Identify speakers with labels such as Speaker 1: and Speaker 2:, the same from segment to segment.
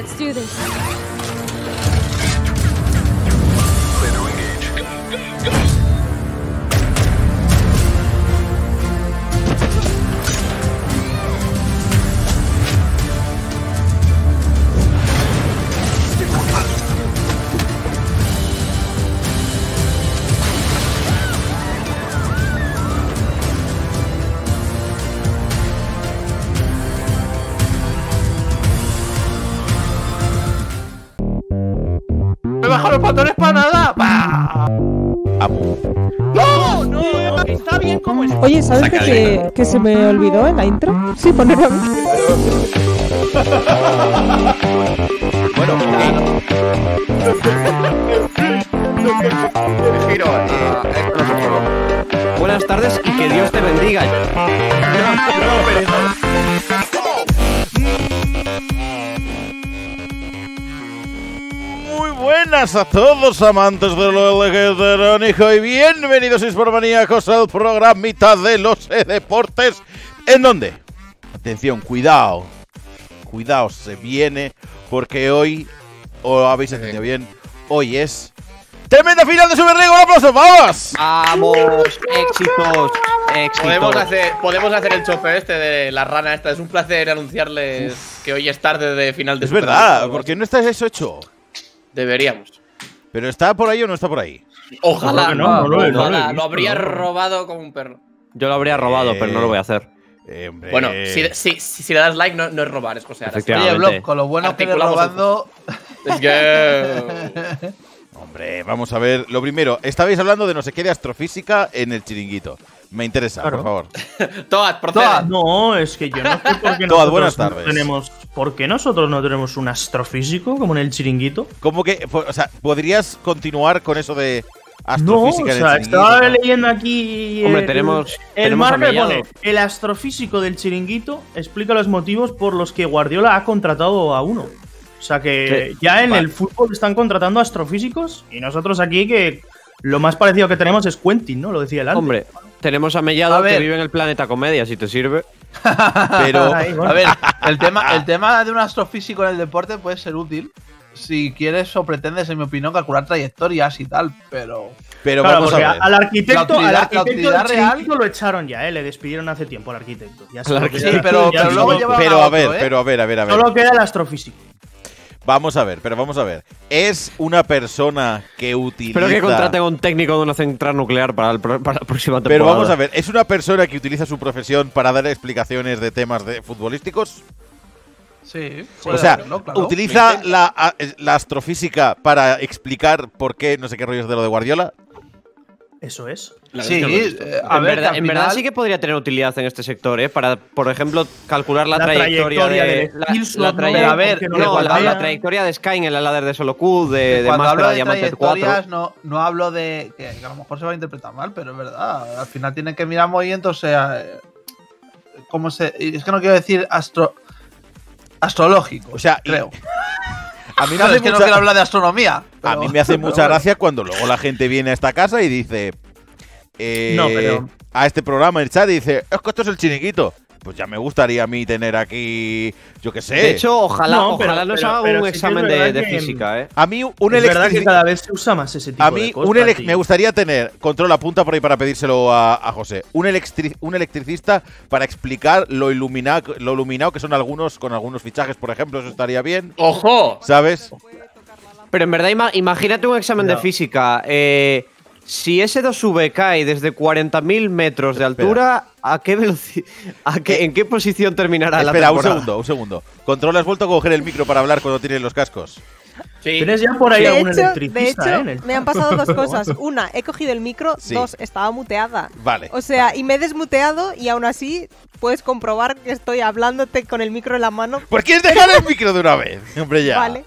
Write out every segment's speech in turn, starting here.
Speaker 1: Let's do this. Clear to engage. Go, go, go!
Speaker 2: los pantalones para nada. ¡No! ¡No! Está bien como es. Oye, ¿sabes que, se me olvidó en la intro? Sí, ponerlo.
Speaker 1: Bueno, mí. Giro, eh, Buenas tardes y que Dios te bendiga.
Speaker 3: buenas a todos amantes de lo hijo y bienvenidos cosa al programita de los deportes. ¿En dónde? Atención, cuidado. Cuidado, se viene porque hoy, o habéis entendido bien, hoy es
Speaker 4: Tremenda final de Super League, un aplauso, vamos. Vamos, éxitos, éxitos. Podemos hacer, el chofer este de la rana esta. Es un placer anunciarles que hoy es tarde de final de Es verdad,
Speaker 3: porque no está eso hecho.
Speaker 4: Deberíamos.
Speaker 3: ¿Pero está por ahí o no está por ahí?
Speaker 4: Ojalá,
Speaker 5: no,
Speaker 6: lo, habría
Speaker 4: robado como un perro.
Speaker 3: Yo lo habría robado, pero no lo voy a hacer. Eh, eh, bueno,
Speaker 4: si, le das like, no, es robar, es que con lo bueno que robando.
Speaker 1: Es
Speaker 4: hombre,
Speaker 3: vamos a ver. Lo primero, estabais hablando de no sé qué de astrofísica en el chiringuito. Me interesa, por favor.
Speaker 5: Toad, por todas No, es que yo no sé por qué buenas No tenemos, ¿Por qué nosotros no tenemos un astrofísico como en el chiringuito? ¿Cómo que, o sea, podrías continuar con eso de astrofísica no, o sea, estaba leyendo aquí. Hombre, tenemos. El tenemos pone, el astrofísico del chiringuito explica los motivos por los que Guardiola ha contratado a uno. O sea que ya en el fútbol están contratando astrofísicos y nosotros aquí que lo más parecido que tenemos es Quentin, ¿no? Lo decía el Hombre,
Speaker 6: tenemos a Mellado que vive en el planeta Comedia, si te sirve.
Speaker 7: Pero. A ver, el tema, el tema de un astrofísico en el deporte puede ser útil si quieres o pretendes, en mi opinión, calcular trayectorias y tal, pero. Pero claro, vamos a ver. Al arquitecto, al arquitecto real
Speaker 5: lo echaron ya, ¿eh? le despidieron hace tiempo al arquitecto. Ya Sí, pero, pero, luego pero a, ver, ¿eh? pero
Speaker 3: a ver, a ver, a ver. Solo
Speaker 5: queda el astrofísico.
Speaker 3: Vamos a ver, pero vamos a ver. Es una persona que utiliza. Espero que contrate a un técnico de una central nuclear para, el para próxima temporada. Pero vamos a ver, ¿es una persona que utiliza su profesión para dar explicaciones de temas de futbolísticos?
Speaker 7: Sí, o sea, utiliza la,
Speaker 3: la, astrofísica para explicar por qué no sé qué rollos de lo de Guardiola. ¿Eso
Speaker 6: es? sí, eh, en, verdad, sí que podría tener utilidad en este sector, ¿eh? Para, por ejemplo, calcular la, trayectoria, de. La, la, trayectoria de Sky en la ladder de Solo de, de de Diamante 4.
Speaker 7: No, no hablo de. Que, a lo mejor se va a interpretar mal, pero es verdad. Al final tiene que mirar movimientos. sea eh, cómo se, es que no quiero decir astro, astrológico. O sea, creo. A mí me hace mucha... de astronomía. A mí me hace mucha
Speaker 3: gracia cuando luego la gente viene a esta casa y dice. Eh, a este programa, el chat, y dice: Es que esto es el chiniquito pues ya me gustaría a mí tener aquí, yo qué sé. De hecho, ojalá, ojalá nos haga un examen de, física, ¿eh? A mí un Es verdad que cada
Speaker 5: vez se usa más ese tipo a mí, de cosas, un Me gustaría tener,
Speaker 3: control punta por ahí para pedírselo a, José, un, electricista para explicar lo iluminado, lo iluminado que son algunos con algunos fichajes, por ejemplo, eso estaría bien. ¡Ojo! ¿Sabes? Pero en verdad, imagínate un examen de física. Eh, si ese 2V cae desde 40.000 metros de altura,
Speaker 6: ¿A qué velocidad? Eh, ¿En qué posición
Speaker 1: terminará la Espera, un segundo,
Speaker 3: un segundo. Control, ¿has vuelto a coger el micro para hablar cuando tienes los cascos? Sí. ¿Tienes ya por ahí de ¿eh? Me han pasado dos cosas.
Speaker 2: Una, he cogido el micro. Dos, estaba muteada. Vale. O sea, y me he desmuteado y aún así puedes comprobar que estoy hablándote con el micro en la mano. ¿Por qué dejar
Speaker 3: el micro de una vez? Hombre, ya. Vale.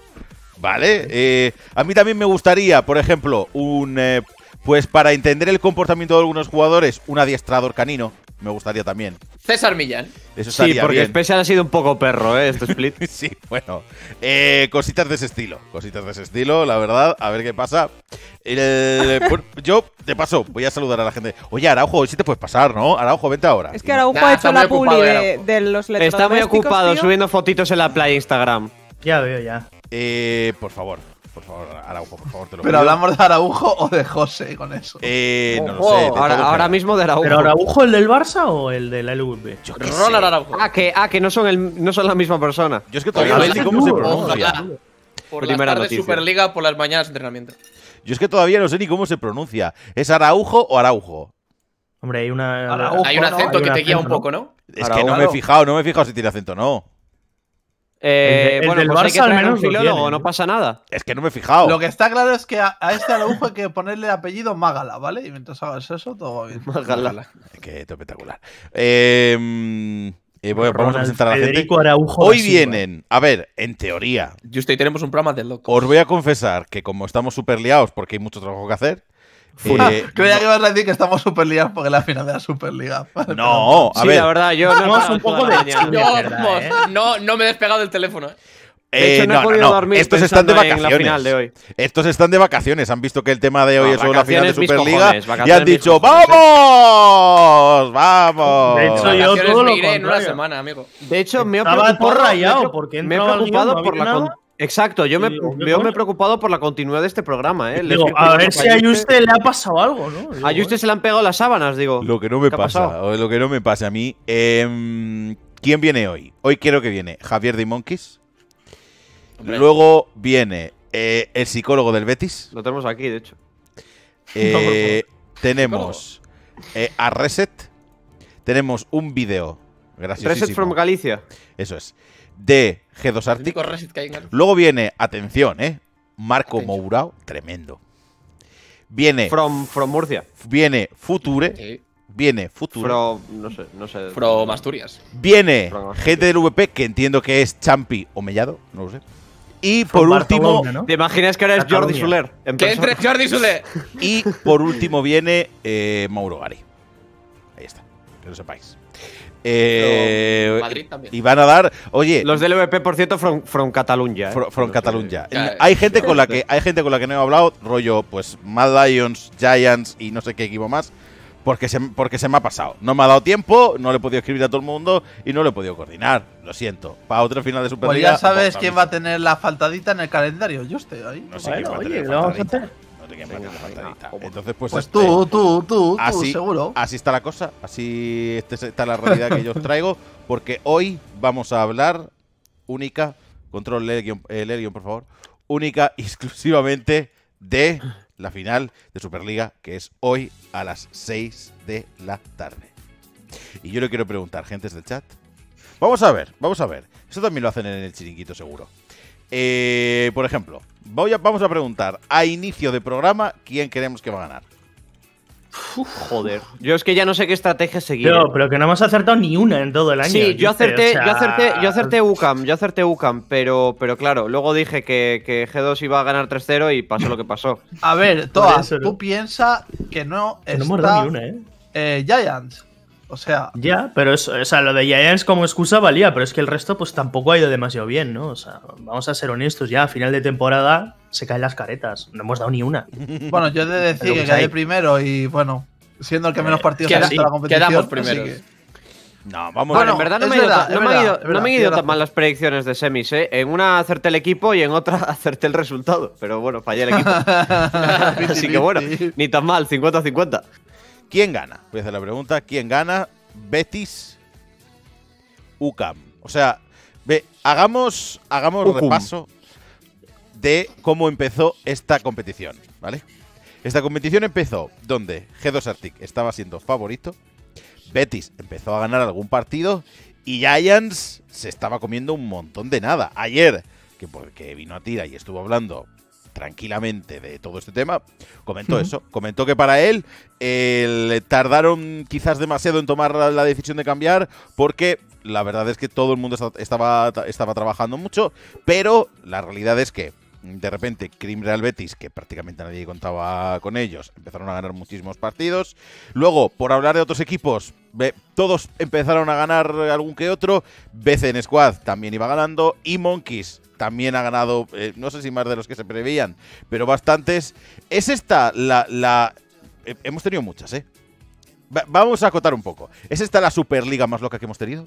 Speaker 3: Vale. Eh, a mí también me gustaría, por ejemplo, un. pues para entender el comportamiento de algunos jugadores, un adiestrador canino me gustaría también.
Speaker 4: César Millán.
Speaker 3: Eso sí, porque bien. ha sido un poco perro, ¿eh? Este split. sí, bueno. Eh, cositas de ese estilo. Cositas de ese estilo, la verdad. A ver qué pasa. Eh, yo, de paso, voy a saludar a la gente. Oye, Araujo, si te puedes pasar, ¿no? Araujo, vente ahora. Es
Speaker 1: que Araujo ha hecho la publi de, los Está muy ocupado subiendo
Speaker 6: fotitos en la playa Instagram. Ya veo, ya. Eh, por
Speaker 8: favor, por favor, Araujo, por favor, te lo
Speaker 5: Pero hablamos de Araujo o de José con eso.
Speaker 8: Eh,
Speaker 7: no
Speaker 5: lo sé. Ahora, mismo de Araujo. ¿Pero Araujo el del Barça o el de la LVP? Ronald
Speaker 8: Araujo. Ah,
Speaker 6: que, ah, que no, son la misma persona. Yo es que todavía no sé cómo se pronuncia.
Speaker 4: Por la tarde Superliga, por las mañanas entrenamiento.
Speaker 3: Yo es que todavía no sé ni cómo se pronuncia. ¿Es Araujo o Araujo? Hombre, hay una. hay un acento que te guía un poco, ¿no? Es que no me he fijado, no me he fijado si tiene acento o no.
Speaker 6: Eh, el, bueno, pues al menos un filólogo,
Speaker 3: no pasa nada. Es que no me he fijado. Lo que
Speaker 7: está claro es que a, este Araujo hay que ponerle apellido Magala, ¿vale? Y mientras hagas eso, todo va bien. Magala. Qué espectacular.
Speaker 3: Em, eh, bueno, vamos a presentar a la gente. Hoy vienen, a ver, en teoría. Yo estoy tenemos un programa de loco. Os voy a confesar que como estamos súper liados porque hay mucho trabajo que hacer, Ah, eh, que
Speaker 7: ibas a decir que estamos súper ligados porque la final de la Superliga.
Speaker 3: No, a sí, la verdad, yo no, un poco de ¿eh?
Speaker 4: ¿eh? no, me he despegado del teléfono. ¿eh? De hecho, no, he dormir
Speaker 7: Estos están de vacaciones.
Speaker 3: La final de hoy. Estos están de vacaciones. Han visto que el tema de hoy es sobre la final de Superliga y han dicho ¡Vamos!
Speaker 6: ¡Vamos!
Speaker 5: De hecho, yo todo lo en una semana, amigo. De hecho, me he preocupado, rayado porque me he preocupado por la
Speaker 6: Exacto, yo me, preocupado por la continuidad de este programa. Eh, a ver si a usted le
Speaker 5: ha pasado algo, ¿no?
Speaker 6: a usted ¿eh?
Speaker 3: se le han pegado las sábanas, digo. Lo que no me pasa, lo que no me pasa a mí. Em, ¿Quién viene hoy? Hoy quiero que viene Javier de Monkeys. Luego viene eh, el psicólogo del Betis. Lo tenemos aquí, de hecho. tenemos a Reset. Tenemos un video. Reset from Galicia. Eso es de G2 Arctic. Luego viene, atención, ¿eh? Marco Mourao, tremendo. Viene. From, from Murcia. Viene Future. Viene Future.
Speaker 4: From, Asturias.
Speaker 3: Viene gente del VP, que entiendo que es Champi o Mellado, no lo sé. Y por último. ¿Te
Speaker 6: imaginas que ahora es Jordi Suler ¡Que entre Jordi Suler
Speaker 3: y por último viene eh, Mauro Gari. Ahí está, que lo sepáis. Eh, Madrid Y van a dar, oye, los del EVP por cierto from, from Catalunya, ¿eh? from, Catalunya. hay gente con la que hay gente con la que no he hablado, rollo pues Mad Lions, Giants y no sé qué equipo más. Porque se, porque se me ha pasado. No me ha dado tiempo, no le he podido escribir a todo el mundo y no le he podido coordinar. Lo siento. Para otro final de Superliga. Pues ya sabes quién
Speaker 7: va a tener la faltadita en el calendario. Yo estoy ahí. No sé oye, no Entonces, pues, pues este, tú, tú, tú, así, seguro.
Speaker 3: Así está la cosa, así este está la realidad que yo os traigo, porque hoy vamos a hablar única, control el por favor, única exclusivamente de la final de Superliga, que es hoy a las 6 de la tarde. Y yo le quiero preguntar, gentes del chat, vamos a ver, vamos a ver, Eso también lo hacen en el chiringuito seguro. Eh, por ejemplo, vamos a preguntar a inicio de programa quién queremos que va a ganar. joder, yo es que
Speaker 5: ya no sé qué estrategia seguir. Eh. Pero, que no hemos acertado ni una en todo el año. Sí, yo acerté, yo
Speaker 6: acerté, yo UCAM, yo acerté UCAM, pero, pero claro, luego dije que, G2 iba a ganar 3-0 y pasó lo que pasó.
Speaker 7: A ver, Toa, tú piensas que no está no hemos ni una, Eh, eh Giants. O sea.
Speaker 5: Ya, pero o sea, lo de Giants como excusa valía, pero es que el resto, pues tampoco ha ido demasiado bien, ¿no? O sea, vamos a ser honestos, ya a final de temporada se caen las caretas. No hemos dado ni una. Bueno, yo he de decir que pues caí primero y bueno,
Speaker 7: siendo el que menos eh, partidos ha Quedamos primeros. No, vamos a ver. en verdad no me, ido, han ido tan
Speaker 6: mal las predicciones de semis, ¿eh? En una acerté el equipo y en otra acerté el
Speaker 3: resultado. Pero bueno, fallé el equipo. Así que bueno, ni tan mal, 50-50. ¿Quién gana? Voy a hacer la pregunta. ¿Quién gana? Betis, UCAM. O sea, hagamos, hagamos repaso de cómo empezó esta competición, ¿vale? Esta competición empezó donde G2 Arctic estaba siendo favorito, Betis empezó a ganar algún partido y Giants se estaba comiendo un montón de nada. Ayer, que porque vino a tira y estuvo hablando tranquilamente de todo este tema, comentó eso. Comentó que para él tardaron quizás demasiado en tomar la, la, decisión de cambiar porque la verdad es que todo el mundo estaba, estaba trabajando mucho, pero la realidad es que de repente Crim Real Betis, que prácticamente nadie contaba con ellos, empezaron a ganar muchísimos partidos. Luego, por hablar de otros equipos, todos empezaron a ganar algún que otro. BCN Squad también iba ganando. Y Monkeys también ha ganado, eh, no sé si más de los que se preveían, pero bastantes. Es esta la... Eh, hemos tenido muchas, ¿eh? vamos a acotar un poco. ¿Es esta la Superliga más loca que hemos tenido?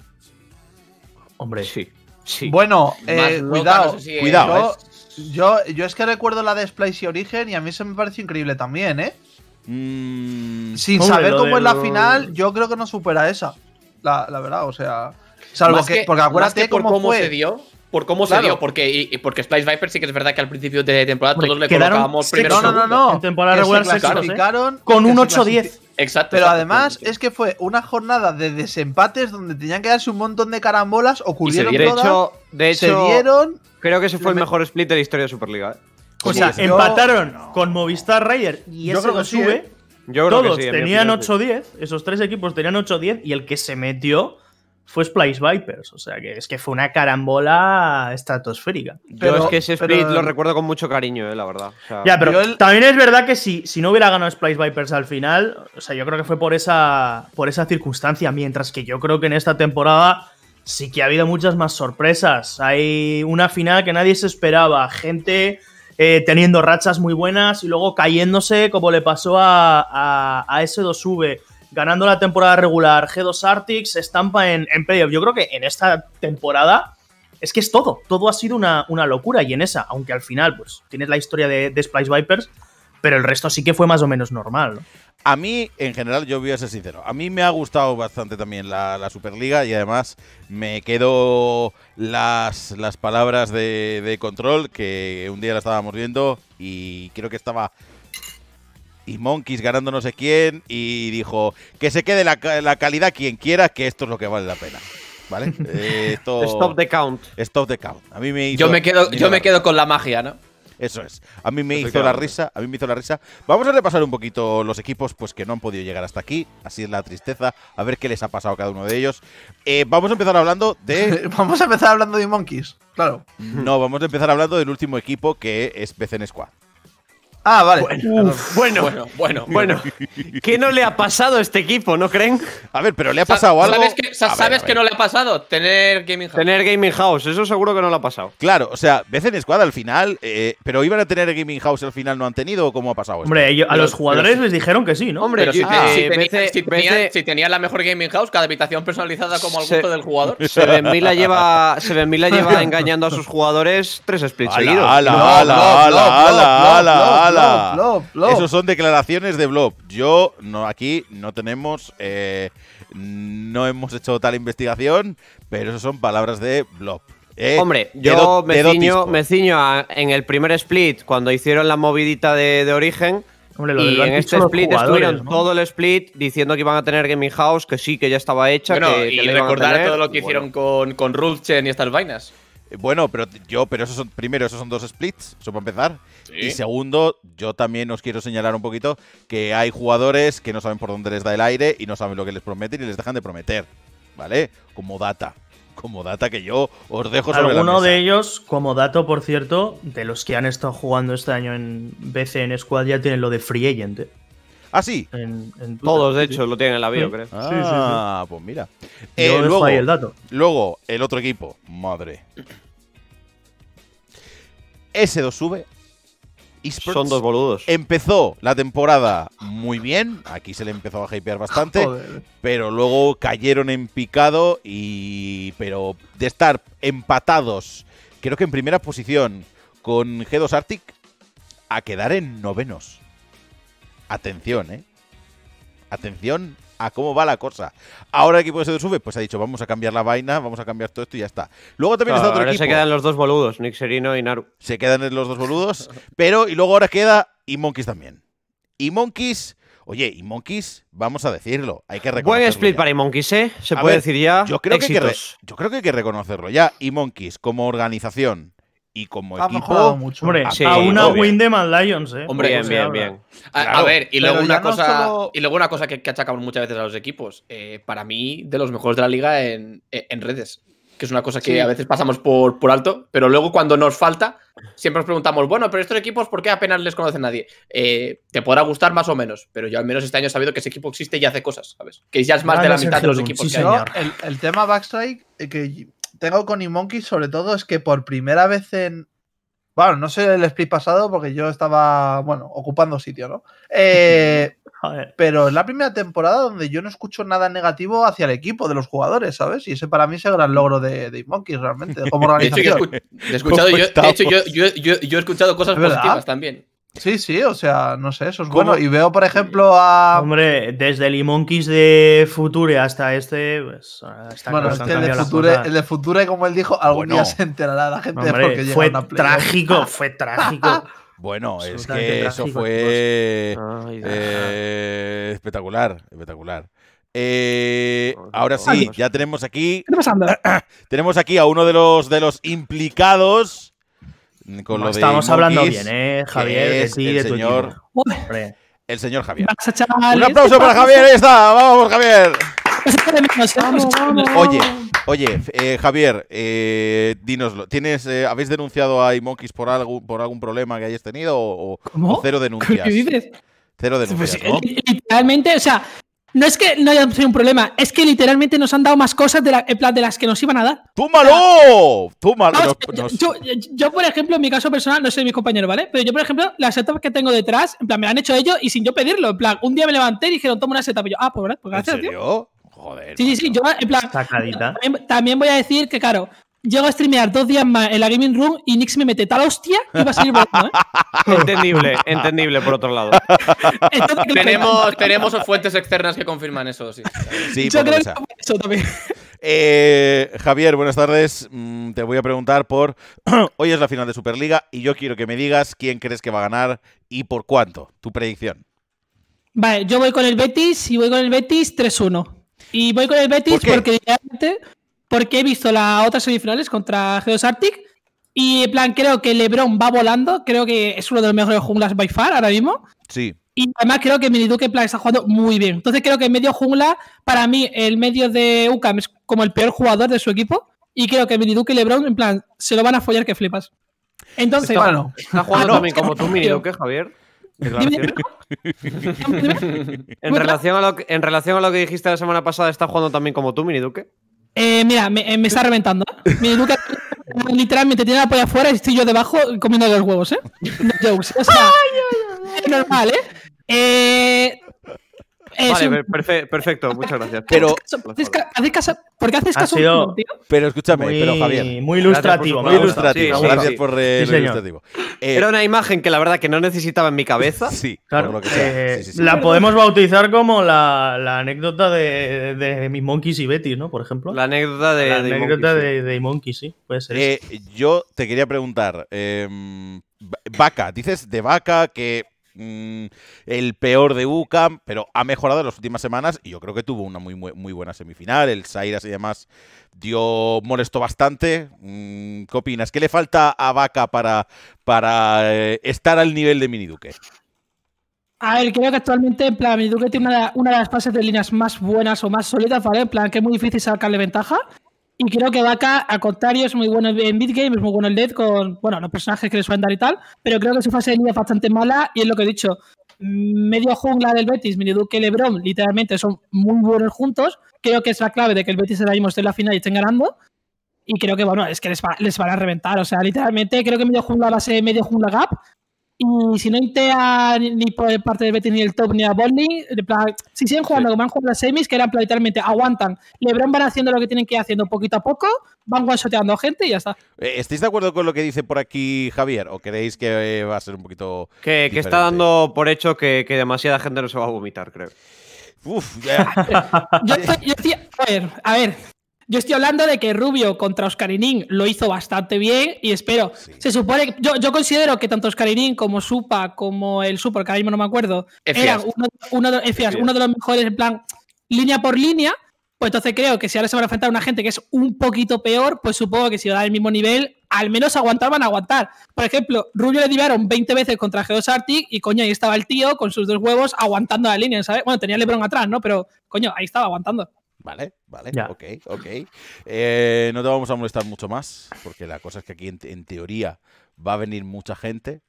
Speaker 3: Hombre, sí. sí.
Speaker 8: Bueno, eh, cuidado, cuidado.
Speaker 7: ¿eh? Yo, yo es que recuerdo la de Splice y Origen y a mí se me pareció increíble también, ¿eh? Mm. Sin saber cómo es la final, yo creo que no supera esa. La, la verdad, o sea. Salvo que,
Speaker 5: Porque acuérdate que por cómo, se
Speaker 4: dio. Por cómo se dio, porque, porque Splice Viper sí que es verdad que al principio de temporada todos le colocábamos primero. No, no,
Speaker 5: no, En temporada regular se ¿eh? clasificaron con un 8-10.
Speaker 7: Exacto. Pero además es que fue una jornada de desempates donde tenían que darse un montón de carambolas,
Speaker 6: ocurrieron y de hecho, se dieron. Creo que ese fue el mejor split de la historia de Superliga. ¿eh?
Speaker 5: O sea, empataron con Movistar Rayer y ¿eh? yo creo que sube. Yo creo Todos que tenían 8-10, esos tres equipos tenían 8-10 y el que se metió fue Splice Vipers. O sea, que es que fue una carambola estratosférica. yo es que ese split lo recuerdo con mucho cariño, eh, la verdad. ya, pero también es verdad que si, si no hubiera ganado Splice Vipers al final, o sea, yo creo que fue por esa, por esa circunstancia. Mientras que yo creo que en esta temporada sí que ha habido muchas más sorpresas. Hay una final que nadie se esperaba. Gente eh, teniendo rachas muy buenas y luego cayéndose, como le pasó a, a, a S2V ganando la temporada regular, G2 Arctic se estampa en, en playoff. Yo creo que en esta temporada es que es todo, todo ha sido una, una, locura y en esa, aunque al final pues tienes la historia de, de, Splice Vipers, pero el resto sí que fue más o menos normal. A mí,
Speaker 3: en general, yo voy a ser sincero, a mí me ha gustado bastante también la, Superliga y además me quedo las, las palabras de, de, control que un día la estábamos viendo y creo que estaba y Monkeys ganando no sé quién y dijo que se quede la, calidad quien quiera, que esto es lo que vale la pena. ¿Vale? Eh, esto... Stop the count. Stop the count. A mí me hizo Yo me quedo,
Speaker 4: yo me quedo con la magia, ¿no? Eso es.
Speaker 3: A mí me hizo la risa, a mí me hizo la risa. Vamos a repasar un poquito los equipos pues que no han podido llegar hasta aquí. Así es la tristeza. A ver qué les ha pasado a cada uno de ellos. Eh, vamos a empezar hablando de.
Speaker 7: vamos a empezar hablando de Monkeys, claro.
Speaker 5: No,
Speaker 3: vamos a empezar hablando del último equipo que es BCN Squad.
Speaker 7: Ah, vale. Bueno, bueno, bueno, bueno,
Speaker 3: ¿Qué no le ha pasado a este equipo, no creen? A ver, pero le ha
Speaker 6: pasado algo. ¿Sabes que, sabes que
Speaker 4: no le ha pasado? Tener
Speaker 6: Gaming House. Tener Gaming House, eso seguro que no le ha pasado.
Speaker 3: Claro, o sea, en Squad al final, eh, pero iban a tener Gaming House al final, ¿no han tenido o cómo ha pasado esto? Hombre, a los jugadores les dijeron que sí, ¿no? Hombre, si,
Speaker 4: tenían tenía, la mejor Gaming House, cada habitación personalizada como al gusto del jugador. Seven lleva,
Speaker 6: lleva engañando a sus jugadores tres splits seguidos. hala, hala, hala, ala, ala
Speaker 3: hola. son declaraciones de Blob. Yo, no, aquí no tenemos, eh, no hemos hecho tal investigación, pero eso son palabras de Blob. Eh, Hombre, yo me
Speaker 6: ciño, en el primer split, cuando hicieron la movidita de, origen. y en este split estuvieron todo el split diciendo que iban a tener Gaming House, que sí, que ya estaba hecha. y recordar todo lo que hicieron
Speaker 4: con,
Speaker 3: con Rulchen y estas vainas. Eh, bueno, pero yo, pero esos son, primero, esos son dos splits, eso para empezar. Y segundo, yo también os quiero señalar un poquito que hay jugadores que no saben por dónde les da el aire y no saben lo que les prometen y les dejan de prometer. ¿Vale? Como data. Como data que yo os dejo sobre Alguno de
Speaker 5: ellos, como dato, por cierto, de los que han estado jugando este año en BCN en Squad, ya tienen lo de Free Agent. ¿eh?
Speaker 3: Ah, sí. En, Todos, de hecho, lo tienen en la bio, creo. Ah, pues mira. Eh, luego, el otro equipo. Madre. S2V. Son dos boludos. Empezó la temporada muy bien. Aquí se le empezó a hypear bastante. Pero luego cayeron en picado. Y. Pero de estar empatados. Creo que en primera posición. Con G2 Arctic. A quedar en novenos atención, ¿eh? Atención a cómo va la cosa. Ahora el equipo de se sube, pues ha dicho, vamos a cambiar la vaina, vamos a cambiar todo esto y ya está. Luego también está otro equipo. se quedan los dos boludos, Nick Serino y Naru. Se quedan los dos boludos, pero y luego ahora queda y Monkeys también. Y Monkeys, oye, y Monkeys, vamos a decirlo, hay que reconocerlo. Buen split para y ¿eh? Se puede decir ya. Yo creo, que yo creo que hay que reconocerlo ya. Y Monkeys, como organización, y como equipo. Mucho. a, una
Speaker 5: Lions, ¿eh? Hombre, bien, bien, bien. A, ver, y luego, una cosa, y luego una cosa
Speaker 4: que, achacamos muchas veces a los equipos. Eh, para mí, de los mejores de la liga en, redes. Que es una cosa que a veces pasamos por, alto, pero luego cuando nos falta, siempre nos preguntamos, bueno, pero estos equipos, ¿por qué apenas les conoce nadie? Eh, te podrá gustar más o menos, pero yo al menos este año he sabido que ese equipo existe y hace cosas, ¿sabes? Que ya es más de la mitad de los equipos que hay.
Speaker 7: El, el tema Backstrike, eh, que tengo con Imonkey sobre todo es que por primera vez en... Bueno, no sé el split pasado porque yo estaba, bueno, ocupando sitio, ¿no? Eh, pero es la primera temporada donde yo no escucho nada negativo hacia el equipo de los jugadores, ¿sabes? Y ese para mí es el gran logro de, de realmente, como organización. De hecho,
Speaker 4: yo, he escuchado cosas positivas también.
Speaker 5: Sí, sí, o sea, no sé, eso es bueno. Y veo, por ejemplo, a. Hombre, desde Monkeys de Future hasta este. Pues, está bueno, el, de Future, el de,
Speaker 7: Future, como él dijo, algún día se enterará la gente fue trágico, fue trágico.
Speaker 3: Bueno, es que eso fue eh, espectacular, espectacular. Eh, ahora sí, ya tenemos aquí. Tenemos aquí a uno de los, de los implicados estamos hablando bien, ¿eh, Javier? sí, de señor, El señor
Speaker 2: Javier. Un ¿eh? aplauso para Javier, ahí
Speaker 3: está. Vamos, Javier. Oye, oye, eh, Javier, eh, dinoslo. ¿Tienes, eh, ¿Habéis denunciado a Imokis por algún, por algún problema que hayas tenido o, cero denuncias? dices? Cero pues denuncias. ¿no?
Speaker 2: Literalmente, o sea, no es que no haya sido un problema, es que literalmente nos han dado más cosas de, plan, de las que nos iban a dar.
Speaker 3: ¡Túmalo! ¡Túmalo!
Speaker 2: Yo, por ejemplo, en mi caso personal, no soy mi compañero, ¿vale? Pero yo, por ejemplo, las setups que tengo detrás, en plan, me han hecho ellos y sin yo pedirlo. En plan, un día me levanté y dijeron, tomo una setup. Y yo, ah, pues, ¿verdad? pues gracias, ¿En serio? Joder. Sí, sí, sí. Yo, en plan, también, voy a decir que, claro, llego a streamear dos días más en la gaming room y Nix me mete tal hostia y va a salir volando, ¿eh?
Speaker 4: Entendible, entendible por otro lado. tenemos, fuentes externas que confirman eso, sí. sí eso
Speaker 3: eh, Javier, buenas tardes. Mm, te voy a preguntar por. Hoy es la final de Superliga y yo quiero que me digas quién crees que va a ganar y por cuánto. Tu predicción.
Speaker 2: Vale, yo voy con el Betis y voy con el Betis 3-1. Y voy con el Betis porque porque he visto las otras semifinales contra Geos Arctic y en plan creo que LeBron va volando, creo que es uno de los mejores junglas by far ahora mismo. Sí. Y además creo que Miniduke en plan está jugando muy bien. Entonces creo que en medio jungla, para mí el medio de UCAM es como el peor jugador de su equipo y creo que Miniduke y LeBron en plan se lo van a follar que flipas. Entonces, está, bueno, jugando ah, también como tú Miniduke,
Speaker 6: ¿eh, Javier. en, relación a lo que, en relación a lo que dijiste la semana pasada, está jugando también como tú, Miniduque.
Speaker 2: Eh, mira, me, eh, está reventando. ¿eh? Mi Luca literalmente tiene la polla afuera y estoy yo debajo comiendo los huevos, ¿eh? No ¿eh? O sea, es normal, ¿eh? Eh,
Speaker 1: vale,
Speaker 6: perfecto, muchas gracias. Pero,
Speaker 2: ¿Por qué haces caso?
Speaker 6: Pero escúchame, muy, pero Javier. Muy ilustrativo, muy ilustrativo. gracias por el ilustrativo. Eh, Era una imagen que la verdad que no necesitaba en mi cabeza. Sí, claro. Eh, la podemos
Speaker 5: bautizar como la, anécdota de, de, mis monkeys y Betty, ¿no? Por ejemplo. La
Speaker 3: anécdota
Speaker 6: de, la
Speaker 5: monkeys, monkeys, sí. Puede ser. Eh,
Speaker 3: yo te quería preguntar. Em, vaca, dices de vaca que Mm, el peor de UCAM, pero ha mejorado en las últimas semanas y yo creo que tuvo una muy, muy buena semifinal. El Sairas y demás dio molesto bastante. Mm, ¿Qué opinas? ¿Qué le falta a Vaca para, para eh, estar al nivel de Miniduque?
Speaker 2: A ver, creo que actualmente, en plan, Miniduque tiene una, una de las fases de líneas más buenas o más sólidas, ¿vale? En plan, que es muy difícil sacarle ventaja. Y creo que Vaca, a contrario, es muy bueno en Bitgame, es muy bueno en LED con bueno, los personajes que les suelen dar y tal, pero creo que su fase de línea es bastante mala y es lo que he dicho. Medio jungla del Betis, Mini Duque y Lebron, literalmente son muy buenos juntos. Creo que es la clave de que el Betis se mismo esté en la final y estén ganando. Y creo que, bueno, es que les, les van a reventar. O sea, literalmente creo que medio jungla va a ser medio jungla gap, y si no intea ni por parte de Betis ni el top ni a Bowling, si siguen jugando como han jugado las semis, que eran literalmente aguantan. Lebron van haciendo lo que tienen que ir haciendo poquito a poco, van guasoteando gente y ya está.
Speaker 3: Eh, ¿Estáis de acuerdo con lo que dice por aquí Javier? ¿O creéis que eh, va a ser un poquito.? Que, está
Speaker 6: dando por hecho que, demasiada gente no se va a vomitar, creo.
Speaker 2: Uf,
Speaker 1: ya.
Speaker 2: a ver, a ver, yo estoy hablando de que Rubio contra Oscarinín lo hizo bastante bien y espero. Se supone. Yo, yo considero que tanto Oscarinin como Supa, como el Super, que ahora mismo no me acuerdo, eran uno, de, los mejores, en plan, línea por línea. Pues entonces creo que si ahora se van a enfrentar a una gente que es un poquito peor, pues supongo que si van el mismo nivel, al menos aguantar van a aguantar. Por ejemplo, Rubio le divaron 20 veces contra G2 Arctic y coño, ahí estaba el tío con sus dos huevos aguantando la línea, ¿sabes? Bueno, tenía LeBron atrás, ¿no? Pero coño, ahí estaba aguantando. Vale, vale, ya.
Speaker 3: ok, ok. Eh, no te vamos a molestar mucho más, porque la cosa es que aquí en, teoría va a venir mucha gente.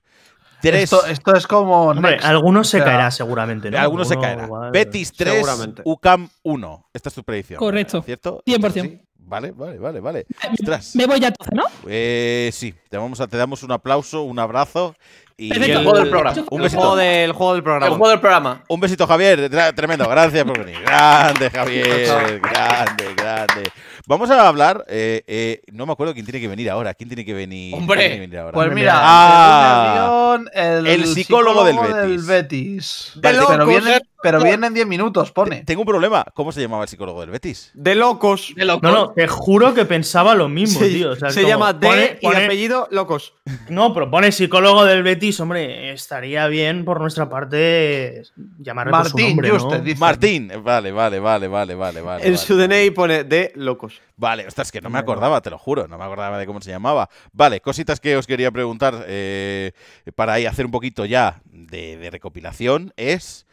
Speaker 3: Esto, esto,
Speaker 7: es como. Hombre, algunos se caerá
Speaker 3: seguramente, ¿no? Algunos se caerá. Betis 3, UCAM 1. Esta es tu predicción. Correcto. ¿Cierto? 100%. Vale, vale, vale, vale.
Speaker 2: Me, me voy ya entonces, ¿no?
Speaker 3: Eh, sí, te, te damos un aplauso, un abrazo el juego del programa. Un besito. del, juego del programa. Un besito, Javier. Tremendo. Gracias por venir. Grande, Javier. grande, grande. Vamos a hablar. Eh, eh, no me acuerdo quién tiene que venir ahora. ¿Quién tiene que venir? Hombre. ahora? Pues mira, ah, el, del el, el, psicólogo, del
Speaker 5: Betis. Betis. viene,
Speaker 3: pero viene en 10 minutos, pone. Tengo un problema. ¿Cómo se llamaba el psicólogo del Betis? De locos. De locos. No, no, te
Speaker 5: juro que pensaba lo mismo, tío. se llama D y apellido locos. No, pero pone psicólogo del Betis, hombre. Estaría bien por nuestra parte llamarle Martín, por su nombre, Martín.
Speaker 3: Vale, vale, vale, vale, vale, vale. En su DNA pone de locos. Vale, ostras, que no me acordaba, te lo juro. No me acordaba de cómo se llamaba. Vale, cositas que os quería preguntar eh, para ahí hacer un poquito ya de recopilación es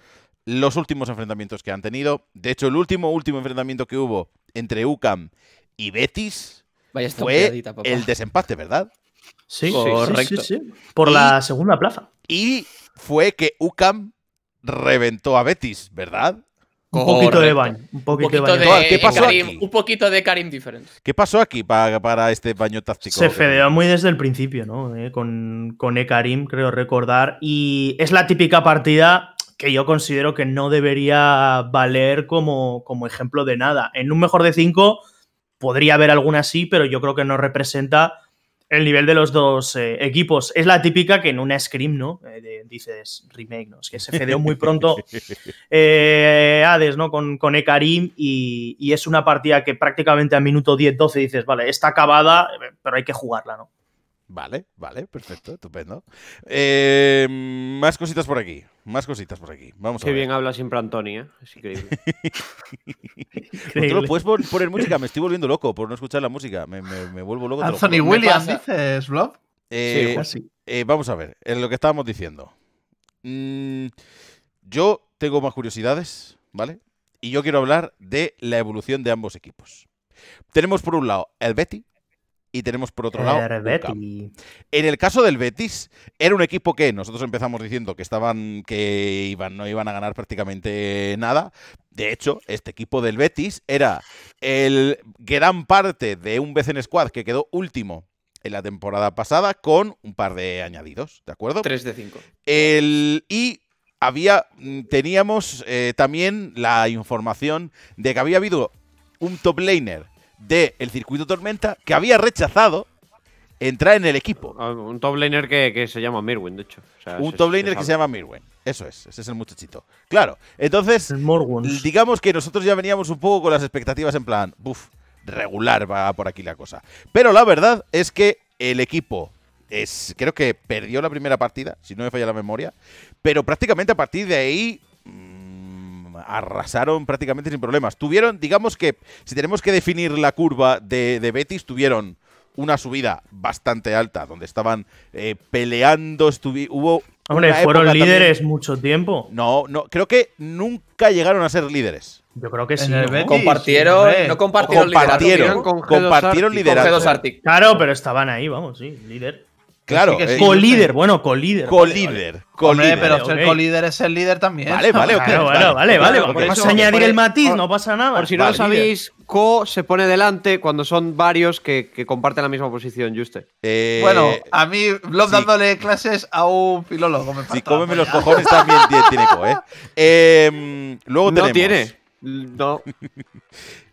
Speaker 3: los últimos enfrentamientos que han tenido. De hecho, el último, último enfrentamiento que hubo entre UCAM y Betis fue el desempate, ¿verdad? Sí, Sí, Por la
Speaker 5: segunda plaza.
Speaker 3: Y fue que UCAM reventó a Betis, ¿verdad?
Speaker 5: Un poquito de baño. Un
Speaker 3: poquito, de ¿Qué pasó aquí?
Speaker 4: Un poquito de Karim Difference.
Speaker 3: ¿Qué pasó aquí para, para este baño táctico? Se fedeó
Speaker 5: muy desde el principio, ¿no? Eh, con, con e Karim, creo recordar. Y es la típica partida que yo considero que no debería valer como, como ejemplo de nada. En un mejor de 5 podría haber alguna así pero yo creo que no representa el nivel de los dos eh, equipos. Es la típica que en una scrim, ¿no? Eh, dices remake, ¿no? Es que se fedeó muy pronto eh, Hades, ¿no? Con, con Ekarim y, y, es una partida que prácticamente a minuto 10-12 dices, vale, está acabada, pero hay que jugarla, ¿no? Vale, vale, perfecto, estupendo.
Speaker 3: Eh, más cositas por aquí, más cositas por aquí. Vamos Qué bien habla siempre Antonia ¿eh? Es increíble. Pues puedes poner música? Me estoy volviendo loco por no escuchar la música. Me, vuelvo loco. Anthony Williams,
Speaker 1: dices, blog? Eh,
Speaker 3: vamos a ver, en lo que estábamos diciendo. Mm, yo tengo más curiosidades, ¿vale? Y yo quiero hablar de la evolución de ambos equipos. Tenemos por un lado el Betty, y tenemos por otro lado. En el caso del Betis, era un equipo que nosotros empezamos diciendo que estaban, que iban, no iban a ganar prácticamente nada. De hecho, este equipo del Betis era el gran parte de un en Squad que quedó último en la temporada pasada con un par de añadidos, ¿de acuerdo? Tres de cinco. El, y había, teníamos eh, también la información de que había habido un top laner del circuito Tormenta que había rechazado entrar en el equipo.
Speaker 6: Ah, un top laner que, se llama Mirwin, de hecho.
Speaker 3: un top laner que se llama Mirwin. Eso es, ese es el muchachito. Claro, entonces, digamos que nosotros ya veníamos un poco con las expectativas en plan, buf, regular va por aquí la cosa. Pero la verdad es que el equipo es, creo que perdió la primera partida, si no me falla la memoria, pero prácticamente a partir de ahí mm, arrasaron prácticamente sin problemas. Tuvieron, digamos que, si tenemos que definir la curva de, Betis, tuvieron una subida bastante alta, donde estaban eh, peleando, hubo... fueron líderes mucho tiempo. No, no, creo que nunca llegaron a ser
Speaker 5: líderes. Yo creo que sí. compartieron, no compartieron, compartieron, compartieron, liderazgo. Claro, pero estaban ahí, vamos, sí, líder. Claro. Es eh, líder colíder, bueno, líder Colíder. Vale, pero el co colíder es el líder también. Vale, vale, vale, vale, vale. Vamos a
Speaker 7: añadir el matiz, no pasa nada. Por si no lo sabéis,
Speaker 6: co se pone delante cuando son varios que, comparten la misma posición, Juste. Eh, bueno,
Speaker 7: a mí, Blob dándole clases a un filólogo. Me
Speaker 6: si cómeme los cojones
Speaker 3: también tiene, co, ¿eh? eh luego
Speaker 6: tenemos. No tiene. No.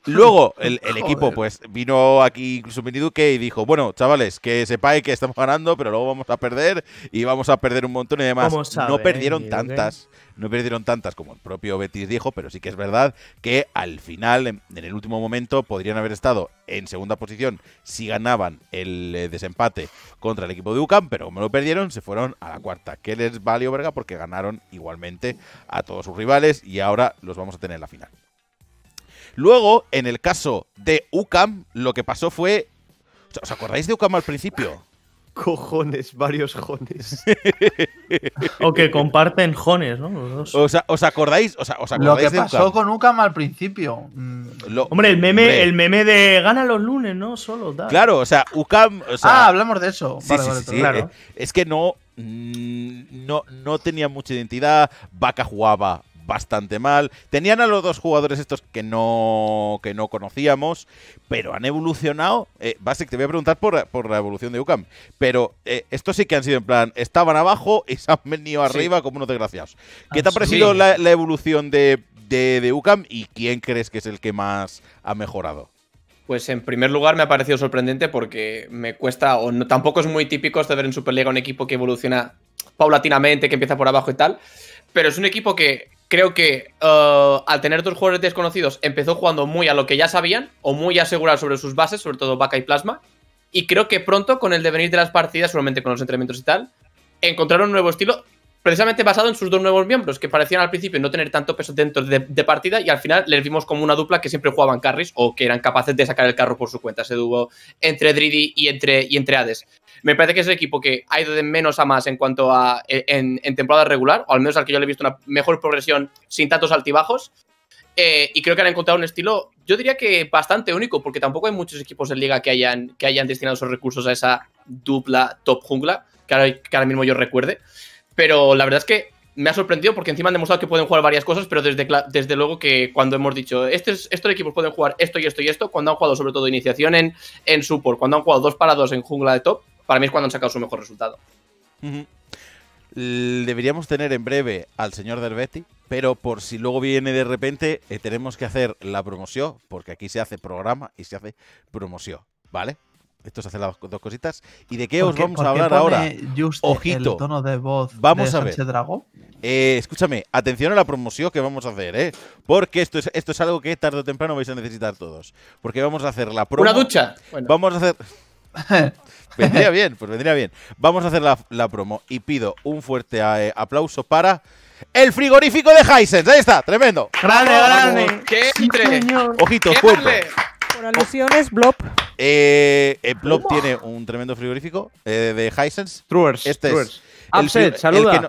Speaker 3: Luego el, equipo pues vino aquí incluso Duque y dijo, bueno, chavales, que sepáis que estamos ganando, pero luego vamos a perder y vamos a perder un montón y demás. no perdieron tantas, no perdieron tantas como el propio Betis dijo, pero sí que es verdad que al final, en, el último momento, podrían haber estado en segunda posición si ganaban el eh, desempate contra el equipo de UCAM, pero como lo perdieron, se fueron a la cuarta, que les valió verga porque ganaron igualmente a todos sus rivales y ahora los vamos a tener en la final. Luego, en el caso de UCAM, lo que pasó fue. ¿Os acordáis de UCAM al principio? Cojones, varios jones. o que
Speaker 5: comparten jones, ¿no? Los
Speaker 3: dos. ¿Os, acordáis? sea, os acordáis lo que pasó
Speaker 5: con
Speaker 7: UCAM al principio. Mm.
Speaker 3: hombre, el meme, el
Speaker 7: meme de gana los lunes, ¿no? Solo da.
Speaker 3: Claro, o sea, UCAM. ah, hablamos de eso. vale, Es que no, mm, no, no tenía mucha identidad. Vaca jugaba, bastante mal. Tenían a los dos jugadores estos que no, que no conocíamos, pero han evolucionado. Eh, Basic, te voy a preguntar por, la evolución de UCAM, pero eh, estos sí que han sido en plan, estaban abajo y se han venido arriba como unos desgraciados. ¿Qué te ha ah, parecido la, evolución de, de, UCAM y quién
Speaker 4: crees que es el que más ha mejorado? Pues en primer lugar me ha parecido sorprendente porque me cuesta, o tampoco es muy típico este ver en Superliga un equipo que evoluciona paulatinamente, que empieza por abajo y tal, pero es un equipo que creo que eh, al tener dos jugadores desconocidos empezó jugando muy a lo que ya sabían o muy asegurado sobre sus bases, sobre todo vaca y plasma. Y creo que pronto, con el devenir de las partidas, solamente con los entrenamientos y tal, encontraron un nuevo estilo precisamente basado en sus dos nuevos miembros, que parecían al principio no tener tanto peso dentro de, partida y al final les vimos como una dupla que siempre jugaban carries o que eran capaces de sacar el carro por su cuenta, se dúo entre Dridi y entre, y entre Hades. Me parece que es el equipo que ha ido de menos a más en cuanto a e, en, temporada regular, o al menos al que yo le he visto una mejor progresión sin tantos altibajos. Eh, y creo que han encontrado un estilo, yo diría que bastante único, porque tampoco hay muchos equipos en liga que hayan, que hayan destinado sus recursos a esa dupla top jungla, que ahora, mismo yo recuerde. Pero la verdad es que me ha sorprendido porque encima han demostrado que pueden jugar varias cosas, pero desde, desde luego que cuando hemos dicho, estos, estos equipos pueden jugar esto y esto y esto, cuando han jugado sobre todo iniciación en, en support, cuando han jugado dos para dos en jungla de top, para mí es cuando han sacado su mejor resultado.
Speaker 3: Deberíamos tener en breve al señor Derbetti, pero por si luego viene de repente, eh, tenemos que hacer la promoción, porque aquí se hace programa y se hace promoción, ¿vale? Esto se hace las dos cositas. ¿Y de qué os vamos a hablar ahora? Ojito. tono de voz vamos a ver. Eh, escúchame, atención a la promoción que vamos a hacer, ¿eh? Porque esto es, esto es algo que tarde o temprano vais a necesitar todos. Porque vamos a hacer la promoción. ¿Una ducha? Vamos a hacer. vendría bien, pues vendría bien. Vamos a hacer la, promo y pido un fuerte eh, aplauso para el frigorífico de Hisense. Ahí está, tremendo. Grande, grande.
Speaker 4: ¡Qué entre! Ojito, Por alusiones, Blob.
Speaker 3: Eh, eh, Blob tiene un tremendo frigorífico de Hisense. Truers. Este es. El, que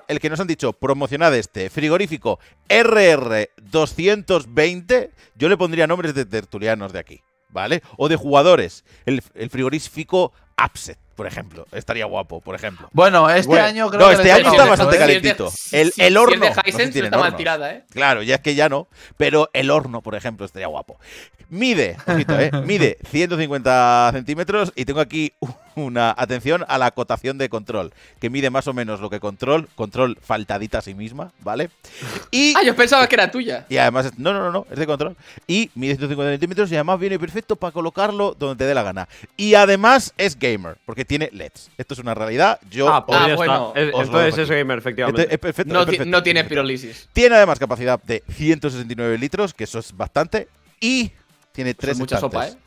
Speaker 3: el, que, nos han dicho, promocionad este frigorífico RR220. Yo le pondría nombres de tertulianos de aquí. ¿vale? O de jugadores. El, frigorífico Upset, por ejemplo. Estaría guapo, por ejemplo.
Speaker 7: Bueno, este año creo no, este año está
Speaker 3: bastante calentito. el, horno. de está mal tirada, ¿eh? Claro, ya es que ya no. Pero el horno, por ejemplo, estaría guapo. Mide, ¿eh? Mide 150 centímetros y tengo aquí una atención a la acotación de control, que mide más o menos lo que control, control faltadita a sí misma, ¿vale? Y,
Speaker 4: ah, yo pensaba que era tuya.
Speaker 3: Y además, no, no, no, es de control. Y mide 150 centímetros y además viene perfecto para colocarlo donde te dé la gana. Y además es gamer, porque tiene LEDs. Esto es una realidad. Yo ah, ah, entonces es gamer,
Speaker 6: efectivamente. no,
Speaker 3: tiene
Speaker 4: pirólisis.
Speaker 3: Tiene además capacidad de 169 litros, que eso es bastante. Y tiene tres mucha sopa, ¿eh?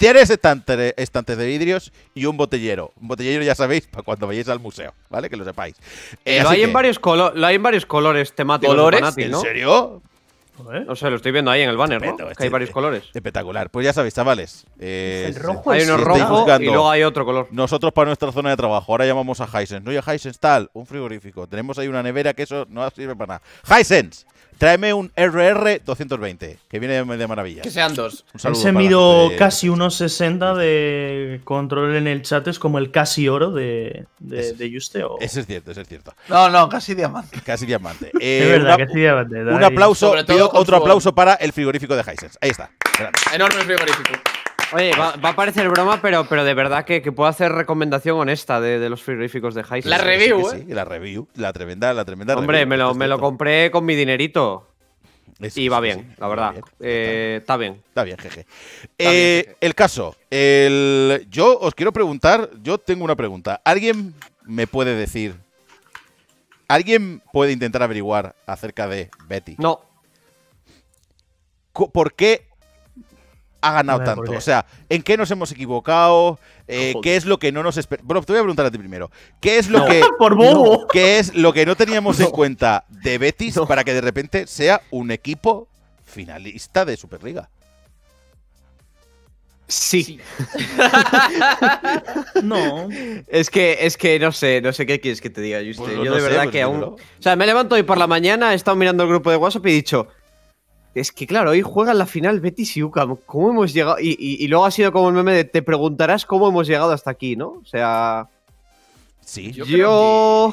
Speaker 3: Tienes estantes, de vidrios y un botellero. Un botellero ya sabéis para cuando vayáis al museo, ¿vale? Que lo sepáis. lo, hay en
Speaker 6: varios colores, hay en varios colores temáticos. ¿Colores? ¿En serio?
Speaker 3: O sea, lo estoy viendo
Speaker 6: ahí en el banner, ¿no? que hay este varios colores. Espectacular. Pues ya sabéis, chavales. Eh, hay uno rojos y luego hay otro
Speaker 3: color. Nosotros para nuestra zona de trabajo, ahora llamamos a Hisense. No, ya Hisense tal, un frigorífico. Tenemos ahí una nevera que eso no sirve para nada. Hisense, Tráeme un RR220, que viene de maravilla. Que sean dos. Ese mido
Speaker 5: casi unos 60 de control en el chat, es como el casi oro de, de, Eso es cierto, eso es cierto. No, no, casi diamante.
Speaker 3: Casi diamante. es eh, verdad, casi diamante. Un aplauso, otro aplauso para el frigorífico de Hisense. Ahí está.
Speaker 4: Enorme frigorífico.
Speaker 6: Oye, va, a parecer broma, pero, pero de verdad que, puedo hacer recomendación honesta de, de los frigoríficos de Heist. La review, ¿eh?
Speaker 4: Sí,
Speaker 3: la review, la tremenda, la tremenda Hombre, me, lo, me lo
Speaker 6: compré con mi dinerito.
Speaker 3: y va bien, la verdad.
Speaker 6: Eh, está, bien.
Speaker 3: está bien. jeje. Eh, el caso. yo os quiero preguntar, yo tengo una pregunta. ¿Alguien me puede decir? ¿Alguien puede intentar averiguar acerca de Betty? No. ¿Por qué ha ganado tanto? O sea, ¿en qué nos hemos equivocado? Eh, ¿Qué es lo que no nos espera? Bueno, te voy a preguntar a ti primero. ¿Qué es lo que. Por ¿Qué es lo que no teníamos en cuenta de Betis para que de repente sea un equipo finalista de Superliga? Sí.
Speaker 1: no.
Speaker 6: Es que, es que no sé, no sé qué quieres que te diga, pues yo de verdad pues que aún. O sea, me levanto hoy por la mañana, he estado mirando el grupo de WhatsApp y he dicho. Es que claro, hoy juegan la final Betis y UCAM. ¿Cómo hemos llegado? Y, luego ha sido como el meme de te preguntarás cómo
Speaker 5: hemos llegado hasta aquí, ¿no? O sea. Sí, yo.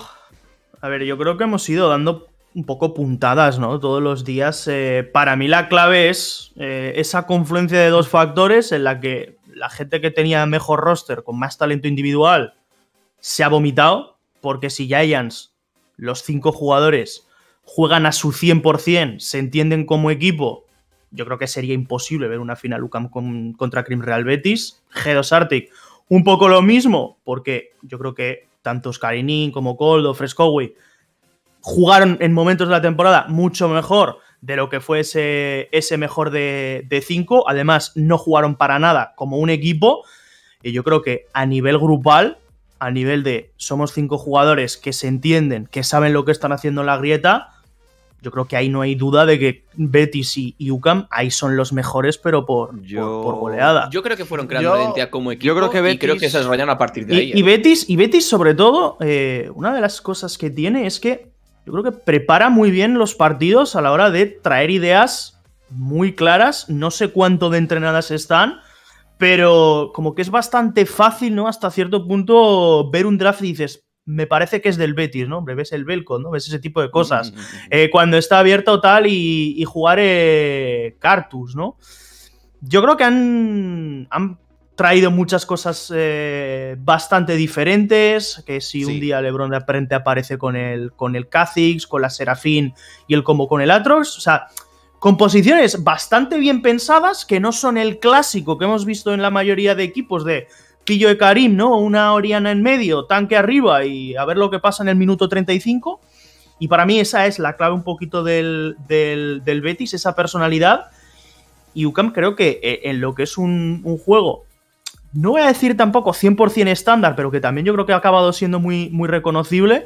Speaker 5: A ver, yo creo que hemos ido dando un poco puntadas, ¿no? Todos los días. Eh, para mí la clave es eh, esa confluencia de dos factores en la que la gente que tenía mejor roster, con más talento individual, se ha vomitado. Porque si Giants, los cinco jugadores juegan a su 100%, se entienden como equipo, yo creo que sería imposible ver una final UCAM contra Crim Real Betis. G2 Arctic, un poco lo mismo, porque yo creo que tanto Scarinin como Coldo, Frescowi jugaron en momentos de la temporada mucho mejor de lo que fue ese, ese mejor de 5. Además, no jugaron para nada como un equipo. Y yo creo que a nivel grupal, a nivel de somos cinco jugadores que se entienden, que saben lo que están haciendo en la grieta, yo creo que ahí no hay duda de que Betis y, UCAM ahí son los mejores, pero por, por, goleada.
Speaker 4: Yo creo que fueron creando identidad como equipo. Yo creo que y creo que se desarrollaron a partir de ahí. Y ¿eh?
Speaker 5: Betis, y sobre todo, eh, una de las cosas que tiene es que yo creo que prepara muy bien los partidos a la hora de traer ideas muy claras. No sé cuánto de entrenadas están, pero como que es bastante fácil, ¿no? Hasta cierto punto ver un draft y dices, me parece que es del Betis, ¿no? ves el Belco, ¿no? Ves ese tipo de cosas. Eh, cuando está abierto tal y, jugar eh, Cartus, ¿no? Yo creo que han, han traído muchas cosas eh, bastante diferentes, que si un día Lebron de repente aparece con el, con el con la Serafín y el combo con el Atrox, o sea, composiciones bastante bien pensadas que no son el clásico que hemos visto en la mayoría de equipos de pillo de Karim, ¿no? Una Oriana en medio, tanque arriba y a ver lo que pasa en el minuto 35. Y para mí esa es la clave un poquito del, Betis, esa personalidad. Y UCAM creo que eh, en lo que es un, juego, no voy a decir tampoco 100% estándar, pero que también yo creo que ha acabado siendo muy, muy reconocible.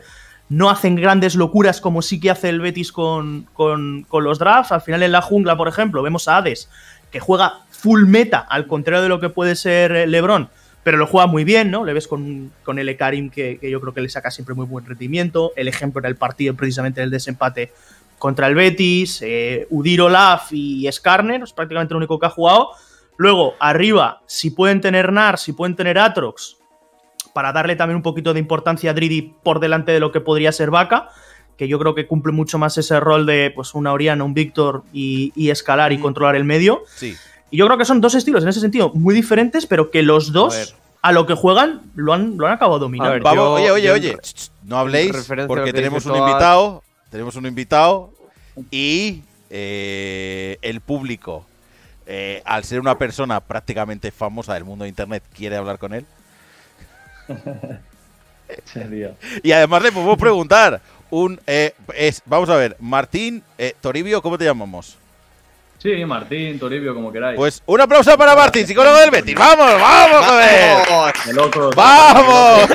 Speaker 5: No hacen grandes locuras como sí que hace el Betis con, con los drafts. Al final en la jungla, por ejemplo, vemos a Hades, que juega full meta, al contrario de lo que puede ser eh, Lebron pero lo juega muy bien, ¿no? Le ves con, con el Karim que, yo creo que le saca siempre muy buen rendimiento. El ejemplo era el partido precisamente del desempate contra el Betis, eh, Udir Olaf y Skarner, es prácticamente el único que ha jugado. Luego, arriba, si pueden tener Nar, si pueden tener Atrox, para darle también un poquito de importancia a Dridi por delante de lo que podría ser Vaca, que yo creo que cumple mucho más ese rol de pues una Oriana, un Víctor y, escalar y controlar el medio. Sí. Y yo creo que son dos estilos en ese sentido muy diferentes, pero que los dos a, lo que juegan lo han, lo han acabado dominando. oye, oye, oye. No habléis porque tenemos un
Speaker 3: invitado. Tenemos un invitado y eh, el público, eh, al ser una persona prácticamente famosa del mundo de Internet, quiere hablar con él. y además le podemos preguntar. Un, eh, vamos a ver, Martín, Toribio, ¿cómo te llamamos? Sí, Martín, Toribio, como queráis. Pues un aplauso para Martín, psicólogo del Betis. ¡Vamos, vamos, joder!
Speaker 1: ¡Vamos!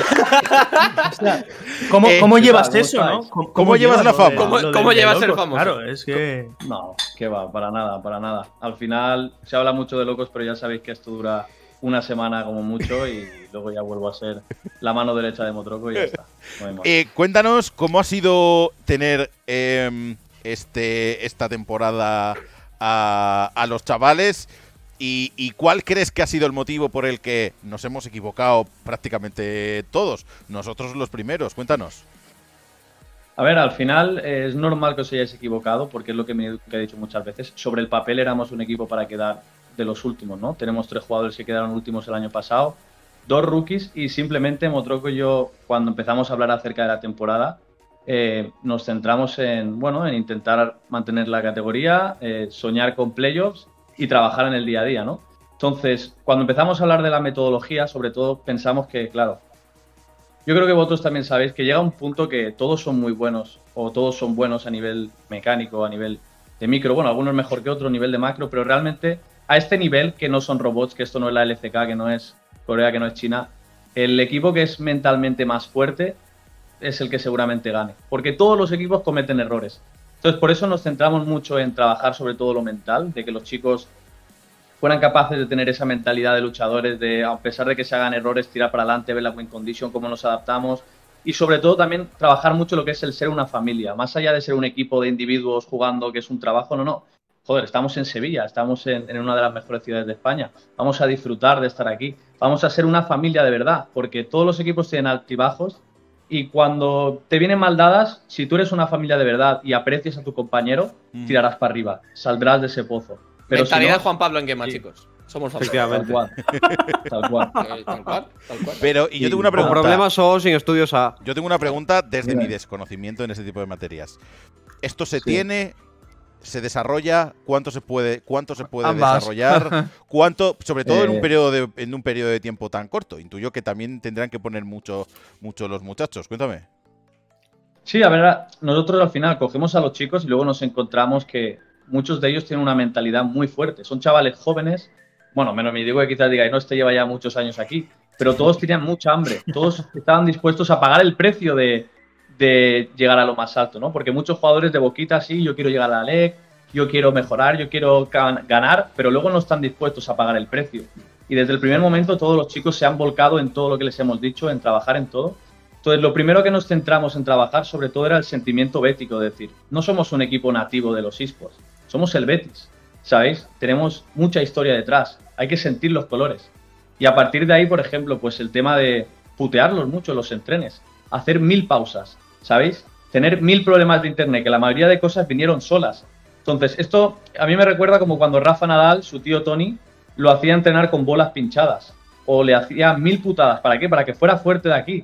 Speaker 1: ¿Cómo, llevas eso, no?
Speaker 5: ¿Cómo, llevas la fama? ¿Cómo, llevas el famoso? Claro, es que...
Speaker 8: No, que va, para nada, para nada. Al final se habla mucho de locos, pero ya sabéis que esto dura una semana como mucho y luego ya vuelvo a ser la mano derecha de Motroco y ya está.
Speaker 3: Eh, cuéntanos cómo ha sido tener em, este, esta temporada a, los chavales. Y, cuál crees que ha sido el motivo por el que nos hemos equivocado prácticamente todos? Nosotros los primeros, cuéntanos.
Speaker 8: A ver, al final es normal que os hayáis equivocado, porque es lo que me he dicho muchas veces. Sobre el papel éramos un equipo para quedar de los últimos, ¿no? Tenemos tres jugadores que quedaron últimos el año pasado, dos rookies, y simplemente Motroco y yo, cuando empezamos a hablar acerca de la temporada, eh, nos centramos en, bueno, en intentar mantener la categoría, eh, soñar con playoffs y trabajar en el día a día, ¿no? Entonces, cuando empezamos a hablar de la metodología, sobre todo pensamos que, claro, yo creo que vosotros también sabéis que llega un punto que todos son muy buenos o todos son buenos a nivel mecánico, a nivel de micro, bueno, algunos mejor que otros, a nivel de macro, pero realmente a este nivel que no son robots, que esto no es la LCK, que no es Corea, que no es China, el equipo que es mentalmente más fuerte es el que seguramente gane, porque todos los equipos cometen errores. Entonces, por eso nos centramos mucho en trabajar sobre todo lo mental, de que los chicos fueran capaces de tener esa mentalidad de luchadores, de a pesar de que se hagan errores, tirar para adelante, ver la win condition, cómo nos adaptamos y sobre todo también trabajar mucho lo que es el ser una familia, más allá de ser un equipo de individuos jugando, que es un trabajo, no, no. Joder, estamos en Sevilla, estamos en, una de las mejores ciudades de España, vamos a disfrutar de estar aquí, vamos a ser una familia de verdad, porque todos los equipos tienen altibajos y cuando te vienen mal dadas, si tú eres una familia de verdad y aprecias a tu compañero, mm. tirarás para arriba, saldrás de ese pozo. Pero Mentalidad
Speaker 4: Juan Pablo en Gema, chicos. Somos Efectivamente. Tal cual. Tal cual. Eh, tal cual.
Speaker 1: Pero, yo tengo una pregunta.
Speaker 3: sin estudios A. Yo tengo una pregunta desde mi desconocimiento en ese tipo de materias. ¿Esto se tiene? se desarrolla, cuánto se puede, cuánto se puede desarrollar, cuánto, sobre todo en un periodo de, en un de tiempo tan corto. Intuyo que también tendrán que poner mucho, mucho los muchachos. Cuéntame.
Speaker 8: Sí, a ver, nosotros al final cogemos a los chicos y luego nos encontramos que muchos de ellos tienen una mentalidad muy fuerte. Son chavales jóvenes, bueno, menos me digo que quizás diga, no, este lleva ya muchos años aquí, pero todos tenían mucha hambre, todos estaban dispuestos a pagar el precio de, de llegar a lo más alto, ¿no? Porque muchos jugadores de boquita, sí, yo quiero llegar a la LEC, yo quiero mejorar, yo quiero ganar, pero luego no están dispuestos a pagar el precio. Y desde el primer momento todos los chicos se han volcado en todo lo que les hemos dicho, en trabajar en todo. Entonces, lo primero que nos centramos en trabajar sobre todo era el sentimiento bético, es decir, no somos un equipo nativo de los esports, somos el Betis, ¿sabéis? Tenemos mucha historia detrás, hay que sentir los colores. Y a partir de ahí, por ejemplo, pues el tema de putearlos mucho los entrenes, hacer mil pausas, ¿sabéis? Tener mil problemas de Internet, que la mayoría de cosas vinieron solas. Entonces, esto a mí me recuerda como cuando Rafa Nadal, su tío Tony, lo hacía entrenar con bolas pinchadas. O le hacía mil putadas. ¿Para qué? Para que fuera fuerte de aquí.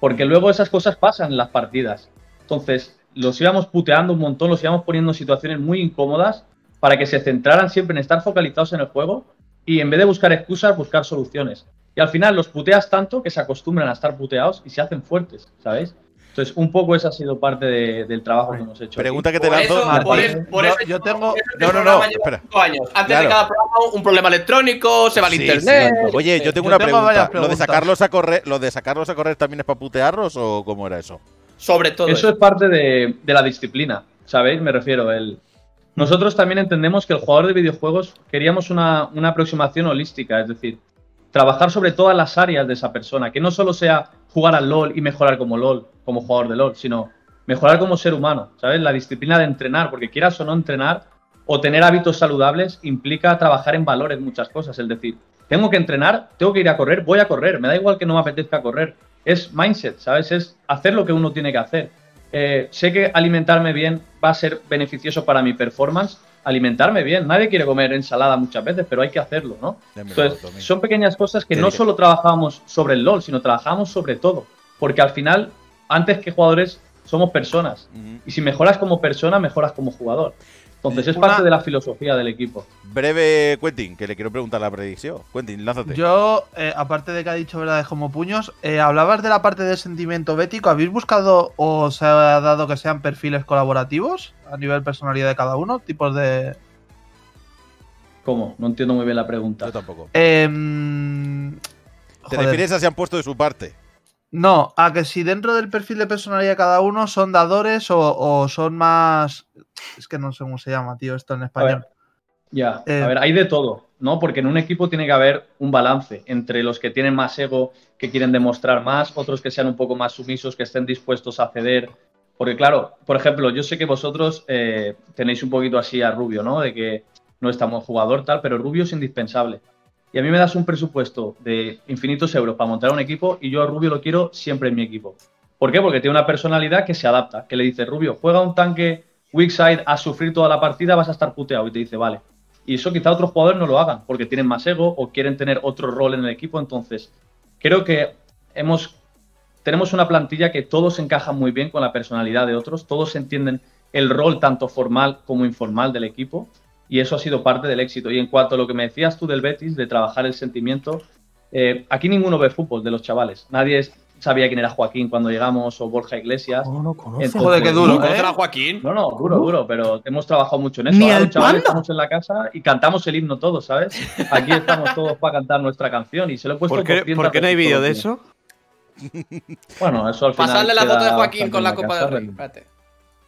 Speaker 8: Porque luego esas cosas pasan en las partidas. Entonces, los íbamos puteando un montón, los íbamos poniendo en situaciones muy incómodas para que se centraran siempre en estar focalizados en el juego y en vez de buscar excusas, buscar soluciones. Y al final los puteas tanto que se acostumbran a estar puteados y se hacen fuertes, ¿sabéis? Entonces, un poco esa ha sido parte del trabajo que hemos hecho. Pregunta que te lanzo.
Speaker 7: yo tengo. No, no, este no. Espera.
Speaker 4: Años. Antes de cada programa, un problema electrónico, se va al internet. Oye, yo tengo una pregunta. ¿Lo de,
Speaker 3: sacarlos a correr, también es para putearlos o cómo era eso?
Speaker 4: Sobre todo. Eso, es
Speaker 3: parte
Speaker 8: de, la disciplina, ¿sabéis? Me refiero. nosotros también entendemos que el jugador de videojuegos queríamos una aproximación holística, es decir, trabajar sobre todas las áreas de esa persona, que no solo sea jugar al LOL y mejorar como LOL, como jugador de LOL, sino mejorar como ser humano, ¿sabes? La disciplina de entrenar, porque quieras o no entrenar o tener hábitos saludables implica trabajar en valores muchas cosas, es decir, tengo que entrenar, tengo que ir a correr, voy a correr, me da igual que no me apetezca correr, es mindset, ¿sabes? Es hacer lo que uno tiene que hacer. Eh, sé que alimentarme bien va a ser beneficioso para mi performance, alimentarme bien. Nadie quiere comer ensalada muchas veces, pero hay que hacerlo, ¿no? Entonces, son pequeñas cosas que no solo trabajábamos sobre el LOL, sino trabajamos sobre todo. Porque al final, antes que jugadores, somos personas. Y si mejoras como persona, mejoras como jugador. Entonces es parte de la filosofía del equipo.
Speaker 3: Breve, Quentin, que le quiero preguntar la predicción. Quentin, lánzate.
Speaker 7: Yo, eh, aparte de que ha dicho verdad verdades como puños, eh, hablabas de la parte del sentimiento bético. ¿Habéis buscado o se ha dado que sean perfiles colaborativos a nivel personalidad de cada uno? Tipos de.
Speaker 3: ¿Cómo? No entiendo muy bien la pregunta. Yo tampoco.
Speaker 7: Eh, Te refieres a
Speaker 3: han puesto de su parte.
Speaker 7: No, a que si dentro del perfil de personalidad cada uno son dadores o, son más. Es que no sé cómo se llama, tío, esto en español.
Speaker 3: Ya,
Speaker 8: a eh, ver, hay de todo, ¿no? Porque en un equipo tiene que haber un balance entre los que tienen más ego, que quieren demostrar más, otros que sean un poco más sumisos, que estén dispuestos a ceder. Porque claro, por ejemplo, yo sé que vosotros eh, tenéis un poquito así a Rubio, ¿no? De que no estamos jugador tal, pero Rubio es indispensable y a mí me das un presupuesto de infinitos euros para montar un equipo y yo a Rubio lo quiero siempre en mi equipo. ¿Por qué? Porque tiene una personalidad que se adapta, que le dice, Rubio, juega un tanque weak side a sufrir toda la partida, vas a estar puteado. Y te dice, vale. Y eso quizá otros jugadores no lo hagan, porque tienen más ego o quieren tener otro rol en el equipo. Entonces, creo que hemos, tenemos una plantilla que todos encajan muy bien con la personalidad de otros, todos entienden el rol tanto formal como informal del equipo y eso ha sido parte del éxito. Y en cuanto a lo que me decías tú del Betis, de trabajar el sentimiento, eh, aquí ninguno ve fútbol de los chavales. Nadie sabía quién era Joaquín cuando llegamos o Borja Iglesias. Oh, no, no conozco. Joder, qué duro, conoces ¿eh? a Joaquín? No, no, duro, duro, pero hemos trabajado mucho en eso. Ni al chavales, estamos en la casa y cantamos el himno todos, ¿sabes? Aquí estamos todos para cantar nuestra canción y se lo he puesto ¿Por qué, por ¿por qué no hay vídeo de eso? Bueno, eso al final. Pasarle la foto de Joaquín con la Copa del Rey. Espérate.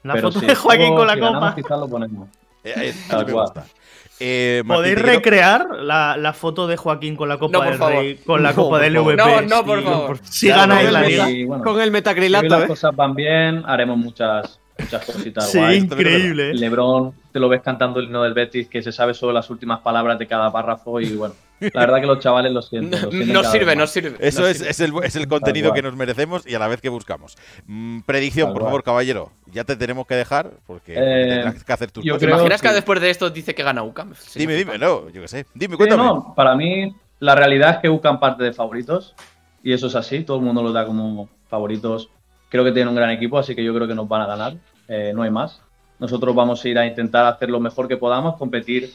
Speaker 3: La foto de Joaquín con la Copa.
Speaker 5: Quizás lo ponemos.
Speaker 3: Eh, eh, eh,
Speaker 8: ¿Podéis
Speaker 5: recrear la, foto de Joaquín con la Copa del Rey, con la no, Copa del LVP? No, no, por favor. Si, la liga. con
Speaker 8: el metacrilato. Si las cosas van bien, haremos muchas muchas cositas sí, increíble. ¿eh? Lebron, te lo ves cantando el himno del Betis, que se sabe solo las últimas palabras de cada párrafo y bueno. La verdad que los chavales lo sienten. Nos no, sirve, no sirve, Eso es,
Speaker 3: el, contenido que nos merecemos y a la vez que buscamos. Mm, predicción, por favor, caballero. Ya te tenemos que dejar porque eh, que hacer tus ¿Te
Speaker 4: imaginas que... después de esto dice que gana UCAM? dime,
Speaker 8: dime, no, yo qué sé. Dime, cuéntame. no, para mí la realidad es que UCAM parte de favoritos y eso es así. Todo el mundo lo da como favoritos. Creo que tienen un gran equipo, así que yo creo que nos van a ganar. Eh, no hay más. Nosotros vamos a ir a intentar hacer lo mejor que podamos, competir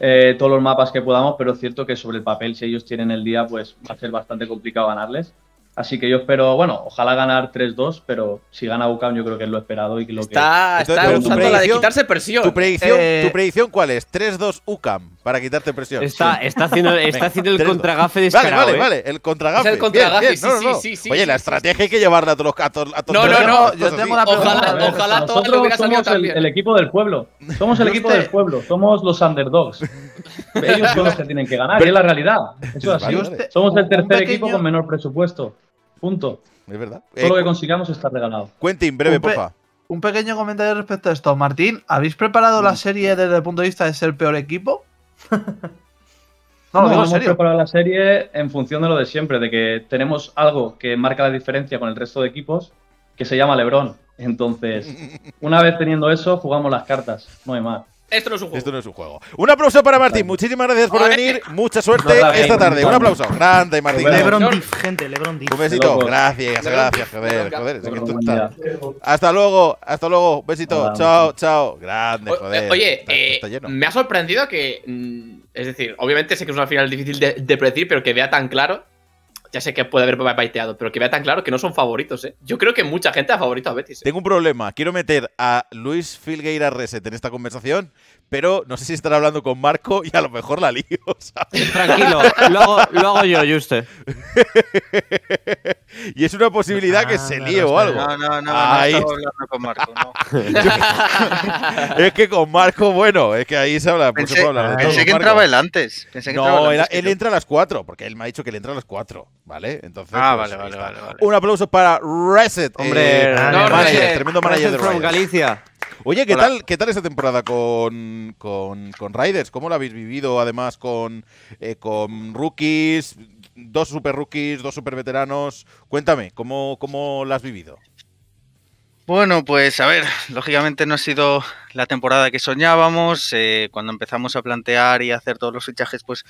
Speaker 8: eh, todos los mapas que podamos, pero es cierto que sobre el papel, si ellos tienen el día, pues va a ser bastante complicado ganarles. Así que yo espero, bueno, ojalá ganar 3-2, pero si gana UCAM yo creo que es lo esperado y lo
Speaker 4: está, que... está usando la de quitarse presión. ¿Tu predicción, eh, ¿tu
Speaker 3: predicción cuál es? 3-2 UCAM para quitarte presión. Está, está haciendo, está haciendo el contragafe de Vale, vale, eh. vale, el contragafe. Es el contragafe, sí, sí, sí, Oye, la estrategia hay que llevarla a todos los… todos, No, no, no, Ojalá,
Speaker 8: ojalá todo lo el equipo del pueblo. Somos el equipo del pueblo, somos los underdogs. Ellos son los que tienen que ganar, es la realidad. Somos el tercer equipo con menor
Speaker 7: presupuesto. Punto.
Speaker 3: Es verdad.
Speaker 8: Todo lo eh, que consigamos está regalado. en breve, porfa.
Speaker 7: Un pequeño comentario respecto a esto. Martín, ¿habéis preparado la mm. serie desde el punto de vista de ser el peor equipo? No, no, hemos preparado
Speaker 8: la serie en función de lo de siempre, de que tenemos algo que marca la diferencia con el resto de equipos, que se llama Lebron. Entonces, una vez teniendo eso, jugamos las cartas, no hay más.
Speaker 3: Esto no es un juego. Esto no es un juego. aplauso para Martín. Muchísimas gracias por venir. Mucha suerte esta tarde. un aplauso. Grande, Martín. Lebron
Speaker 1: Diff, gente.
Speaker 4: Lebron Diff. Un besito. Gracias, gracias. Joder, joder.
Speaker 3: Hasta luego. Hasta luego. Un besito. Chao, chao.
Speaker 4: Grande, eh, joder. Oye, eh, me ha sorprendido que... Mm, es decir, obviamente sé que es una final difícil de predecir, pero que vea tan claro ya sé que puede haber baiteado, pero que vea tan claro que no son favoritos, ¿eh? Yo creo que mucha gente ha favorito a Betis. ¿eh? Tengo un problema. Quiero
Speaker 3: meter a Luis Filgueira Reset en esta conversación, pero no sé si estará hablando con Marco y a lo mejor la lío. Tranquilo, lo hago, lo hago yo, y es una posibilidad que se líe o algo. No, no, no, hablando con Marco, no. es que con Marco, bueno, es que ahí se habla. Pensé, se que entraba él antes. no, él, entra a las 4, porque él me ha dicho que él entra a las 4, ¿vale? Entonces, ah, pues, vale, vale, vale, Un aplauso para Reset. Hombre, eh, tremendo manager de Galicia. Oye, ¿qué tal, ¿qué tal esta temporada con, con, Riders? ¿Cómo la habéis vivido además con, eh, con rookies? dos super rookies, dos super veteranos. Cuéntame, ¿cómo, cómo la has vivido?
Speaker 9: Bueno, pues a ver, lógicamente no ha sido la temporada que soñábamos. Eh, cuando empezamos a plantear y hacer todos los fichajes, pues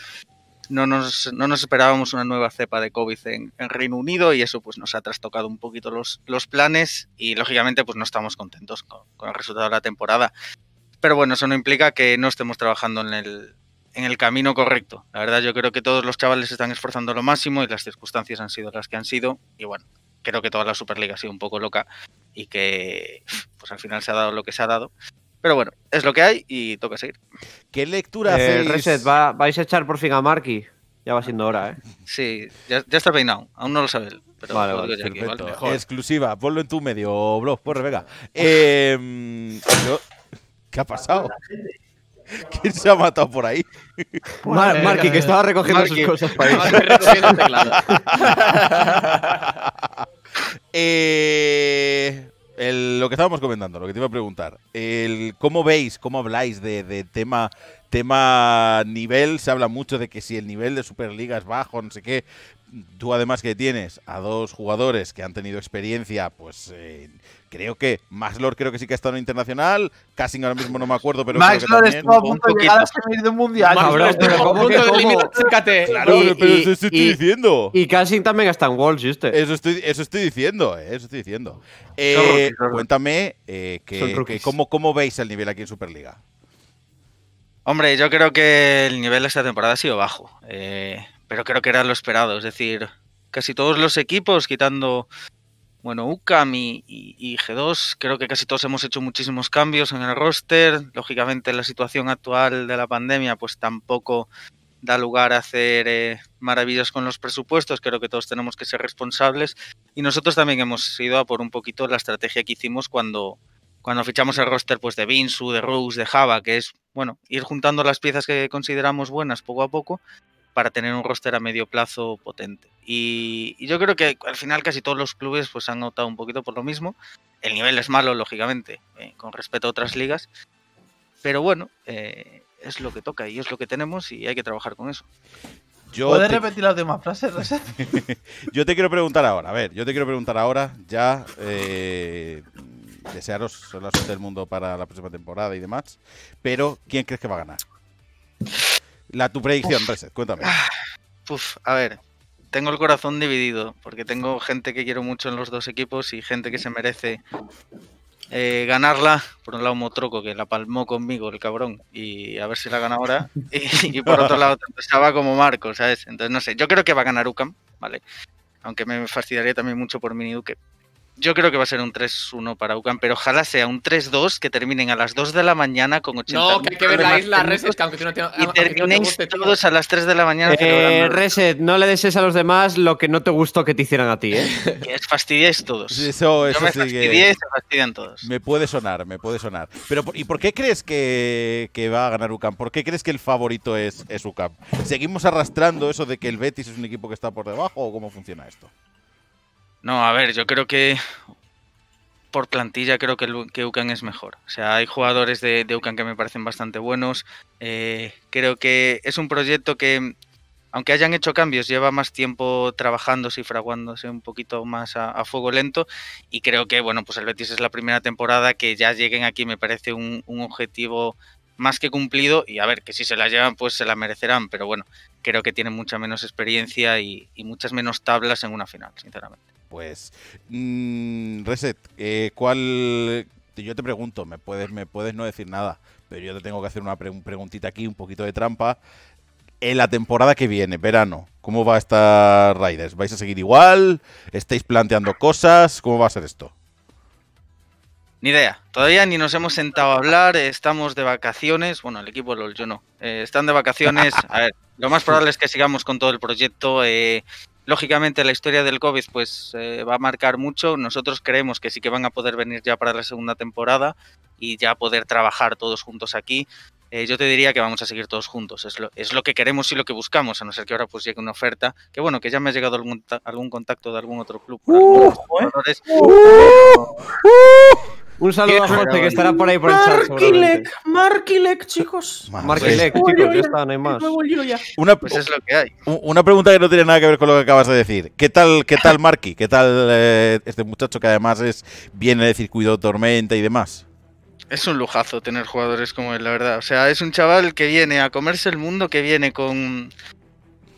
Speaker 9: no nos, no nos esperábamos una nueva cepa de COVID en, Reino Unido y eso pues nos ha trastocado un poquito los, los planes y lógicamente pues no estamos contentos con el resultado de la temporada. Pero bueno, eso no implica que no estemos trabajando en el, en el camino correcto. La verdad, yo creo que todos los chavales están esforzando lo máximo y las circunstancias han sido las que han sido. Y bueno, creo que toda la Superliga ha sido un poco loca y que pues al final se ha dado lo que se ha dado. Pero bueno, es lo que hay y toca seguir. ¿Qué lectura eh, Reset,
Speaker 6: ¿va, ¿vais a echar por fin a Marky? Ya va siendo hora, ¿eh?
Speaker 9: Sí, ya, está peinado. Aún no lo sabe él. Pero vale,
Speaker 3: Exclusiva, ponlo en tu medio, blog Pues venga. Em, ¿Qué ha pasado? ¿Quién se ha matado por ahí? Eh,
Speaker 6: Marky, que estaba recogiendo sus cosas para
Speaker 3: eh, lo que estábamos comentando, lo que te iba a preguntar. ¿Cómo veis, cómo habláis de, tema, tema nivel? Se habla mucho de que si el nivel de Superliga es bajo, no sé qué. Tú además que tienes a dos jugadores que han tenido experiencia, pues creo que Lord creo que sí que ha estado en internacional. Casing ahora mismo no me acuerdo, pero Maxlor estuvo a punto de llegar a
Speaker 7: salir de un mundial.
Speaker 6: a punto
Speaker 3: Claro, pero eso estoy diciendo. Y Casing también está en Wolves, ¿viste? Eso estoy, eso estoy diciendo, eh, eso estoy diciendo. Eh, cuéntame eh, cómo, cómo veis el nivel aquí en Superliga.
Speaker 9: Hombre, yo creo que el nivel de esta temporada ha sido bajo, eh, pero creo que era lo esperado. Es decir, casi todos los equipos, quitando bueno, UCAM y, G2, creo que casi todos hemos hecho muchísimos cambios en el roster. Lógicamente, la situación actual de la pandemia, pues tampoco da lugar a hacer eh, maravillas con los presupuestos. Creo que todos tenemos que ser responsables. Y nosotros también hemos ido a por un poquito la estrategia que hicimos cuando, cuando fichamos el roster pues, de Binsu, de Rose, de Java, que es bueno, ir juntando las piezas que consideramos buenas poco a poco para tener un roster a medio plazo potente. Y, yo creo que al final casi todos los clubes pues han optado un poquito por lo mismo. El nivel es malo, lógicamente, eh, con respecto a otras ligas. Pero bueno, eh, es lo que toca y es lo que tenemos y hay que trabajar con eso. Yo ¿Puedes repetir
Speaker 7: las demás frases,
Speaker 9: yo te
Speaker 3: quiero preguntar ahora, a ver, yo te quiero preguntar ahora, ya eh, desearos la suerte del mundo para la próxima temporada y demás, pero ¿quién crees que va a ganar? La, tu predicción, cuéntame. Ah,
Speaker 9: Uf, a ver, tengo el corazón dividido, porque tengo gente que quiero mucho en los dos equipos y gente que se merece eh, ganarla. Por un lado, Motroco, que la palmó conmigo, el cabrón, y a ver si la gana ahora. Y, por otro lado, estaba como Marco, ¿sabes? Entonces, no sé, yo creo que va a ganar UCAM, ¿vale? Aunque me fastidiaría también mucho por Mini Duque, yo creo que va a ser un 3-1 para UCAM, pero ojalá sea un 3-2 que terminen a las 2 de la mañana con 80. No, que hay que ver la isla Reset, que aunque no Y terminéis todos a las 3 de la mañana. Eh,
Speaker 6: reset, no le desees a los demás lo que no te gustó que te
Speaker 3: hicieran a ti, ¿eh?
Speaker 9: Que fastidiéis todos. Eso, eso me se fastidian todos. Me puede
Speaker 3: sonar, me puede sonar. Pero, ¿y por qué crees que, va a ganar UCAM? ¿Por qué crees que el favorito es, es UCAM? ¿Seguimos arrastrando eso de que el Betis es un equipo que está por debajo o cómo funciona esto?
Speaker 9: No, a ver, yo creo que por plantilla creo que, UCAN es mejor. O sea, hay jugadores de, UCAN que me parecen bastante buenos. Eh, creo que es un proyecto que, aunque hayan hecho cambios, lleva más tiempo trabajándose y fraguándose un poquito más a, fuego lento. Y creo que, bueno, pues el Betis es la primera temporada que ya lleguen aquí, me parece un, objetivo más que cumplido y a ver, que si se la llevan pues se la merecerán, pero bueno, creo que tienen mucha menos experiencia y muchas menos tablas en una final, sinceramente pues.
Speaker 3: Mm, reset, eh, ¿cuál. Yo te pregunto, me puedes, me puedes no decir nada, pero yo te tengo que hacer una preguntita aquí, un poquito de trampa. En la temporada que viene, verano, ¿cómo va a estar Raiders? ¿Vais a seguir igual? ¿Estáis planteando cosas? ¿Cómo va a ser esto?
Speaker 9: Ni idea, todavía ni nos hemos sentado a hablar, estamos de vacaciones, bueno, el equipo LOL, yo no, eh, están de vacaciones, a ver, lo más probable es que sigamos con todo el proyecto, eh, Lógicamente la historia del COVID pues eh, va a marcar mucho. Nosotros creemos que sí que van a poder venir ya para la segunda temporada y ya poder trabajar todos juntos aquí. Eh, yo te diría que vamos a seguir todos juntos. Es lo, que queremos y lo que buscamos, a no ser que ahora pues llegue una oferta. Que bueno, que ya me ha llegado algún, algún contacto de algún otro club.
Speaker 7: Un saludo a
Speaker 6: Jorge que estará por ahí por el chat. Marquilec,
Speaker 5: Marquilec, chicos. Marquilec, chicos, ya está, no hay más. Una, pues es lo que hay.
Speaker 3: Una pregunta que no tiene nada que ver con lo que acabas de decir. ¿Qué tal, qué tal Marqui? ¿Qué tal eh, este muchacho que además es viene de circuito Tormenta y demás?
Speaker 9: Es un lujazo tener jugadores como él, la verdad. O sea, es un chaval que viene a comerse el mundo, que viene con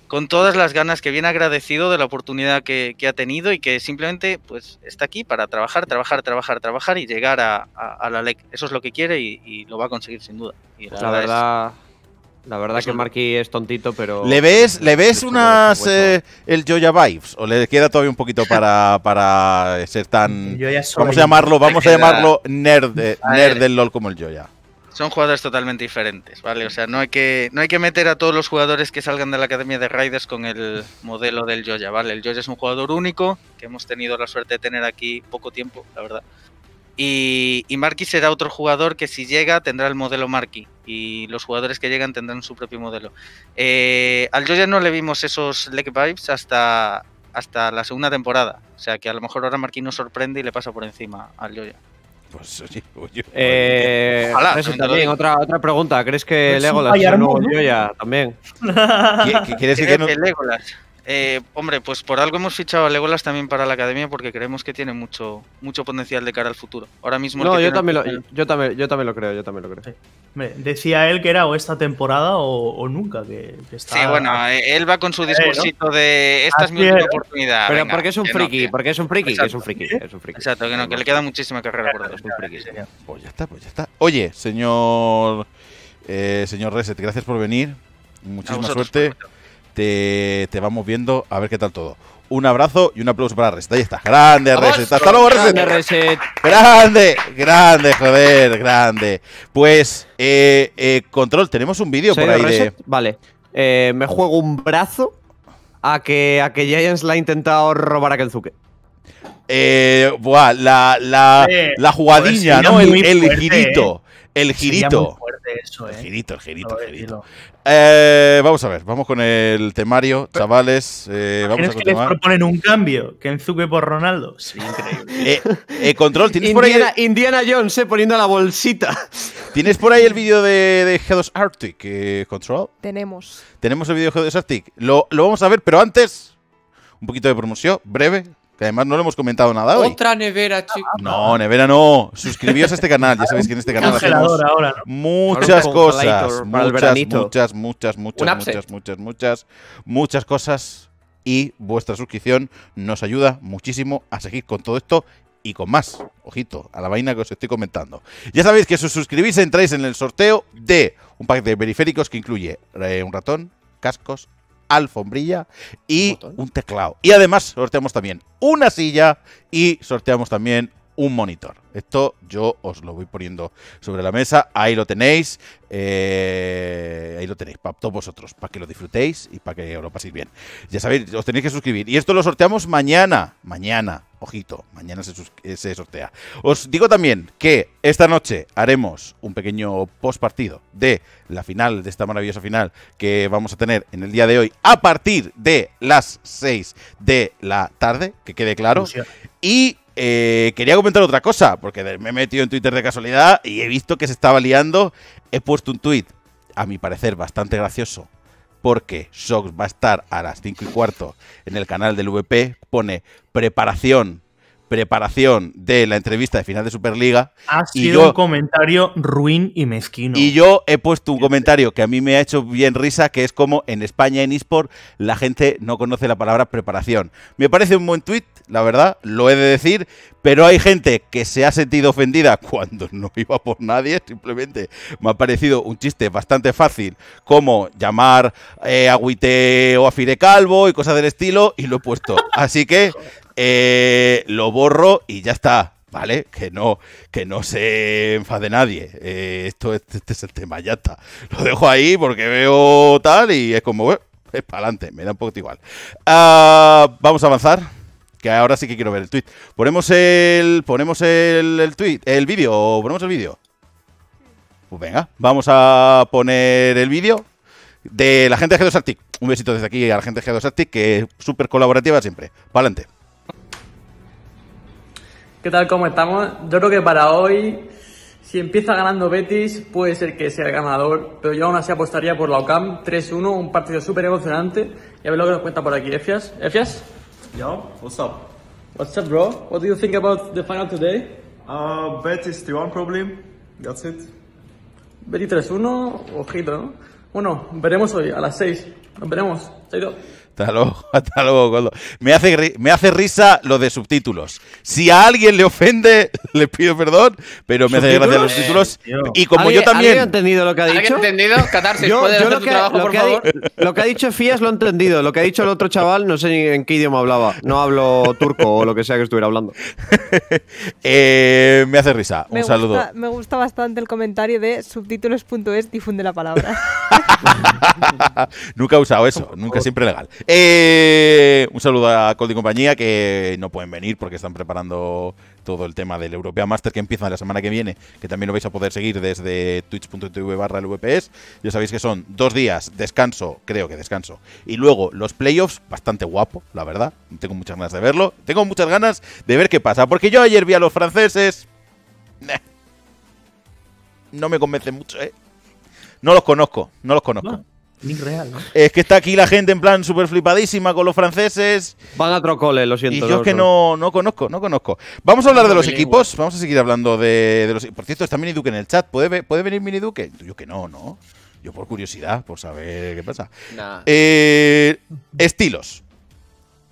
Speaker 9: con todas las ganas, que viene agradecido de la oportunidad que, ha tenido y que simplemente pues está aquí para trabajar, trabajar, trabajar, trabajar y llegar a, la LEC. Eso es lo que quiere y, lo va a conseguir sin duda. la, verdad, la verdad que
Speaker 6: Marky es tontito, pero... ¿Le
Speaker 3: ves, ¿le ves unas eh, el Joya Vibes? ¿O le queda todavía un poquito para, para ser tan... Vamos a llamarlo, vamos a llamarlo nerd, eh, nerd del LOL como el Joya
Speaker 9: son jugadores totalmente diferentes, ¿vale? O sea, no hay que, no hay que meter a todos los jugadores que salgan de la Academia de Raiders con el modelo del Joya, ¿vale? El Joya es un jugador único, que hemos tenido la suerte de tener aquí poco tiempo, la verdad. Y, y Marky será otro jugador que si llega tendrá el modelo Marky y los jugadores que llegan tendrán su propio modelo. Eh, al Joya no le vimos esos leg vibes hasta, hasta la segunda temporada, o sea que a lo mejor ahora Marky nos sorprende y le pasa por encima al Joya. Pues oye, oye, eh, ojalá, eso también, otra, otra pregunta. ¿Crees que pues Legolas es un nuevo Yoya también? ¿Quieres decir que no? Que Legolas? Eh, hombre, pues por algo hemos fichado a Legolas también para la academia porque creemos que tiene mucho, mucho potencial de cara al futuro. Ahora mismo. No, yo, también lo, yo, también, yo también lo creo, yo también lo creo.
Speaker 5: decía él que era o esta temporada o, nunca. Que, que Sí, bueno, eh,
Speaker 9: él va con su eh, discursito de esta es mi última oportunidad. Pero porque es un friki, porque
Speaker 5: es un friki, exacto, que es un friki,
Speaker 9: es un friki. Exacto, que no, que le queda muchísima carrera por delante. pues ya está,
Speaker 3: pues ya está. Oye, señor, eh, señor Reset, gracias por venir. Muchísima suerte te, vamos viendo a ver qué tal todo. Un abrazo y un aplauso para Reset. Ahí está. Grande Reset. Hasta luego Reset. Grande Grande, grande, joder, grande. Pues, eh, eh, Control, tenemos un vídeo por ahí de...
Speaker 6: Vale. Eh, me juego un brazo a que, a que Giants la ha intentado robar
Speaker 3: a Kenzuke. Eh, buah, la, la, la jugadilla, pues ¿no? El, el girito. El eh. girito. El girito, el girito, el girito. Eh, vamos a ver, vamos con el temario, chavales. Eh, vamos a que les proponen
Speaker 5: un cambio? Kenzuke por Ronaldo. Sí, increíble.
Speaker 3: Eh, control, ¿tienes por ahí?
Speaker 5: Indiana Jones
Speaker 3: poniendo la bolsita. ¿Tienes por ahí el vídeo de, de G2 Arctic, Control?
Speaker 2: Tenemos.
Speaker 3: Tenemos el vídeo de g Arctic. Lo, lo vamos a ver, pero antes, un poquito de promoción, breve. Que además no lo hemos comentado nada hoy. Otra
Speaker 4: nevera, ah, chicos. No,
Speaker 3: nevera no. Suscribíos a este canal. Ya sabéis que en este canal hacemos muchas cosas. Muchas, muchas, muchas, muchas, muchas, muchas, muchas, muchas cosas. Y vuestra suscripción nos ayuda muchísimo a seguir con todo esto y con más. Ojito, a la vaina que os estoy comentando. Ya sabéis que si os suscribís entráis en el sorteo de un pack de periféricos que incluye eh, un ratón, cascos, alfombrilla y un teclado. Y además sorteamos también una silla y sorteamos también un monitor. Esto yo os lo voy poniendo sobre la mesa. Ahí lo tenéis. Eh, ahí lo tenéis para todos vosotros, para que lo disfrutéis y para que os lo paséis bien. Ya sabéis, os tenéis que suscribir. Y esto lo sorteamos mañana. Mañana. Ojito, mañana se, eh, se, sortea. Os digo también que esta noche haremos un pequeño post partido de la final, de esta maravillosa final que vamos a tener en el día de hoy a partir de las 6 de la tarde, que quede claro. Y eh, quería comentar otra cosa, porque me he metido en Twitter de casualidad y he visto que se estaba liando. He puesto un tuit, a mi parecer, bastante gracioso porque Sox va a estar a las 5 y cuarto en el canal del VP, pone preparación preparación de la entrevista de final de Superliga. Ha sido un
Speaker 5: comentario ruin y mezquino. Y
Speaker 3: yo he puesto un comentario que a mí me ha hecho bien risa, que es como en España en eSport la gente no conoce la palabra preparación. Me parece un buen tuit, la verdad, lo he de decir, pero hay gente que se ha sentido ofendida cuando no iba por nadie, simplemente me ha parecido un chiste bastante fácil, como llamar eh, a Guite o a Fire Calvo y cosas del estilo, y lo he puesto. Así que eh, lo borro y ya está. ¿Vale? Que no, que no se enfade nadie. Eh, esto, este, este, es el tema, ya está. Lo dejo ahí porque veo tal y es como, es para adelante, me da un poquito igual. Ah, vamos a avanzar, que ahora sí que quiero ver el tweet. Ponemos el, ponemos el, tweet, el vídeo, ponemos el vídeo. Pues venga, vamos a poner el vídeo de la gente de G2 Arctic. Un besito desde aquí a la gente de G2 Arctic, que es súper colaborativa siempre. Para adelante.
Speaker 8: ¿Qué tal? ¿Cómo estamos? Yo creo que para hoy, si empieza ganando Betis, puede ser que sea el ganador, pero yo aún así apostaría por la OCAM 3-1, un partido súper emocionante. Y a ver lo que nos cuenta por aquí, Efias. Efias? Yo, what's up? What's up, bro? What do you think about the final today? Uh, Betis 3-1 problem. that's it. Betis 3-1, ojito, ¿no? Bueno, veremos hoy a las 6. Nos veremos.
Speaker 3: Hasta luego, hasta luego, Me hace, me hace risa lo de subtítulos. Si a alguien le ofende, le pido perdón, pero me hace gracia los subtítulos. Eh, y como yo también.
Speaker 6: entendido lo que ha dicho? ¿Alguien entendido? yo, yo lo, que, trabajo, lo, que Ha, dicho Fías lo he entendido. Lo que ha dicho el otro chaval, no sé en qué idioma hablaba. No hablo turco o lo que sea que estuviera hablando. Eh, me hace risa. Un saludo.
Speaker 2: me gusta bastante el comentario de subtítulos.es difunde la palabra.
Speaker 3: nunca he usado eso, nunca siempre legal. Eh, un saludo a Cold y compañía que no pueden venir porque están preparando todo el tema del Europea Master que empieza la semana que viene, que también lo vais a poder seguir desde twitch.tv barra VPS. Ya sabéis que son dos días, descanso, creo que descanso, y luego los playoffs, bastante guapo, la verdad. Tengo muchas ganas de verlo, tengo muchas ganas de ver qué pasa, porque yo ayer vi a los franceses... No me convence mucho, ¿eh? No los conozco, no los conozco. Es que está aquí la gente en plan súper flipadísima con los franceses. Van a trocole, lo siento. Y yo es que no, no conozco, no conozco. Vamos a hablar de los equipos, vamos a seguir hablando de, los... Por cierto, está Mini Duque en el chat, ¿puede, puede venir Mini Duque? Yo que no, ¿no? Yo por curiosidad, por saber qué pasa. Eh, estilos.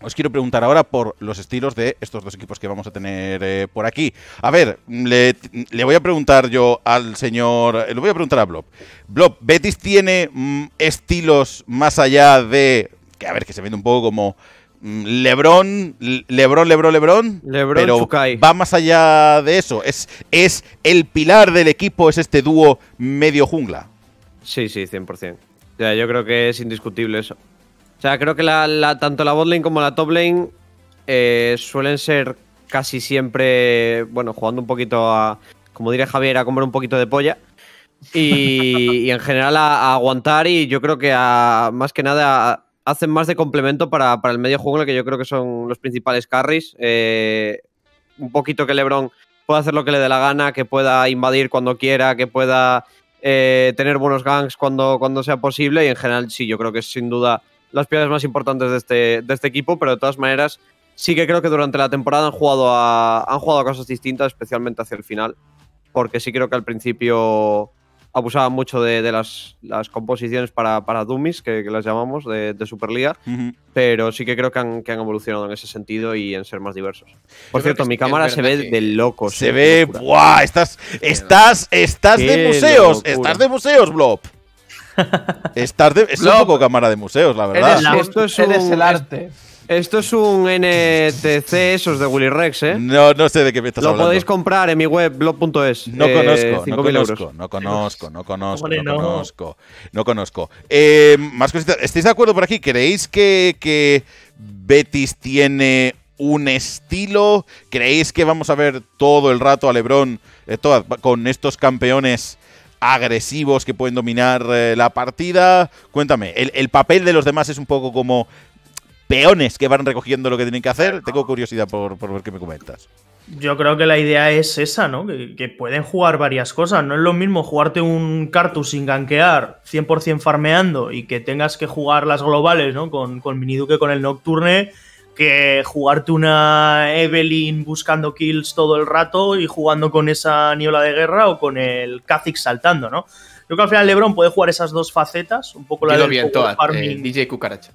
Speaker 3: Os quiero preguntar ahora por los estilos de estos dos equipos que vamos a tener eh, por aquí. A ver, le, voy a preguntar yo al señor. Eh, le voy a preguntar a Blob. Blob, ¿Betis tiene mm, estilos más allá de. Que a ver, que se vende un poco como. Mm, Lebron, Lebron, Lebron, Lebron. Lebron pero va más allá de eso. Es, es el pilar del equipo, es este dúo medio jungla.
Speaker 6: Sí, sí, 100%. yo creo que es indiscutible eso. O sea, creo que la, tanto la botlane como la top lane eh, suelen ser casi siempre, bueno, jugando un poquito a, como diría Javier, a comer un poquito de polla. Y, en general a, aguantar y yo creo que a, más que nada hacen más de complemento para, el medio juego, que yo creo que son los principales carries. Eh, un poquito que Lebron pueda hacer lo que le dé la gana, que pueda invadir cuando quiera, que pueda eh, tener buenos ganks cuando, cuando sea posible. Y en general, sí, yo creo que es sin duda las piezas más importantes de este, de este equipo, pero de todas maneras sí que creo que durante la temporada han jugado a, han jugado cosas distintas, especialmente hacia el final, porque sí creo que al principio abusaban mucho de, las, composiciones para, para dummies, que, las llamamos, de, Superliga, pero sí que creo que han, que han, evolucionado en ese sentido y en ser más diversos. Por cierto, mi cámara se ve de loco. Se ve, ¡buah! Estás,
Speaker 3: estás, estás de museos, estás de museos, Blob. Estás de, es un poco cámara de museos, la
Speaker 6: verdad. esto es el arte. Esto es un NTC,
Speaker 3: esos de Willy Rex, ¿eh? No, sé de qué me estás
Speaker 6: hablando. Lo podéis comprar en mi web, blog.es. Eh, no, no,
Speaker 3: conozco, no conozco, no conozco, no conozco, no conozco, más cositas. ¿Estáis de acuerdo por aquí? ¿Creéis que, Betis tiene un estilo? ¿Creéis que vamos a ver todo el rato a Lebron eh, con estos campeones agresivos que pueden dominar eh, la partida. Cuéntame, el, papel de los demás es un poco como peones que van recogiendo lo que tienen que hacer. Tengo curiosidad por, ver qué me comentas.
Speaker 5: Yo creo que la idea es esa, ¿no? Que, pueden jugar varias cosas. No es lo mismo jugarte un Cartus sin ganquear, 100% farmeando, y que tengas que jugar las globales, ¿no? Con, con Miniduque, con el Nocturne que jugarte una Evelyn buscando kills todo el rato y jugando con esa Niola de guerra o con el Kha'Zix saltando, ¿no? creo que al final LeBron puede jugar esas dos facetas, un poco la de power farming. Eh, DJ Cucaracha.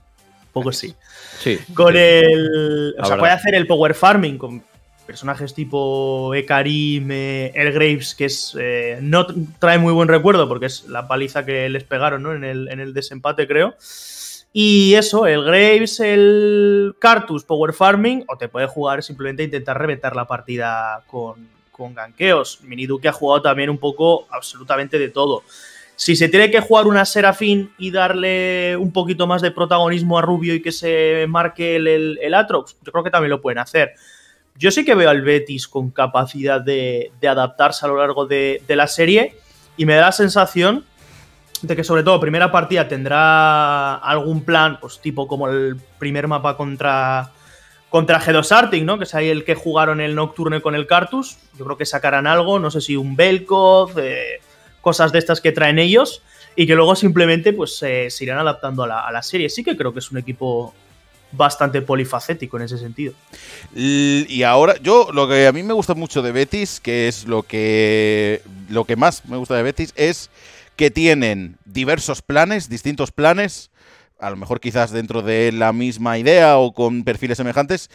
Speaker 5: Un poco sí. Sí. Con el. O sea, puede hacer el power farming con personajes tipo Ekarim, El eh, Graves, que es. Eh, no trae muy buen recuerdo porque es la paliza que les pegaron, ¿no? En el, en el desempate, creo. Y eso, el Graves, el Cartus, Power Farming, o te puede jugar simplemente intentar reventar la partida con, con ganqueos. Miniduke ha jugado también un poco absolutamente de todo. Si se tiene que jugar una Serafín y darle un poquito más de protagonismo a Rubio y que se marque el, Atrox, yo creo que también lo pueden hacer. Yo sí que veo al Betis con capacidad de, adaptarse a lo largo de, de, la serie y me da la sensación que sobre todo primera partida tendrá algún plan, pues tipo como el primer mapa contra, contra G2 Arctic, ¿no? Que es ahí el que jugaron el Nocturne con el Cartus. Yo creo que sacarán algo, no sé si un Belco eh, cosas de estas que traen ellos y que luego simplemente pues eh, se irán adaptando a la, a la serie. Sí que creo que es un equipo bastante polifacético en ese sentido.
Speaker 3: Y ahora, yo lo que a mí me gusta mucho de Betis, que es lo que lo que más me gusta de Betis es que tienen diversos planes, distintos planes, a lo mejor quizás dentro de la misma idea o con perfiles semejantes,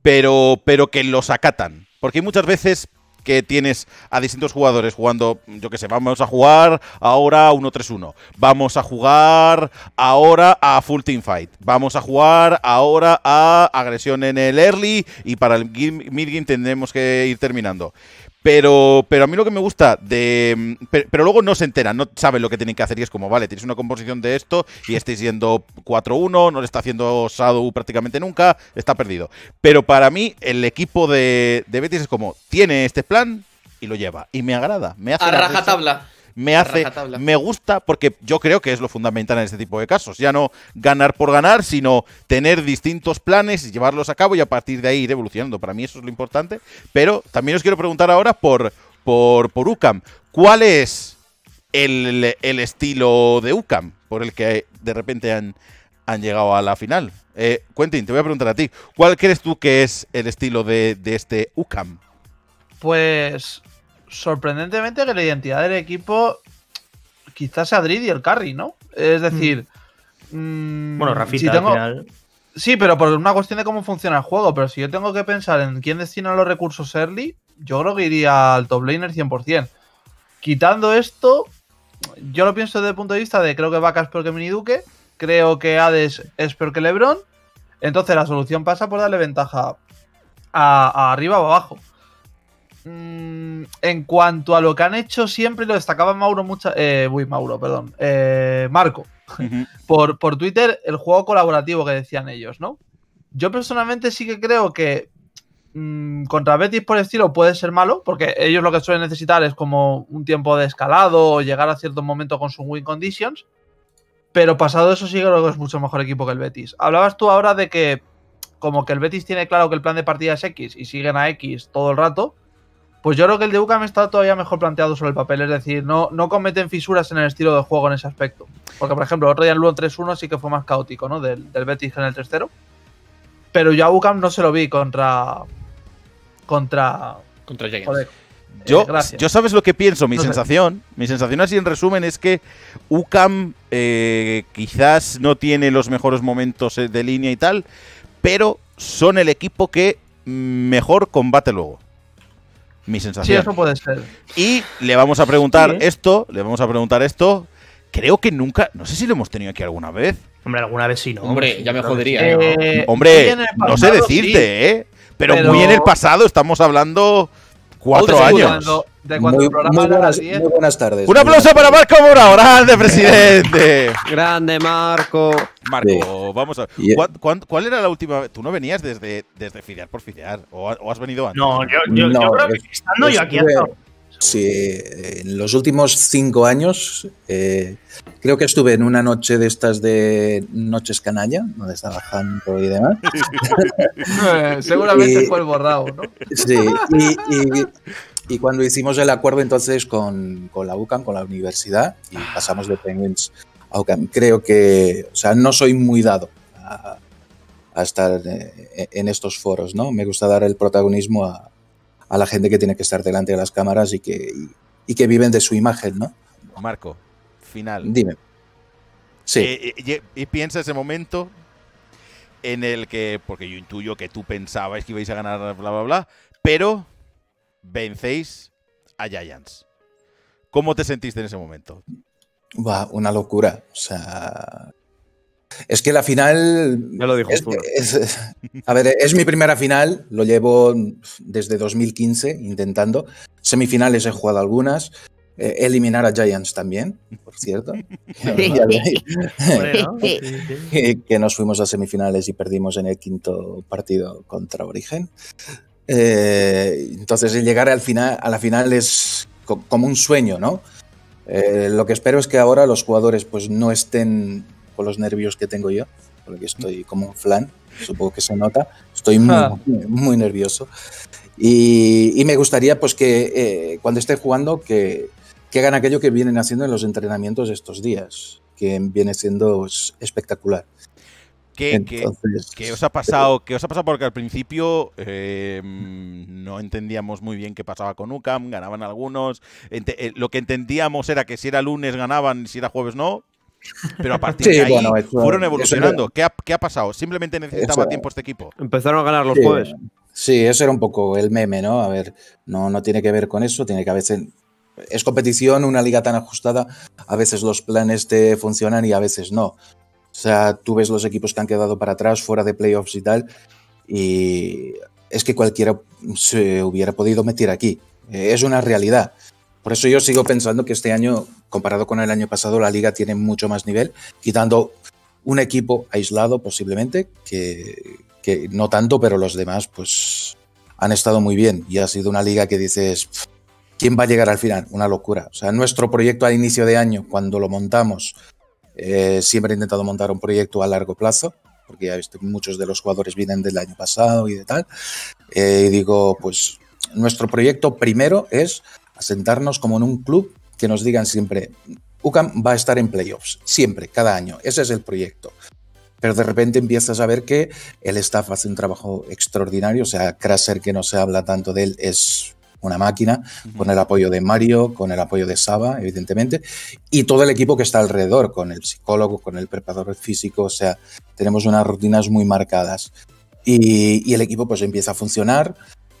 Speaker 3: pero, pero que los acatan. Porque hay muchas veces que tienes a distintos jugadores jugando, yo qué sé, vamos a jugar ahora 1-3-1, vamos a jugar ahora a full team fight, vamos a jugar ahora a agresión en el early y para el mid game tendremos que ir terminando. Pero, pero a mí lo que me gusta de. Mm, pero, luego no se enteran, no saben lo que tienen que hacer y es como, vale, tienes una composición de esto y estáis siendo 4-1, no le está haciendo Shadow prácticamente nunca, está perdido. Pero para mí, el equipo de, de Betis es como, tiene este plan y lo lleva. Y me agrada, me hace. A rajatabla me hace, me gusta, porque yo creo que es lo fundamental en este tipo de casos. Ya no ganar por ganar, sino tener distintos planes y llevarlos a cabo y a partir de ahí ir evolucionando. Para mí eso es lo importante. Pero también os quiero preguntar ahora por, por, por UCAM. ¿Cuál es el, estilo de UCAM por el que de repente han, han llegado a la final? Eh, Quentin, te voy a preguntar a ti. ¿Cuál crees tú que es el estilo de, de este UCAM?
Speaker 7: Pues sorprendentemente que la identidad del equipo quizás sea Drid y el carry, ¿no? Es decir... Mm. Mm, bueno, Rafita Sí, pero por una cuestión de cómo funciona el juego. Pero si yo tengo que pensar en quién destina los recursos early, yo creo que iría al top laner 100%. Quitando esto, yo lo pienso desde el punto de vista de creo que vacas es peor que creo que Hades es peor que Lebron. Entonces la solución pasa por darle ventaja a arriba o abajo. Mm, en cuanto a lo que han hecho, siempre lo destacaba Mauro mucho. eh, uy, Mauro, perdón, eh, Marco, por, por Twitter, el juego colaborativo que decían ellos, ¿no? Yo personalmente sí que creo que mm, contra Betis por estilo puede ser malo, porque ellos lo que suelen necesitar es como un tiempo de escalado o llegar a cierto momento con sus win conditions. Pero pasado eso sí creo que es mucho mejor equipo que el Betis. Hablabas tú ahora de que como que el Betis tiene claro que el plan de partida es X y siguen a X todo el rato, pues yo creo que el de UCAM está todavía mejor planteado sobre el papel, es decir, no, no cometen fisuras en el estilo de juego en ese aspecto. Porque, por ejemplo, el otro día el Luan 3-1 sí que fue más caótico, ¿no? Del, del Betis en el 3-0. Pero yo a UCAM no se lo vi contra. Contra. Contra Giants. Eh, yo, yo,
Speaker 3: sabes lo que pienso, mi sensación. Mi sensación así en resumen es que UCAM eh, quizás no tiene los mejores momentos eh, de línea y tal, pero son el equipo que mejor combate luego. Mi sensación. Sí, eso puede ser. Y le vamos a preguntar esto, le vamos a preguntar esto. Creo que nunca, no sé si lo hemos tenido aquí alguna vez.
Speaker 5: Hombre, alguna vez sí, ¿no? Hombre, ya me jodería. ¿eh?
Speaker 3: Eh, hombre, no sé decirte, ¿eh? Pero, muy en el pasado, estamos hablando cuatro años. De muy, buenas, buenas, tardes. Un aplauso para Marco Mora, grande presidente. grande Marco. Marco, vamos a ¿Cuál, cuál, era la última vez? Tú no venías desde, desde filiar por filiar, o, has venido antes. No, yo,
Speaker 10: yo, creo que eh,
Speaker 1: estando yo aquí.
Speaker 10: Sí, en los últimos cinco años eh, creo que estuve en una noche de estas de Noches Canalla, donde estaba Janko y demás. Eh, seguramente fue el borrado, ¿no? Sí, y y cuando hicimos el acuerdo entonces con, la Ucan con la universidad, y ah. pasamos de Penguins a Ucan creo que, o sea, no soy muy dado a, estar eh, en estos foros, ¿no? Me gusta dar el protagonismo a, la gente que tiene que estar delante de las cámaras y que, y, que viven de su imagen, ¿no? Marco, final. Dime.
Speaker 3: Sí. Eh, eh, y, piensa ese momento en el que, porque yo intuyo que tú pensabas que ibais a ganar, bla, bla, bla, pero vencéis a Giants. ¿Cómo te sentiste en ese momento?
Speaker 10: Va, una locura. O sea. Es que la final. Ya lo dijo es, A ver, es mi primera final. Lo llevo desde 2015 intentando. Semifinales he jugado algunas. Eh, eliminar a Giants también, por cierto. que nos fuimos a semifinales y perdimos en el quinto partido contra Origen. Eh, entonces el llegar al final, a la final es como un sueño, ¿no? Eh, lo que espero es que ahora los jugadores pues no estén con los nervios que tengo yo, porque estoy como un flan, supongo que se nota, estoy ah. muy, nervioso. Y, me gustaría pues que eh, cuando esté jugando que, que hagan aquello que vienen haciendo en los entrenamientos estos días, que viene siendo espectacular.
Speaker 3: ¿Qué, os ha pasado? ¿Qué os ha pasado? Porque al principio eh, no entendíamos muy bien qué pasaba con UCAM, ganaban algunos. Eh, lo que entendíamos era que si era lunes ganaban, si era jueves no. Pero
Speaker 6: a partir
Speaker 10: de ahí fueron evolucionando.
Speaker 3: ¿Qué, ha, pasado? Simplemente necesitaba tiempo este equipo.
Speaker 10: Empezaron a ganar los jueves. Sí, eso era un poco el meme, ¿no? A ver, no, no tiene que ver con eso, tiene que a veces es competición, una liga tan ajustada, a veces los planes te funcionan y a veces no. O sea, tú ves los equipos que han quedado para atrás, fuera de playoffs y tal, y es que cualquiera se hubiera podido meter aquí. Eh, es una realidad. Por eso yo sigo pensando que este año, comparado con el año pasado, la liga tiene mucho más nivel, quitando un equipo aislado posiblemente, que, que no tanto, pero los demás pues han estado muy bien y ha sido una liga que dices, ¿quién va a llegar al final? Una locura. O sea, nuestro proyecto al inicio de año, cuando lo montamos, eh, siempre he intentado montar un proyecto a largo plazo, porque muchos de los jugadores vienen del año pasado y de tal. Eh, y digo, pues nuestro proyecto primero es asentarnos como en un club que nos digan siempre, UCAM va a estar en playoffs, siempre, cada año. Ese es el proyecto. Pero de repente empiezas a ver que el staff hace un trabajo extraordinario. O sea, Kraser, que no se habla tanto de él, es una máquina, con el apoyo de Mario, con el apoyo de Saba, evidentemente, y todo el equipo que está alrededor, con el psicólogo, con el preparador físico, o sea, tenemos unas rutinas muy marcadas. Y, el equipo pues empieza a funcionar.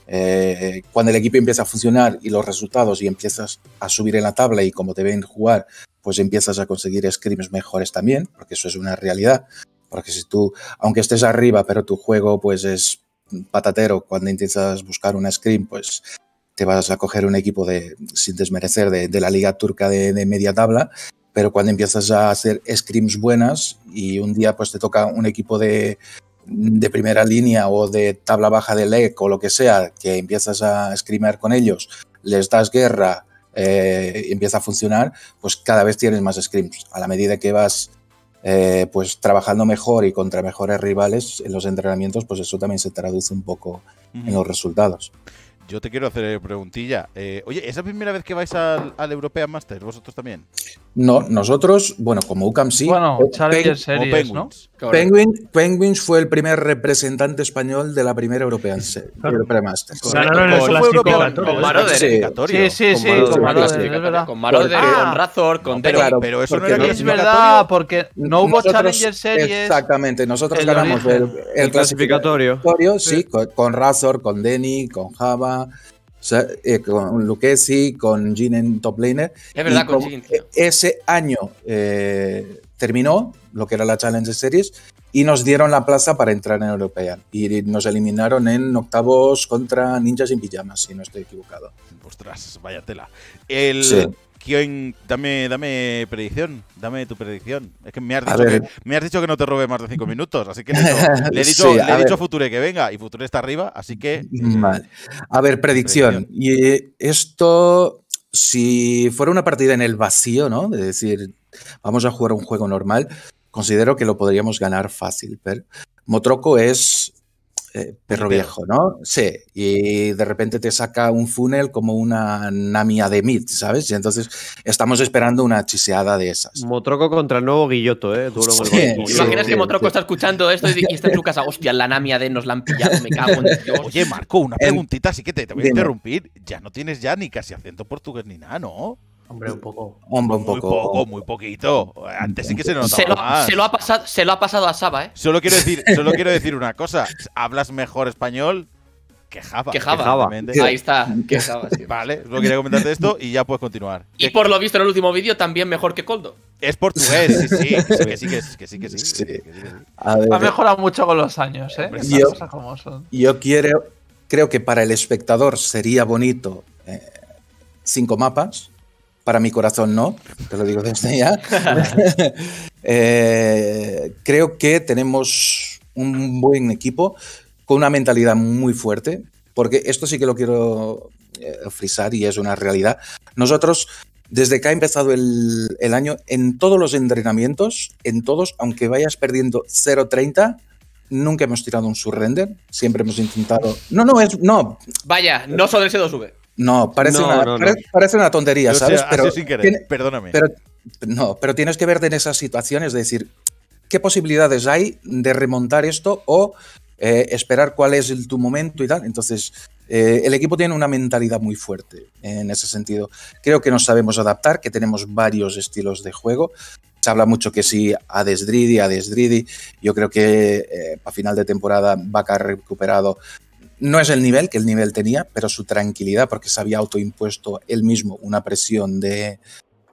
Speaker 10: Eh, cuando el equipo empieza a funcionar y los resultados y empiezas a subir en la tabla y como te ven jugar, pues empiezas a conseguir scrims mejores también, porque eso es una realidad. Porque si tú, aunque estés arriba, pero tu juego pues es patatero, cuando intentas buscar una screen, pues te vas a coger un equipo de, sin desmerecer, de, la liga turca de, media tabla, pero cuando empiezas a hacer scrims buenas y un día pues te toca un equipo de, primera línea o de tabla baja de LEC o lo que sea, que empiezas a scrimear con ellos, les das guerra, eh, y empieza a funcionar, pues cada vez tienes más scrims. A la medida que vas eh, pues trabajando mejor y contra mejores rivales en los entrenamientos, pues eso también se traduce un poco en los resultados.
Speaker 3: Yo te quiero hacer preguntilla. Eh, oye, ¿es la primera vez que vais al, European Masters? ¿Vosotros también?
Speaker 10: No, nosotros, bueno, como UCAM sí. Bueno, eh, Challenger Series, Penguins. ¿no? Penguins fue el primer representante español de la primera European, European Masters. el Con, con ¿eh? Sí, sí, sí. Con Maroder con, Maroder, ah, con Razor, con Denny pero eso no era Es verdad, porque no hubo Challenger Series. Exactamente, nosotros ganamos el, clasificatorio. Sí, con, Razor, con Denny, con Java. Eh, con Lucchesi, con Gin en top laner. Es verdad, Ese año eh, terminó lo que era la Challenge Series y nos dieron la plaza para entrar en Europea Y nos eliminaron en octavos contra Ninjas en Pijamas, si no estoy equivocado. Ostras, vaya tela.
Speaker 3: El, sí. ¿Quién? Dame, dame predicción, dame tu predicción. Es que me has, dicho que no te robe más de cinco minutos, así que le, he dicho, a Future que venga y Future está arriba, así
Speaker 10: que... Vale. A ver, predicción. Y eh, esto, si fuera una partida en el vacío, ¿no? De decir, vamos a jugar un juego normal, considero que lo podríamos ganar fácil, pero Motroco es eh, perro viejo, ¿no? Sí, y de repente te saca un funnel como una namia de mid, ¿sabes? Y entonces estamos esperando una chiseada de esas. Motroco contra el nuevo Guilloto, ¿eh? Imaginas que Motroco
Speaker 4: está escuchando esto y está en su casa, hostia, la namia de nos la han pillado, me cago en Dios. Oye,
Speaker 3: Marco, una preguntita, así que te, voy a interrumpir. Ya no tienes ya ni casi acento portugués ni nada, ¿no?
Speaker 10: Hombre, un poco. Hombre, un poco. Muy poco,
Speaker 3: muy poquito. Antes sí que se notaba se lo, Se lo, ha
Speaker 4: pasado, se lo ha pasado a Saba, ¿eh? Solo quiero decir, solo quiero
Speaker 3: decir una cosa. Hablas mejor español que Java. Que Java. Ahí está. Que Vale, solo quería comentarte esto y ya puedes continuar.
Speaker 4: Y por lo visto en el último vídeo también mejor que Coldo. Es portugués, sí, sí. Que sí,
Speaker 10: que sí, ha mejorado
Speaker 7: mucho con los años, ¿eh?
Speaker 10: yo, quiero, creo que para el espectador sería bonito eh, cinco mapas para mi corazón no, te lo digo desde ya. Eh, creo que tenemos un buen equipo con una mentalidad muy fuerte, porque esto sí que lo quiero eh, frisar y es una realidad. Nosotros, desde que ha empezado el, el año, en todos los entrenamientos, en todos, aunque vayas perdiendo 0-30, nunca hemos tirado un surrender, siempre hemos intentado... No, no, es... No.
Speaker 4: Vaya, no solo el C2V.
Speaker 10: No, parece, una, tontería, ¿sabes? pero, perdóname. no, pero tienes que verte en esas situaciones, decir, ¿qué posibilidades hay de remontar esto o eh, esperar cuál es el, tu momento y tal? Entonces, eh, el equipo tiene una mentalidad muy fuerte en ese sentido. Creo que nos sabemos adaptar, que tenemos varios estilos de juego. Se habla mucho que sí a Desdridi, a Desdridi. Yo creo que eh, a final de temporada a ha recuperado no es el nivel que el nivel tenía, pero su tranquilidad, porque se había autoimpuesto él mismo una presión de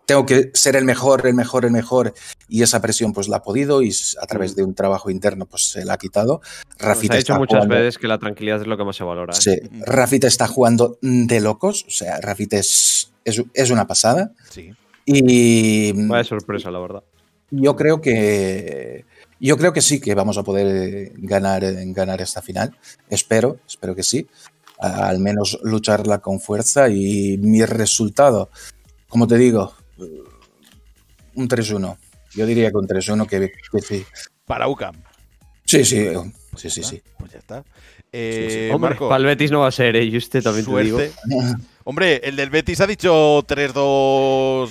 Speaker 10: tengo que ser el mejor, el mejor, el mejor, y esa presión pues la ha podido y a través de un trabajo interno pues se la ha quitado. Pues, Rafita ha dicho muchas veces
Speaker 6: que la tranquilidad es lo que más se
Speaker 10: valora. ¿eh? Sí, mm. Rafita está jugando de locos, o sea, Rafita es, es, una pasada. Sí. Y...
Speaker 6: Vaya sorpresa, la verdad.
Speaker 10: Yo creo que yo creo que sí que vamos a poder eh, eh, ganar, esta final. Espero, espero que sí. al menos lucharla con fuerza y mi resultado, como te digo, un 3-1. Yo diría que un 3-1 que, que, Para UCAM. Sí, sí, pues sí, sí, sí.
Speaker 3: Pues ya está. Eh, Hombre,
Speaker 6: para el Betis no va a ser, ¿eh? y usted también suerte. te digo.
Speaker 3: Hombre, el del Betis ha dicho 3-2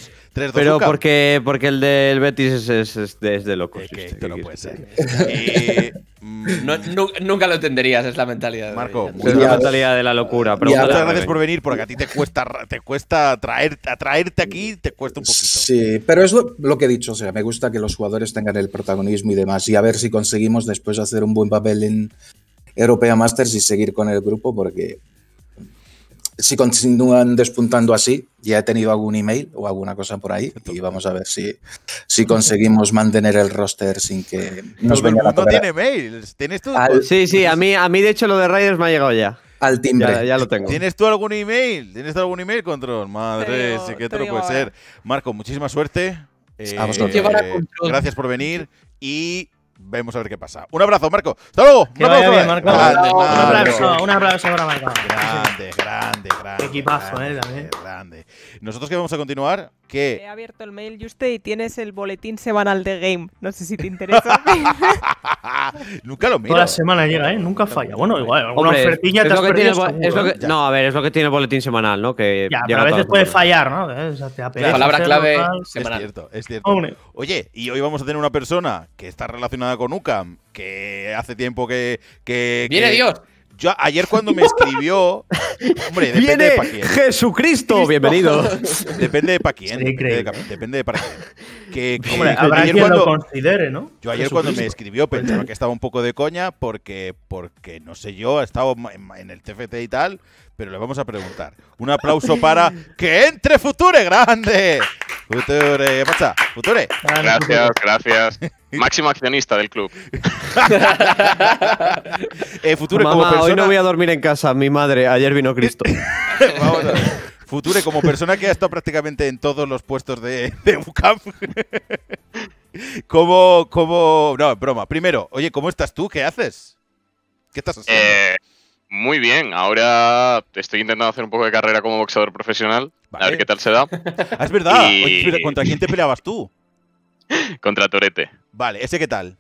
Speaker 4: pero porque,
Speaker 6: porque el del Betis es, es, de, locos. que este, no puede ser.
Speaker 4: Mm, nunca lo entenderías, es la mentalidad. Marco, de...
Speaker 3: es la mentalidad de la locura. Pero muchas gracias por venir, porque a ti te cuesta,
Speaker 10: te cuesta traer, atraerte aquí, te cuesta un poquito. Sí, pero es lo, que he dicho. O sea, me gusta que los jugadores tengan el protagonismo y demás. Y a ver si conseguimos después hacer un buen papel en Europea Masters y seguir con el grupo, porque si continúan despuntando así, ya he tenido algún email o alguna cosa por ahí y vamos a ver si, si conseguimos mantener el roster sin que nos venga No tiene
Speaker 3: mail! tienes tú.
Speaker 6: Pues, sí, sí, pues a mí, a mí de hecho lo de Raiders me ha llegado ya.
Speaker 10: Al timbre. Ya, lo tengo. ¿Tienes
Speaker 3: tú algún email? ¿Tienes tú algún email, Control? Madre, sí que otro puede ser. Marco, muchísima suerte. a eh, gracias por venir y vemos a ver qué pasa. Un abrazo, Marco. Hasta luego. un abrazo. Eh. Marco. un abrazo, para Marco. Grande, grande, grande. Equipazo, eh, también. Grande. Nosotros que vamos a
Speaker 5: continuar que... He
Speaker 1: abierto el
Speaker 2: mail y usted y tienes el boletín semanal de Game. No sé si te interesa.
Speaker 5: Nunca lo miro. Toda semana llega, ¿eh? Nunca falla. Bueno, igual, alguna es, lo que ¿eh?
Speaker 6: No, a ver, es lo que tiene el boletín semanal, ¿no? Que a veces puede
Speaker 5: fallar, ¿no? la palabra clave Es cierto,
Speaker 3: es cierto. Oye, y hoy vamos a tener una persona que está relacionada con UCAM, que hace tiempo que... que ¡Viene Dios! Yo ayer cuando
Speaker 5: me escribió.
Speaker 3: Hombre, depende ¡Viene de para quién. Jesucristo,
Speaker 5: bienvenido.
Speaker 3: Depende de para quién. depende, de, depende para quién. Que, ayer cuando, considere, ¿no? Yo ayer cuando me escribió pensaba que estaba un poco de coña porque, porque no sé yo, estaba en, en el TFT y tal pero le vamos a preguntar. Un aplauso para que entre Future Grande. Future, ¿qué pasa? Future. Gracias,
Speaker 11: gracias. Máximo accionista del club. Eh,
Speaker 3: Future, como persona... hoy no voy
Speaker 6: a dormir en casa. Mi madre, ayer vino Cristo.
Speaker 3: vamos Future, como persona que ha estado prácticamente en todos los puestos de, de ¿Cómo.? No, broma. Primero, oye, ¿cómo estás tú? ¿Qué haces? ¿Qué estás
Speaker 11: haciendo? Eh, muy bien, ahora estoy intentando hacer un poco de carrera como boxeador profesional, a ver qué tal se da.
Speaker 3: es verdad, pero ¿contra quién te peleabas tú?
Speaker 11: Contra Torete.
Speaker 3: Vale, ¿ese qué tal?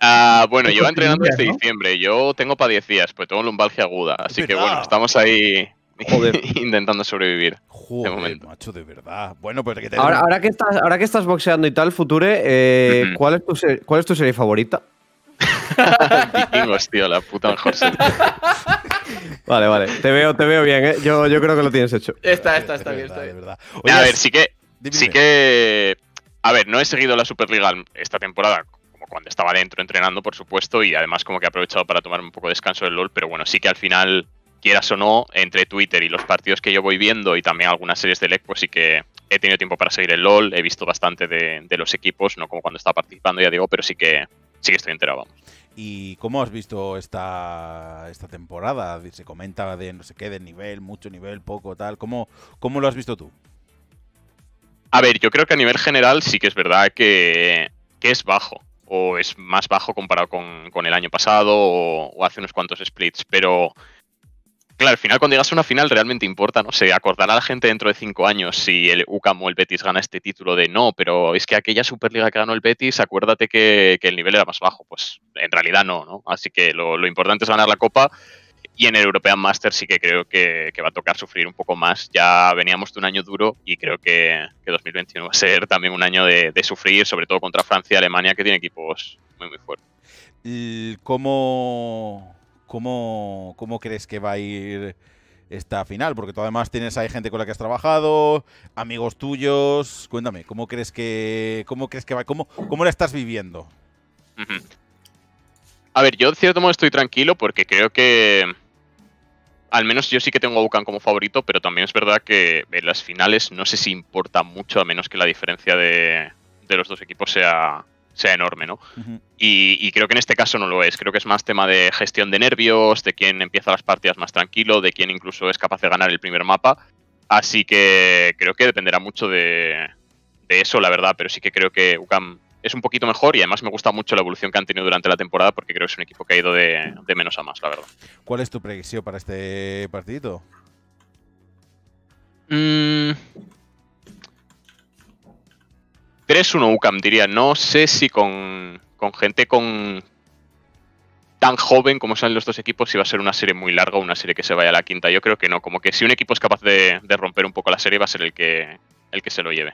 Speaker 11: Ah, bueno, yo entrenando desde diciembre, yo tengo para 10 días, pues tengo lumbalgia aguda, así que bueno, estamos ahí intentando sobrevivir. Joder, de macho, de verdad. Bueno, ahora,
Speaker 6: ahora, que estás, boxeando y tal, Future, eh, ¿cuál, ¿cuál es tu serie favorita?
Speaker 11: tío, la puta mejor
Speaker 6: Vale, vale. Te veo, te veo bien, ¿eh? Yo, yo creo que lo tienes hecho.
Speaker 11: Está, está, está bien, está bien.
Speaker 1: a ver,
Speaker 11: sí que. Sí que. A ver, no he seguido la Superliga esta temporada, como cuando estaba dentro entrenando, por supuesto, y además como que he aprovechado para tomar un poco de descanso del LOL, pero bueno, sí que al final, quieras o no, entre Twitter y los partidos que yo voy viendo y también algunas series de LEC, pues sí que he tenido tiempo para seguir el LOL, he visto bastante de, de los equipos, no como cuando estaba participando, ya digo, pero sí que, sí que estoy enterado, vamos.
Speaker 3: ¿Y cómo has visto esta, esta temporada? Se comenta de no sé qué, de nivel, mucho nivel, poco, tal. ¿Cómo, lo has visto tú?
Speaker 11: A ver, yo creo que a nivel general sí que es verdad que, es bajo, o es más bajo comparado con, el año pasado o hace unos cuantos splits, pero Claro, al final cuando llegas a una final realmente importa, ¿no? Se acordará la gente dentro de cinco años si el UCAM o el Betis gana este título de no, pero es que aquella Superliga que ganó el Betis, acuérdate que, el nivel era más bajo. Pues en realidad no, ¿no? Así que lo, importante es ganar la Copa y en el European Master sí que creo que, va a tocar sufrir un poco más. Ya veníamos de un año duro y creo que, 2021 va a ser también un año de, de sufrir, sobre todo contra Francia y Alemania, que tiene equipos muy, muy fuertes.
Speaker 3: ¿Cómo, ¿Cómo, crees que va a ir esta final? Porque tú además tienes ahí gente con la que has trabajado, amigos tuyos. Cuéntame, ¿cómo crees que, cómo crees que va? ¿Cómo, cómo la estás viviendo?
Speaker 11: A ver, yo de cierto modo estoy tranquilo porque creo que. Al menos yo sí que tengo a Wukan como favorito, pero también es verdad que en las finales no sé si importa mucho, a menos que la diferencia de los dos equipos sea, sea enorme, ¿no? y, creo que en este caso no lo es. Creo que es más tema de gestión de nervios, de quién empieza las partidas más tranquilo, de quién incluso es capaz de ganar el primer mapa. Así que creo que dependerá mucho de, eso, la verdad. Pero sí que creo que UCAM es un poquito mejor y además me gusta mucho la evolución que han tenido durante la temporada porque creo que es un equipo que ha ido de, menos a más, la verdad.
Speaker 3: ¿Cuál es tu previsión para este partido?
Speaker 1: Mmm...
Speaker 11: 3-1 UCAM, diría. No sé si con, con gente con tan joven como son los dos equipos, si va a ser una serie muy larga o una serie que se vaya a la quinta. Yo creo que no. Como que si un equipo es capaz de, romper un poco la serie, va a ser el que, el que se lo lleve.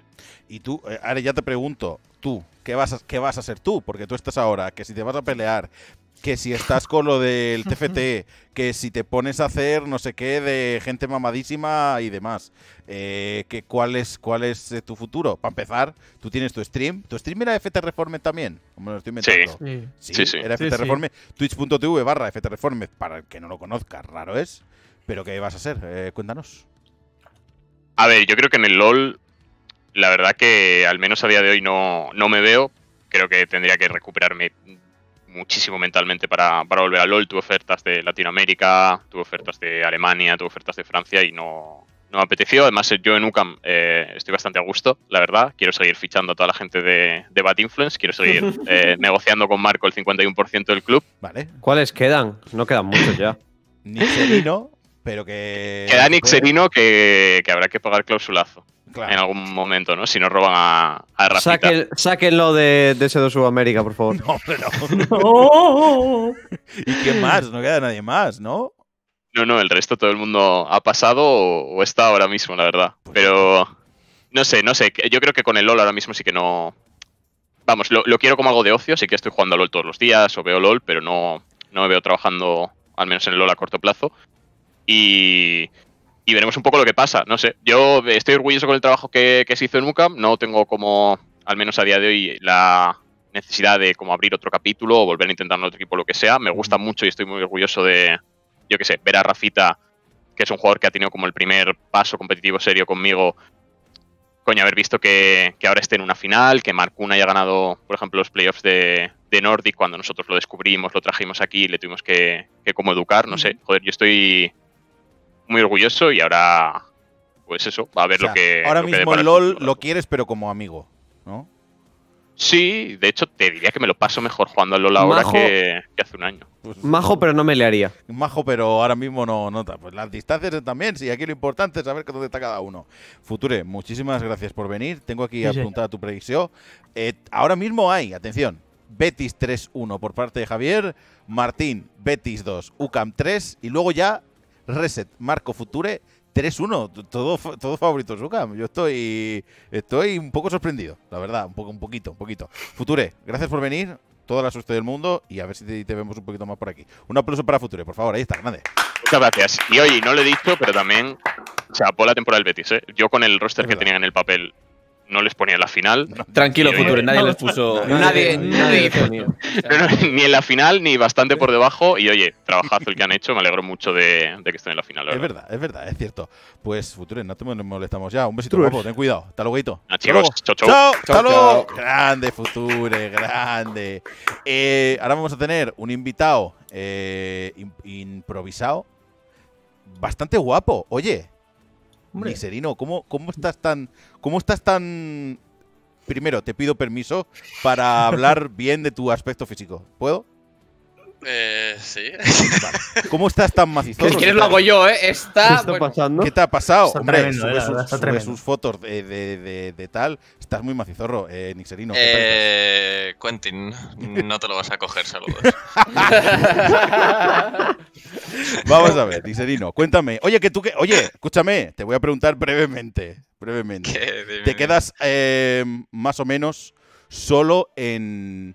Speaker 3: Y tú, eh, Ari, ya te pregunto, tú, ¿qué vas, ¿qué vas a hacer tú? Porque tú estás ahora, que si te vas a pelear que si estás con lo del TFT, que si te pones a hacer no sé qué de gente mamadísima y demás, eh, cuál es, cuál es eh, tu futuro. Para empezar, tú tienes tu stream. ¿Tu stream era FT Reformed también? lo estoy inventando. Sí, sí, Era FT Reformed. Twitch.tv barra FT Reformed, para el que no lo conozca, raro es. Pero ¿qué vas a hacer? Eh, cuéntanos.
Speaker 11: A ver, yo creo que en el LOL, la verdad que al menos a día de hoy no, no me veo. Creo que tendría que recuperarme muchísimo mentalmente para, volver a LOL. Tuve ofertas de Latinoamérica, tuve ofertas de Alemania, tuve ofertas de Francia y no, no me apeteció. Además, yo en UCAM eh, estoy bastante a gusto, la verdad. Quiero seguir fichando a toda la gente de, de Bad Influence, quiero seguir eh, negociando con Marco el 51% del club.
Speaker 6: ¿Cuáles quedan? No quedan muchos ya.
Speaker 11: Nixerino, pero que. Queda Nixerino que, que habrá que pagar clausulazo en algún momento, ¿no? Si nos roban a, a Rafita.
Speaker 6: sáquenlo de, de ese Sudamérica, por
Speaker 3: favor. No,
Speaker 11: pero. ¡No! ¿Y qué más? No queda nadie más, ¿no? No, no, el resto todo el mundo ha pasado o, está ahora mismo, la verdad. Pues pero. No sé, no sé. Yo creo que con el LOL ahora mismo sí que no. Vamos, lo, quiero como algo de ocio, sí que estoy jugando a LOL todos los días o veo LOL, pero no, no me veo trabajando, al menos en el LOL a corto plazo. Y y veremos un poco lo que pasa. No sé, yo estoy orgulloso con el trabajo que, se hizo en UCAM, no tengo como, al menos a día de hoy, la necesidad de como abrir otro capítulo o volver a intentar en otro equipo, lo que sea. Me gusta mucho y estoy muy orgulloso de, yo qué sé, ver a Rafita, que es un jugador que ha tenido como el primer paso competitivo serio conmigo. Coño, haber visto que, que ahora esté en una final, que Marcún haya ganado, por ejemplo, los playoffs de, de Nordic cuando nosotros lo descubrimos, lo trajimos aquí y le tuvimos que, que como educar, no sé. Joder, yo estoy muy orgulloso y ahora, pues eso, a ver lo que. Ahora mismo LOL
Speaker 3: lo quieres, pero como amigo,
Speaker 11: ¿no? Sí, de hecho te diría que me lo paso mejor jugando a LOL ahora que, hace un año. Pues,
Speaker 3: majo, pero no me le haría. Majo, pero ahora mismo no nota. Pues las distancias también, sí, aquí lo importante es saber dónde está cada uno. Future, muchísimas gracias por venir. Tengo aquí apuntada tu predicción. Eh, ahora mismo hay, atención, Betis 3-1 por parte de Javier, Martín Betis 2, UCAM 3 y luego ya Reset, Marco Future 3-1, todo, todo favorito Sucam. Yo estoy, estoy un poco sorprendido, la verdad, un poco, un poquito, un poquito. Future, gracias por venir, toda la suerte del mundo y a ver si te, vemos un poquito más por aquí. Un aplauso para Future, por favor, ahí está, grande.
Speaker 11: Muchas gracias. Y oye, no lo he dicho, pero también Por la temporada del Betis, ¿eh? Yo con el roster que tenía en el papel no les ponía la final.
Speaker 4: Tranquilo, Future. nadie les puso. Nadie,
Speaker 11: nadie, ni en la final, ni bastante por debajo. Y oye, trabajazo el que han hecho, me alegro mucho de, que estén en la final. es
Speaker 3: verdad. es verdad, es cierto. Pues, Future, no te molestamos ya. Un besito, guapo, ten cuidado. Hasta luego, chicos, chao, chao. Grande, Future, grande. Eh, ahora vamos a tener un invitado eh, improvisado. Bastante guapo. Oye, Miserino, ¿cómo, ¿cómo estás tan ¿Cómo estás tan... Primero, te pido permiso para hablar bien de tu aspecto físico. ¿Puedo?
Speaker 12: Eh, sí. ¿Cómo estás tan macizo?
Speaker 3: Si quieres lo hago
Speaker 4: yo, ¿eh? Está,
Speaker 12: ¿Qué
Speaker 3: te ha pasado? Hombre, sube, sus, fotos de, de, de, tal. Estás muy macizorro, eh, Nixerino.
Speaker 4: Eh,
Speaker 12: Quentin, no te lo vas a coger,
Speaker 1: saludos.
Speaker 3: Vamos a ver, Nixerino, cuéntame. Oye, que tú que... Oye, escúchame, te voy a preguntar brevemente. Brevemente. ¿Qué? ¿Te quedas eh, más o menos solo en...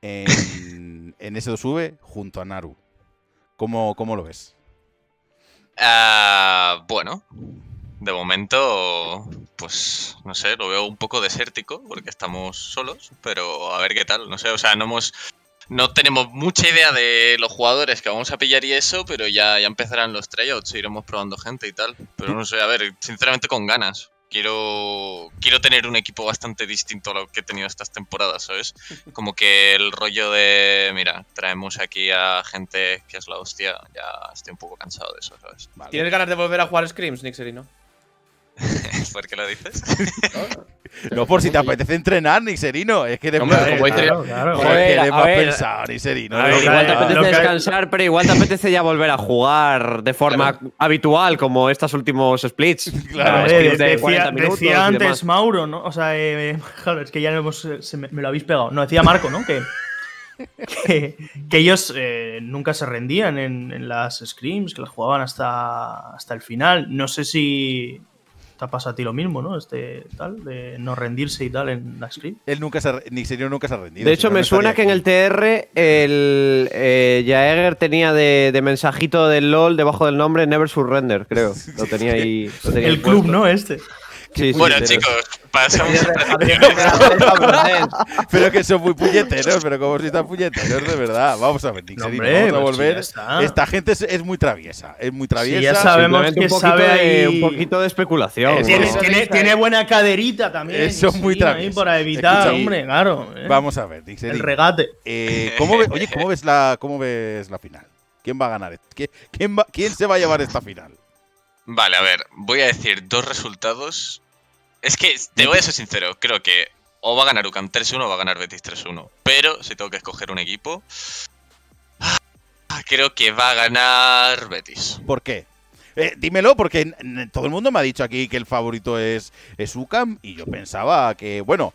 Speaker 3: en en ese 2 v junto a Naru. ¿Cómo, lo ves?
Speaker 12: Ah, bueno, de momento, pues no sé, lo veo un poco desértico porque estamos solos, pero a ver qué tal, no sé, o sea, no hemos... No tenemos mucha idea de los jugadores que vamos a pillar y eso, pero ya, ya empezarán los tryouts, iremos probando gente y tal. Pero no sé, a ver, sinceramente con ganas. Quiero, quiero tener un equipo bastante distinto a lo que he tenido estas temporadas, ¿sabes? Como que el rollo de, mira, traemos aquí a gente que es la hostia, ya estoy un poco
Speaker 3: cansado
Speaker 4: de eso, ¿sabes? ¿Tienes ganas de volver a jugar Screams, Nixerino? ¿Por qué lo dices?
Speaker 3: No por si te apetece entrenar, serino Es que de claro, claro, Joder, a
Speaker 6: ver, igual te apetece descansar, pero igual te apetece ya volver a jugar de forma habitual, como estos últimos splits. Claro, de decía,
Speaker 5: antes Mauro, ¿no? O sea, eh, es que ya eh, me, lo habéis pegado. No, decía Marco, ¿no? Que, que, ellos eh, nunca se rendían en, las screams, que las jugaban hasta, hasta el final. No sé si te pasa a ti lo mismo, ¿no? Este tal, de no rendirse y tal en la script. Él nunca se, ni serio nunca se ha rendido. De hecho, me suena que
Speaker 6: en el TR el eh, Jaeger tenía de, mensajito del LOL debajo del nombre Never Surrender, creo. Lo tenía ahí. el club, ¿no? Este bueno, chicos,
Speaker 1: pasamos a
Speaker 3: Pero que son muy puñeteros, pero como si están puñeteros, de verdad. Vamos a ver, no, vamos a pues volver. Esta gente es, muy traviesa, es muy
Speaker 5: traviesa. Sí, ya sabemos que un sabe un
Speaker 3: poquito de especulación.
Speaker 5: tiene, buena caderita también. Eso son muy traviesas. Para evitar, hombre, claro. Eh. Vamos a ver, Dixie. El regate.
Speaker 3: Eh, ¿cómo oye, ¿cómo ves, la, ¿cómo ves la final? ¿Quién va a ganar? ¿Quién se va a llevar esta final?
Speaker 12: Vale, a ver, voy a decir dos resultados es que, te voy a ser sincero, creo que o va a ganar UCAM 3-1 o va a ganar Betis 3-1. Pero si tengo que escoger un equipo, creo que va a ganar Betis.
Speaker 3: ¿Por qué? Eh, dímelo, porque todo el mundo me ha dicho aquí que el favorito es, UCAM y yo pensaba que, bueno,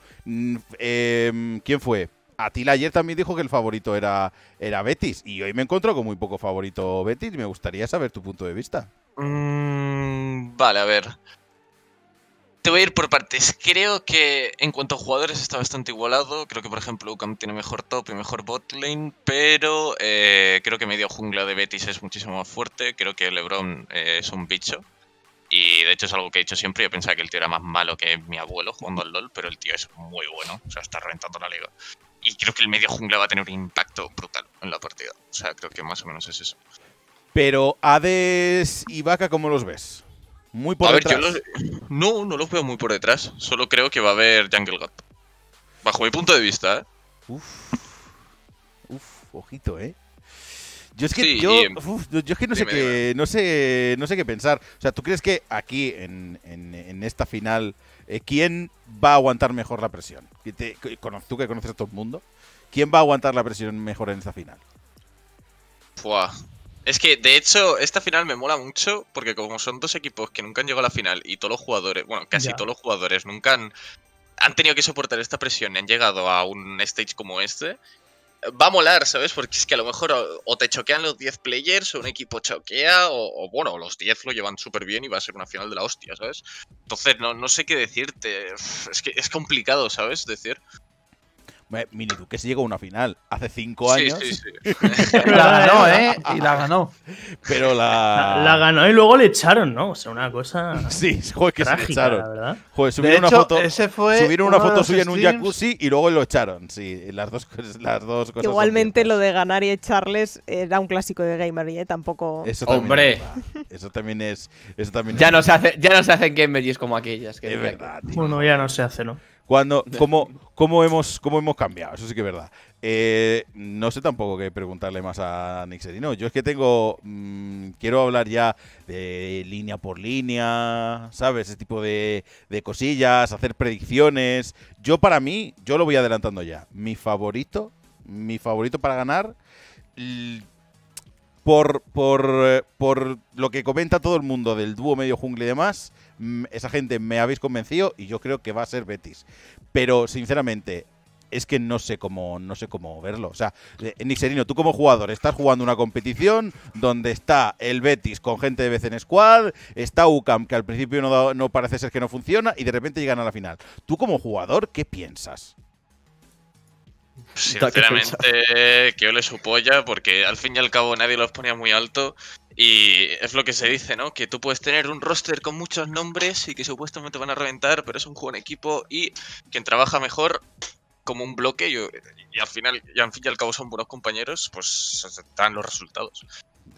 Speaker 3: em, ¿quién fue? Atila ayer también dijo que el favorito era, era Betis y hoy me encuentro con muy poco favorito Betis y me gustaría saber tu punto de vista. Mm,
Speaker 12: vale, a ver. Te voy a ir por partes. Creo que en cuanto a jugadores está bastante igualado. Creo que, por ejemplo, UCAM tiene mejor top y mejor botlane, pero eh, creo que medio jungla de Betis es muchísimo más fuerte. Creo que LeBron eh, es un bicho. Y de hecho es algo que he dicho siempre. Yo pensaba que el tío era más malo que mi abuelo jugando al LOL, pero el tío es muy bueno. O sea, está reventando la liga. Y creo que el medio jungla va a tener un impacto brutal en la partida. O sea, creo que más o menos es eso.
Speaker 3: Pero Hades y Vaca, ¿cómo los ves? Muy por detrás.
Speaker 12: No, no los veo muy por detrás. Solo creo que va a haber Jungle God. Bajo mi punto de vista, ¿eh?
Speaker 3: Uf. Uf, ojito, ¿eh? Yo es que, no sé qué no sé qué pensar. O sea, ¿tú crees que aquí en, esta final eh, quién va a aguantar mejor la presión? ¿Te, tú que conoces a todo el mundo, ¿quién va a aguantar la presión mejor en esta final?
Speaker 12: Fua, es que, de hecho, esta final me mola mucho porque como son dos equipos que nunca han llegado a la final y todos los jugadores, bueno, casi todos los jugadores nunca han, han tenido que soportar esta presión y han llegado a un stage como este, va a molar, ¿sabes? Porque es que a lo mejor o te choquean los 10 players, o un equipo choquea, o, o bueno, los 10 lo llevan súper bien y va a ser una final de la hostia, ¿sabes? Entonces, no, no sé qué decirte. Es que es complicado, ¿sabes? Decir.
Speaker 3: Mini se llegó a una final hace cinco años.
Speaker 5: la ganó, ¿eh? Y la
Speaker 3: ganó. Pero la... la...
Speaker 5: ganó y luego le echaron, ¿no? O sea, una cosa. Sí, joder, que se echaron. Joder, subieron una foto. subieron una foto suya en un
Speaker 3: jacuzzi y luego lo echaron. Sí, las dos, las dos cosas. Igualmente
Speaker 2: lo de ganar y echarles era eh, un clásico de Gamer, ¿eh? Tampoco. Eso Hombre.
Speaker 4: es eso también es. Eso también ya, No se hace, ya no se hacen Gamer como aquellas. Que es verdad.
Speaker 5: Bueno, ya no se hace, ¿no?
Speaker 3: cuando, cómo, cómo, hemos, cómo hemos cambiado, eso sí que es verdad. Eh, no sé tampoco qué preguntarle más a Nick ¿no? Yo es que tengo. Mm, quiero hablar ya de línea por línea, ¿sabes? Ese tipo de, cosillas, hacer predicciones. Yo, para mí, yo lo voy adelantando ya. Mi favorito, mi favorito para ganar. Por, por, eh, por lo que comenta todo el mundo del dúo medio jungle y demás, esa gente me habéis convencido y yo creo que va a ser Betis. Pero sinceramente, es que no sé cómo no sé cómo verlo. O sea, eh, Nixerino, tú como jugador estás jugando una competición donde está el Betis con gente de vez en squad, está UCAM que al principio no, parece ser que no funciona y de repente llegan a la final. Tú como jugador, ¿qué piensas?
Speaker 1: Sinceramente,
Speaker 12: que yo le ya porque al fin y al cabo nadie los ponía muy alto y es lo que se dice, ¿no? Que tú puedes tener un roster con muchos nombres y que supuestamente van a reventar, pero es un juego en equipo y quien trabaja mejor como un bloque y, al final, y al fin y al cabo son buenos compañeros, pues aceptan los resultados.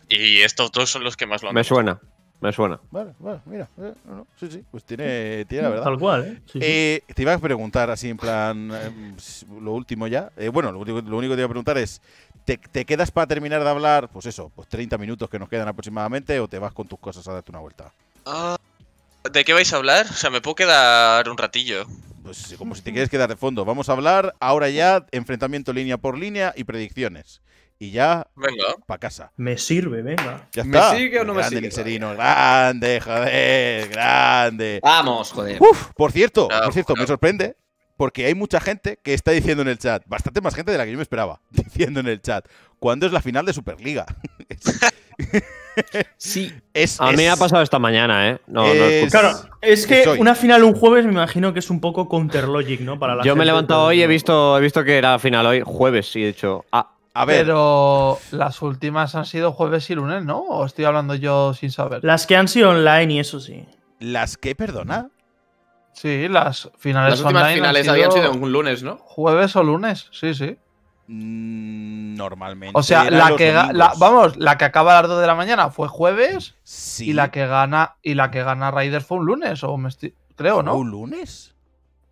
Speaker 12: Y estos dos son los que más lo han Me
Speaker 6: suena, me suena.
Speaker 3: Vale, vale, mira. Eh, sí, sí, pues tiene, tiene la verdad. Tal cual, ¿eh? ¿eh? Te iba a preguntar así en plan, em, lo último ya. Eh, bueno, lo único, lo único que te iba a preguntar es, te, quedas para terminar de hablar, pues eso, pues 30 minutos que nos quedan aproximadamente, o te vas con tus cosas a darte una vuelta.
Speaker 12: Ah, ¿De qué vais a hablar? O sea, me puedo quedar un ratillo. Pues como si te quieres
Speaker 3: quedar de fondo. Vamos a hablar ahora ya enfrentamiento línea por línea y predicciones. Y ya
Speaker 5: Venga.… para casa. Me sirve, venga.
Speaker 3: Ya está. ¿Me sigue o no grande, me sigue? grande, joder, grande. Vamos, joder. Uf, por cierto, por cierto, me sorprende porque hay mucha gente que está diciendo en el chat, bastante más gente de la que yo me esperaba, diciendo en el chat, ¿cuándo es la final de Superliga?
Speaker 5: sí, a mí me ha pasado
Speaker 3: esta mañana, ¿eh?
Speaker 6: No, es, claro,
Speaker 5: es que una final un jueves me imagino que es un poco counter logic, ¿no? Para yo me he
Speaker 6: levantado hoy y he visto, he visto que era la final hoy, jueves, y he dicho, ah".
Speaker 7: a ver. Pero las últimas han sido jueves y lunes, ¿no? ¿O estoy hablando yo
Speaker 5: sin saber? Las que han sido online y eso sí.
Speaker 7: ¿Las que, perdona? Sí, las finales Las últimas finales habían sido un lunes, ¿no?
Speaker 5: Jueves o lunes, sí, sí.
Speaker 7: Mm, normalmente. O sea, la que vamos, la que acaba a las 2 de la mañana fue jueves Sí. y la que gana y la que gana Raiders fue un lunes o me creo, ¿no? ¿Un lunes?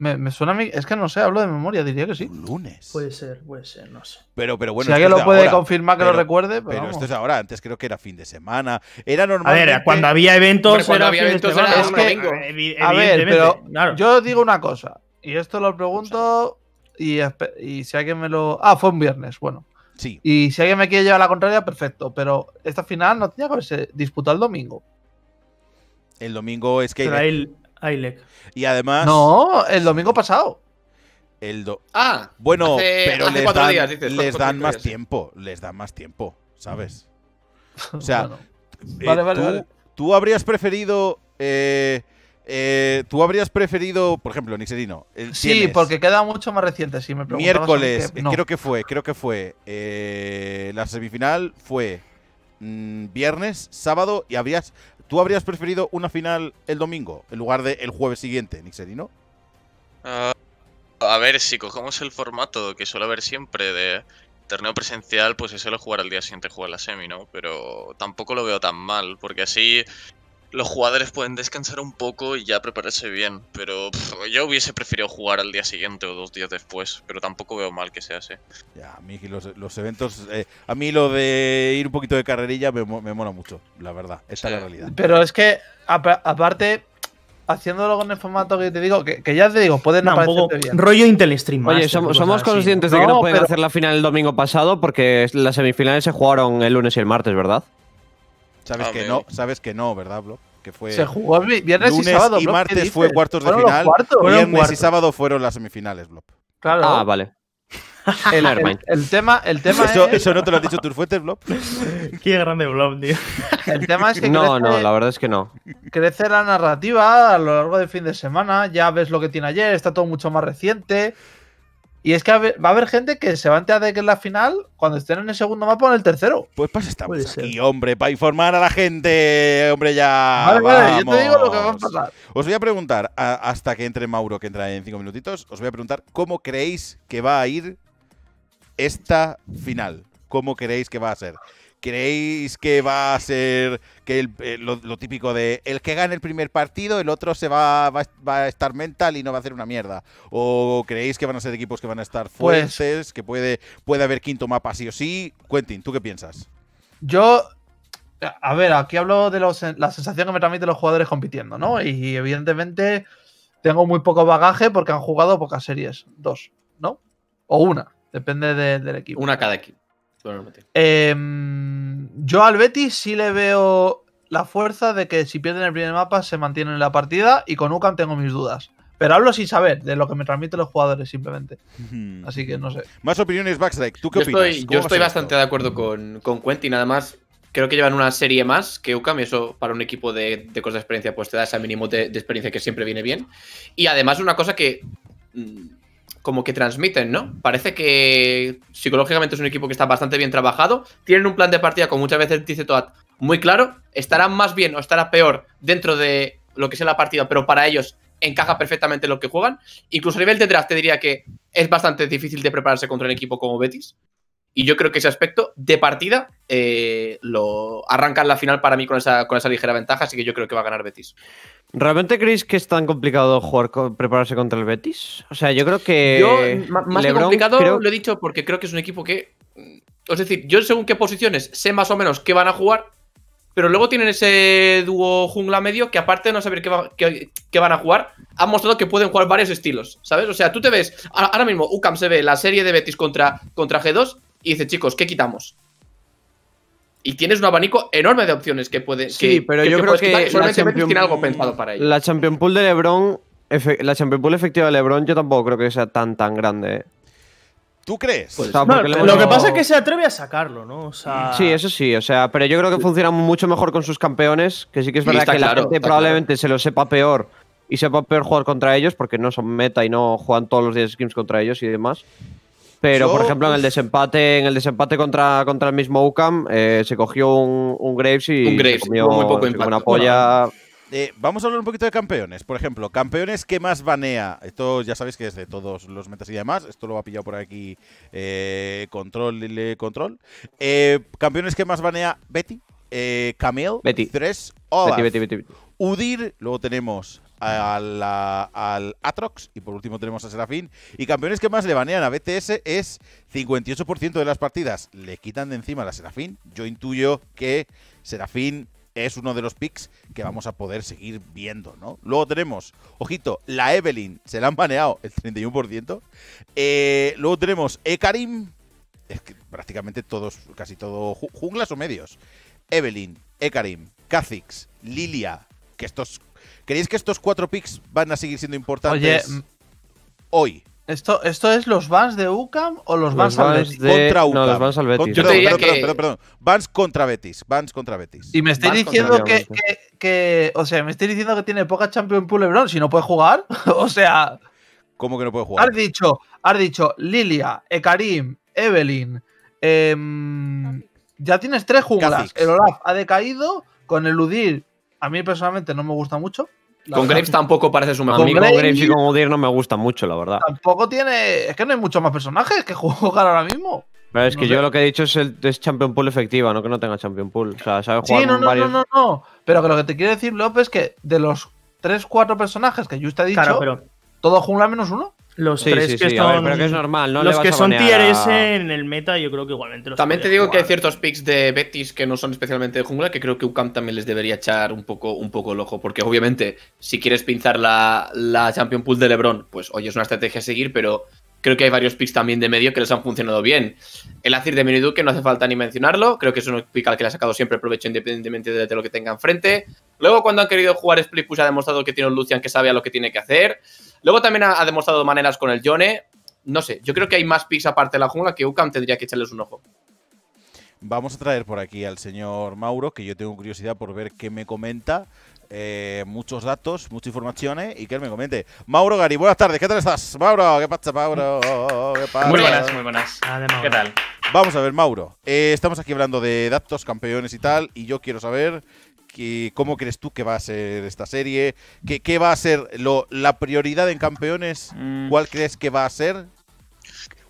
Speaker 7: Me, suena a mí, es que no sé, hablo de memoria, diría que sí. Un lunes. Puede ser, puede ser, no sé.
Speaker 3: Pero, pero bueno. Si alguien lo puede confirmar que lo recuerde. Pero, esto es ahora, antes creo que era fin de semana. Era
Speaker 7: normal. A ver, cuando había eventos. era
Speaker 5: había eventos semana, eh, A ver, pero
Speaker 7: yo digo una cosa, y esto lo pregunto, y, y si alguien me lo. Ah, fue un viernes, bueno. Sí. Y si alguien me quiere llevar a la contraria, perfecto. Pero esta final no tenía que haberse disputado el domingo.
Speaker 3: El domingo es que. Y además.
Speaker 7: No, el domingo pasado. El do... Ah,
Speaker 3: bueno, pero les dan, les dan más tiempo. Les dan más tiempo, ¿sabes?
Speaker 7: O sea, eh,
Speaker 3: vale, tú, habrías preferido. Eh, eh, ¿Tú habrías preferido, por ejemplo, Nixerino? Sí,
Speaker 7: porque queda mucho más reciente, si me Miércoles, creo
Speaker 3: que fue, creo que fue. la semifinal fue mm, viernes, sábado y habrías ¿Tú habrías preferido una final el domingo en lugar de el jueves siguiente, Nixerino?
Speaker 12: Ah, a ver, si cogemos el formato que suele haber siempre de torneo presencial, pues se lo jugar al día siguiente, jugar la semi, ¿no? Pero tampoco lo veo tan mal, porque así los jugadores pueden descansar un poco y ya prepararse bien, pero yo hubiese preferido jugar al día siguiente o dos días después, pero tampoco veo mal que se hace.
Speaker 3: Ya, a mí los, los eventos, eh, a mí lo de ir un poquito de carrerilla me, me mola mucho, la verdad,
Speaker 7: esa es la realidad. Pero es que, aparte, haciéndolo con el formato que te digo, que,
Speaker 5: ya te digo, pueden no, Rollo Intelstream. Oye, somos, conscientes de que no, pueden hacer la final el
Speaker 6: domingo pasado porque las semifinales se jugaron el lunes y el martes, ¿verdad?
Speaker 3: Sabes ah, que no, sabes que no, ¿verdad, Blob? Que fue se jugó viernes lunes y sábado. Y martes fue cuartos de final. Viernes y sábado fueron las semifinales, Blob. Claro. Ah, vale. El, tema, el
Speaker 7: tema eso, es... eso
Speaker 6: no
Speaker 3: te lo has dicho tus fuentes, Blob.
Speaker 7: Qué grande Blob, tío. El tema es que. No, no, la verdad es que no. Crece la narrativa a lo largo del fin de semana. Ya ves lo que tiene ayer, está todo mucho más reciente. Y es que va a haber gente que se va a enterar de que es la final cuando estén en el segundo mapa o en el tercero. Pues pues estamos hombre, para informar a la
Speaker 3: gente, hombre, ya. Vale, vale, yo te digo lo que va a pasar. Os voy a preguntar, hasta que entre Mauro, que entra en cinco minutitos, os voy a preguntar cómo creéis que va a ir esta final. ¿Cómo creéis que va a ser? ¿Creéis que va a ser que eh, lo, típico de el que gane el primer partido, el otro se va, a estar mental y no va a hacer una mierda? ¿O creéis que van a ser equipos que van a estar pues fuertes, que puede, puede haber quinto mapa sí o sí? Quentin, ¿tú qué piensas?
Speaker 7: Yo, a ver, aquí hablo de la sensación que me transmiten los jugadores compitiendo, ¿no? Y, evidentemente tengo muy poco bagaje porque han jugado pocas series, dos, ¿no? O una, depende del equipo. Una cada equipo. Em, yo al Betis sí le veo la fuerza de que si pierden el primer mapa se mantienen en la partida y con UCAM tengo mis dudas. Pero hablo sin saber de lo que me transmiten los jugadores simplemente. Así que no sé. Más opiniones, Backstrike. ¿Tú qué opinas? yo estoy bastante
Speaker 4: de acuerdo con, con Quentin. Nada más, creo que llevan una serie más que UCAM y eso para un equipo de, de cosas de experiencia pues te da ese mínimo de experiencia que siempre viene bien. Y además una cosa que mm, como que transmiten, ¿no? Parece que psicológicamente es un equipo que está bastante bien trabajado, tienen un plan de partida, como muchas veces dice Toad, muy claro, estará más bien o estará peor dentro de lo que sea la partida, pero para ellos encaja perfectamente lo que juegan. Incluso a nivel de draft te diría que es bastante difícil de prepararse contra un equipo como Betis, y yo creo que ese aspecto de partida eh, lo arrancan la final para mí con esa, ligera ventaja, así que yo creo que va a ganar Betis.
Speaker 6: ¿Realmente creéis que es tan complicado jugar prepararse contra el Betis? O sea, yo creo que. más complicado, lo
Speaker 4: he dicho porque creo que es un equipo que. Mm, es decir, yo según qué posiciones sé más o menos qué van a jugar, pero luego tienen ese dúo jungla medio que, aparte de no saber qué, van a jugar, han mostrado que pueden jugar varios estilos, ¿sabes? O sea, tú te ves. Ahora mismo, UCAM se ve la serie de Betis contra, contra G2 y dice, chicos, ¿qué quitamos? Y tienes un abanico enorme de opciones que puedes. Sí, pero yo creo que. Solamente tiene algo pensado para ello.
Speaker 6: La Champion Pool de LeBron. La Champion Pool efectiva de LeBron, yo tampoco creo que sea tan, tan grande. ¿eh?
Speaker 3: ¿Tú crees? Pues, lo, que
Speaker 5: pasa es que se atreve a sacarlo, ¿no?
Speaker 6: Sí, eso sí, o sea, pero yo creo que funciona mucho mejor con sus campeones, que sí que es verdad que la gente probablemente se lo sepa peor y sepa peor jugar contra ellos porque no son meta y no juegan todos los días skins contra ellos y demás. Pero, por ejemplo, en el desempate, en el desempate contra, contra el mismo UCAM, eh, se cogió un, Graves y un muy poco
Speaker 3: eh, vamos a hablar un poquito de campeones. Por ejemplo, campeones que más banea. Esto ya sabéis que es de todos los metas y demás. Esto lo ha pillado por aquí eh, Control y Control. campeones que más banea Betty, Camille, Betty. 3, Betty, Betty, Udir. Luego tenemos al, Atrox y por último tenemos a Serafín. Y campeones que más le banean a BTS es 58% de las partidas. Le quitan de encima a la Serafín. Yo intuyo que Serafín es uno de los picks que vamos a poder seguir viendo, ¿no? Luego tenemos, ojito, la Evelyn, se la han baneado el 31%. Eh, luego tenemos Ekarim, es que prácticamente todos, casi todo, junglas o medios. Evelyn, Ekarim, Kha'Zix, Lilia, que estos ¿Creéis que estos cuatro picks van a seguir siendo importantes hoy? ¿Esto, ¿Esto es los Vans de UCAM o los, Vans, de... contra UCAM? No, los Vans al Betis. perdón, perdón, Vans contra Betis. Vans contra Betis. Y me estoy
Speaker 7: diciendo que, O sea, me estoy diciendo que tiene poca Champion Pool LeBron si no puede jugar. o sea. ¿Cómo que no puede jugar? Has dicho, has dicho Lilia, Ekarim, Evelyn. Em, ya tienes tres junglas. El Olaf ha decaído. Con el Udir, a mí personalmente no me gusta mucho con Graves
Speaker 4: tampoco parece su
Speaker 7: mejor. A mí con Graves y con Udir
Speaker 6: no me gusta mucho, la verdad.
Speaker 7: Tampoco tiene. Es que no hay muchos más personajes que jugar ahora mismo.
Speaker 6: Pero es que yo lo que he dicho es, el, Champion Pool efectiva, no que no tenga Champion Pool. O sea, sabe jugar sí, no, no, no, no,
Speaker 7: no. Pero que lo que te quiero decir, López, es que de los 3-4 personajes que yo te he dicho, pero... todo jungla menos uno. Los tres que sí, son. que es normal, ¿no? Los que son tier
Speaker 5: en el meta, yo creo que igualmente los. También te digo que hay
Speaker 4: ciertos picks de Betis que no son especialmente de jungla, que creo que UCAM también les debería echar un poco, un poco el ojo. Porque obviamente, si quieres pinzar la, la Champion Pool de LeBron, pues oye, es una estrategia a seguir, pero creo que hay varios picks también de medio que les han funcionado bien. El Azir de Minidu, que no hace falta ni mencionarlo, creo que es un pick al que le ha sacado siempre provecho independientemente de, lo que tenga enfrente. Luego, cuando han querido jugar Split Push, ha demostrado que tiene un Lucian que sabe a lo que tiene que hacer. Luego también ha, demostrado maneras con el Yone. No sé, yo creo que hay más picks aparte de la jungla que UCAM tendría que echarles un ojo.
Speaker 3: Vamos a traer por aquí al señor Mauro, que yo tengo curiosidad por ver qué me comenta. Eh, muchos datos, mucha informaciones y que él me comente. Mauro Gari, buenas tardes, ¿qué tal estás? Mauro, ¿qué pasa, Mauro? Muy buenas, muy
Speaker 13: buenas. Ah, ¿Qué tal?
Speaker 3: Vamos a ver, Mauro. Eh, estamos aquí hablando de datos, campeones y tal, y yo quiero saber cómo crees tú que va a ser esta serie, qué, va a ser lo, la prioridad en campeones, mm. cuál crees que va a ser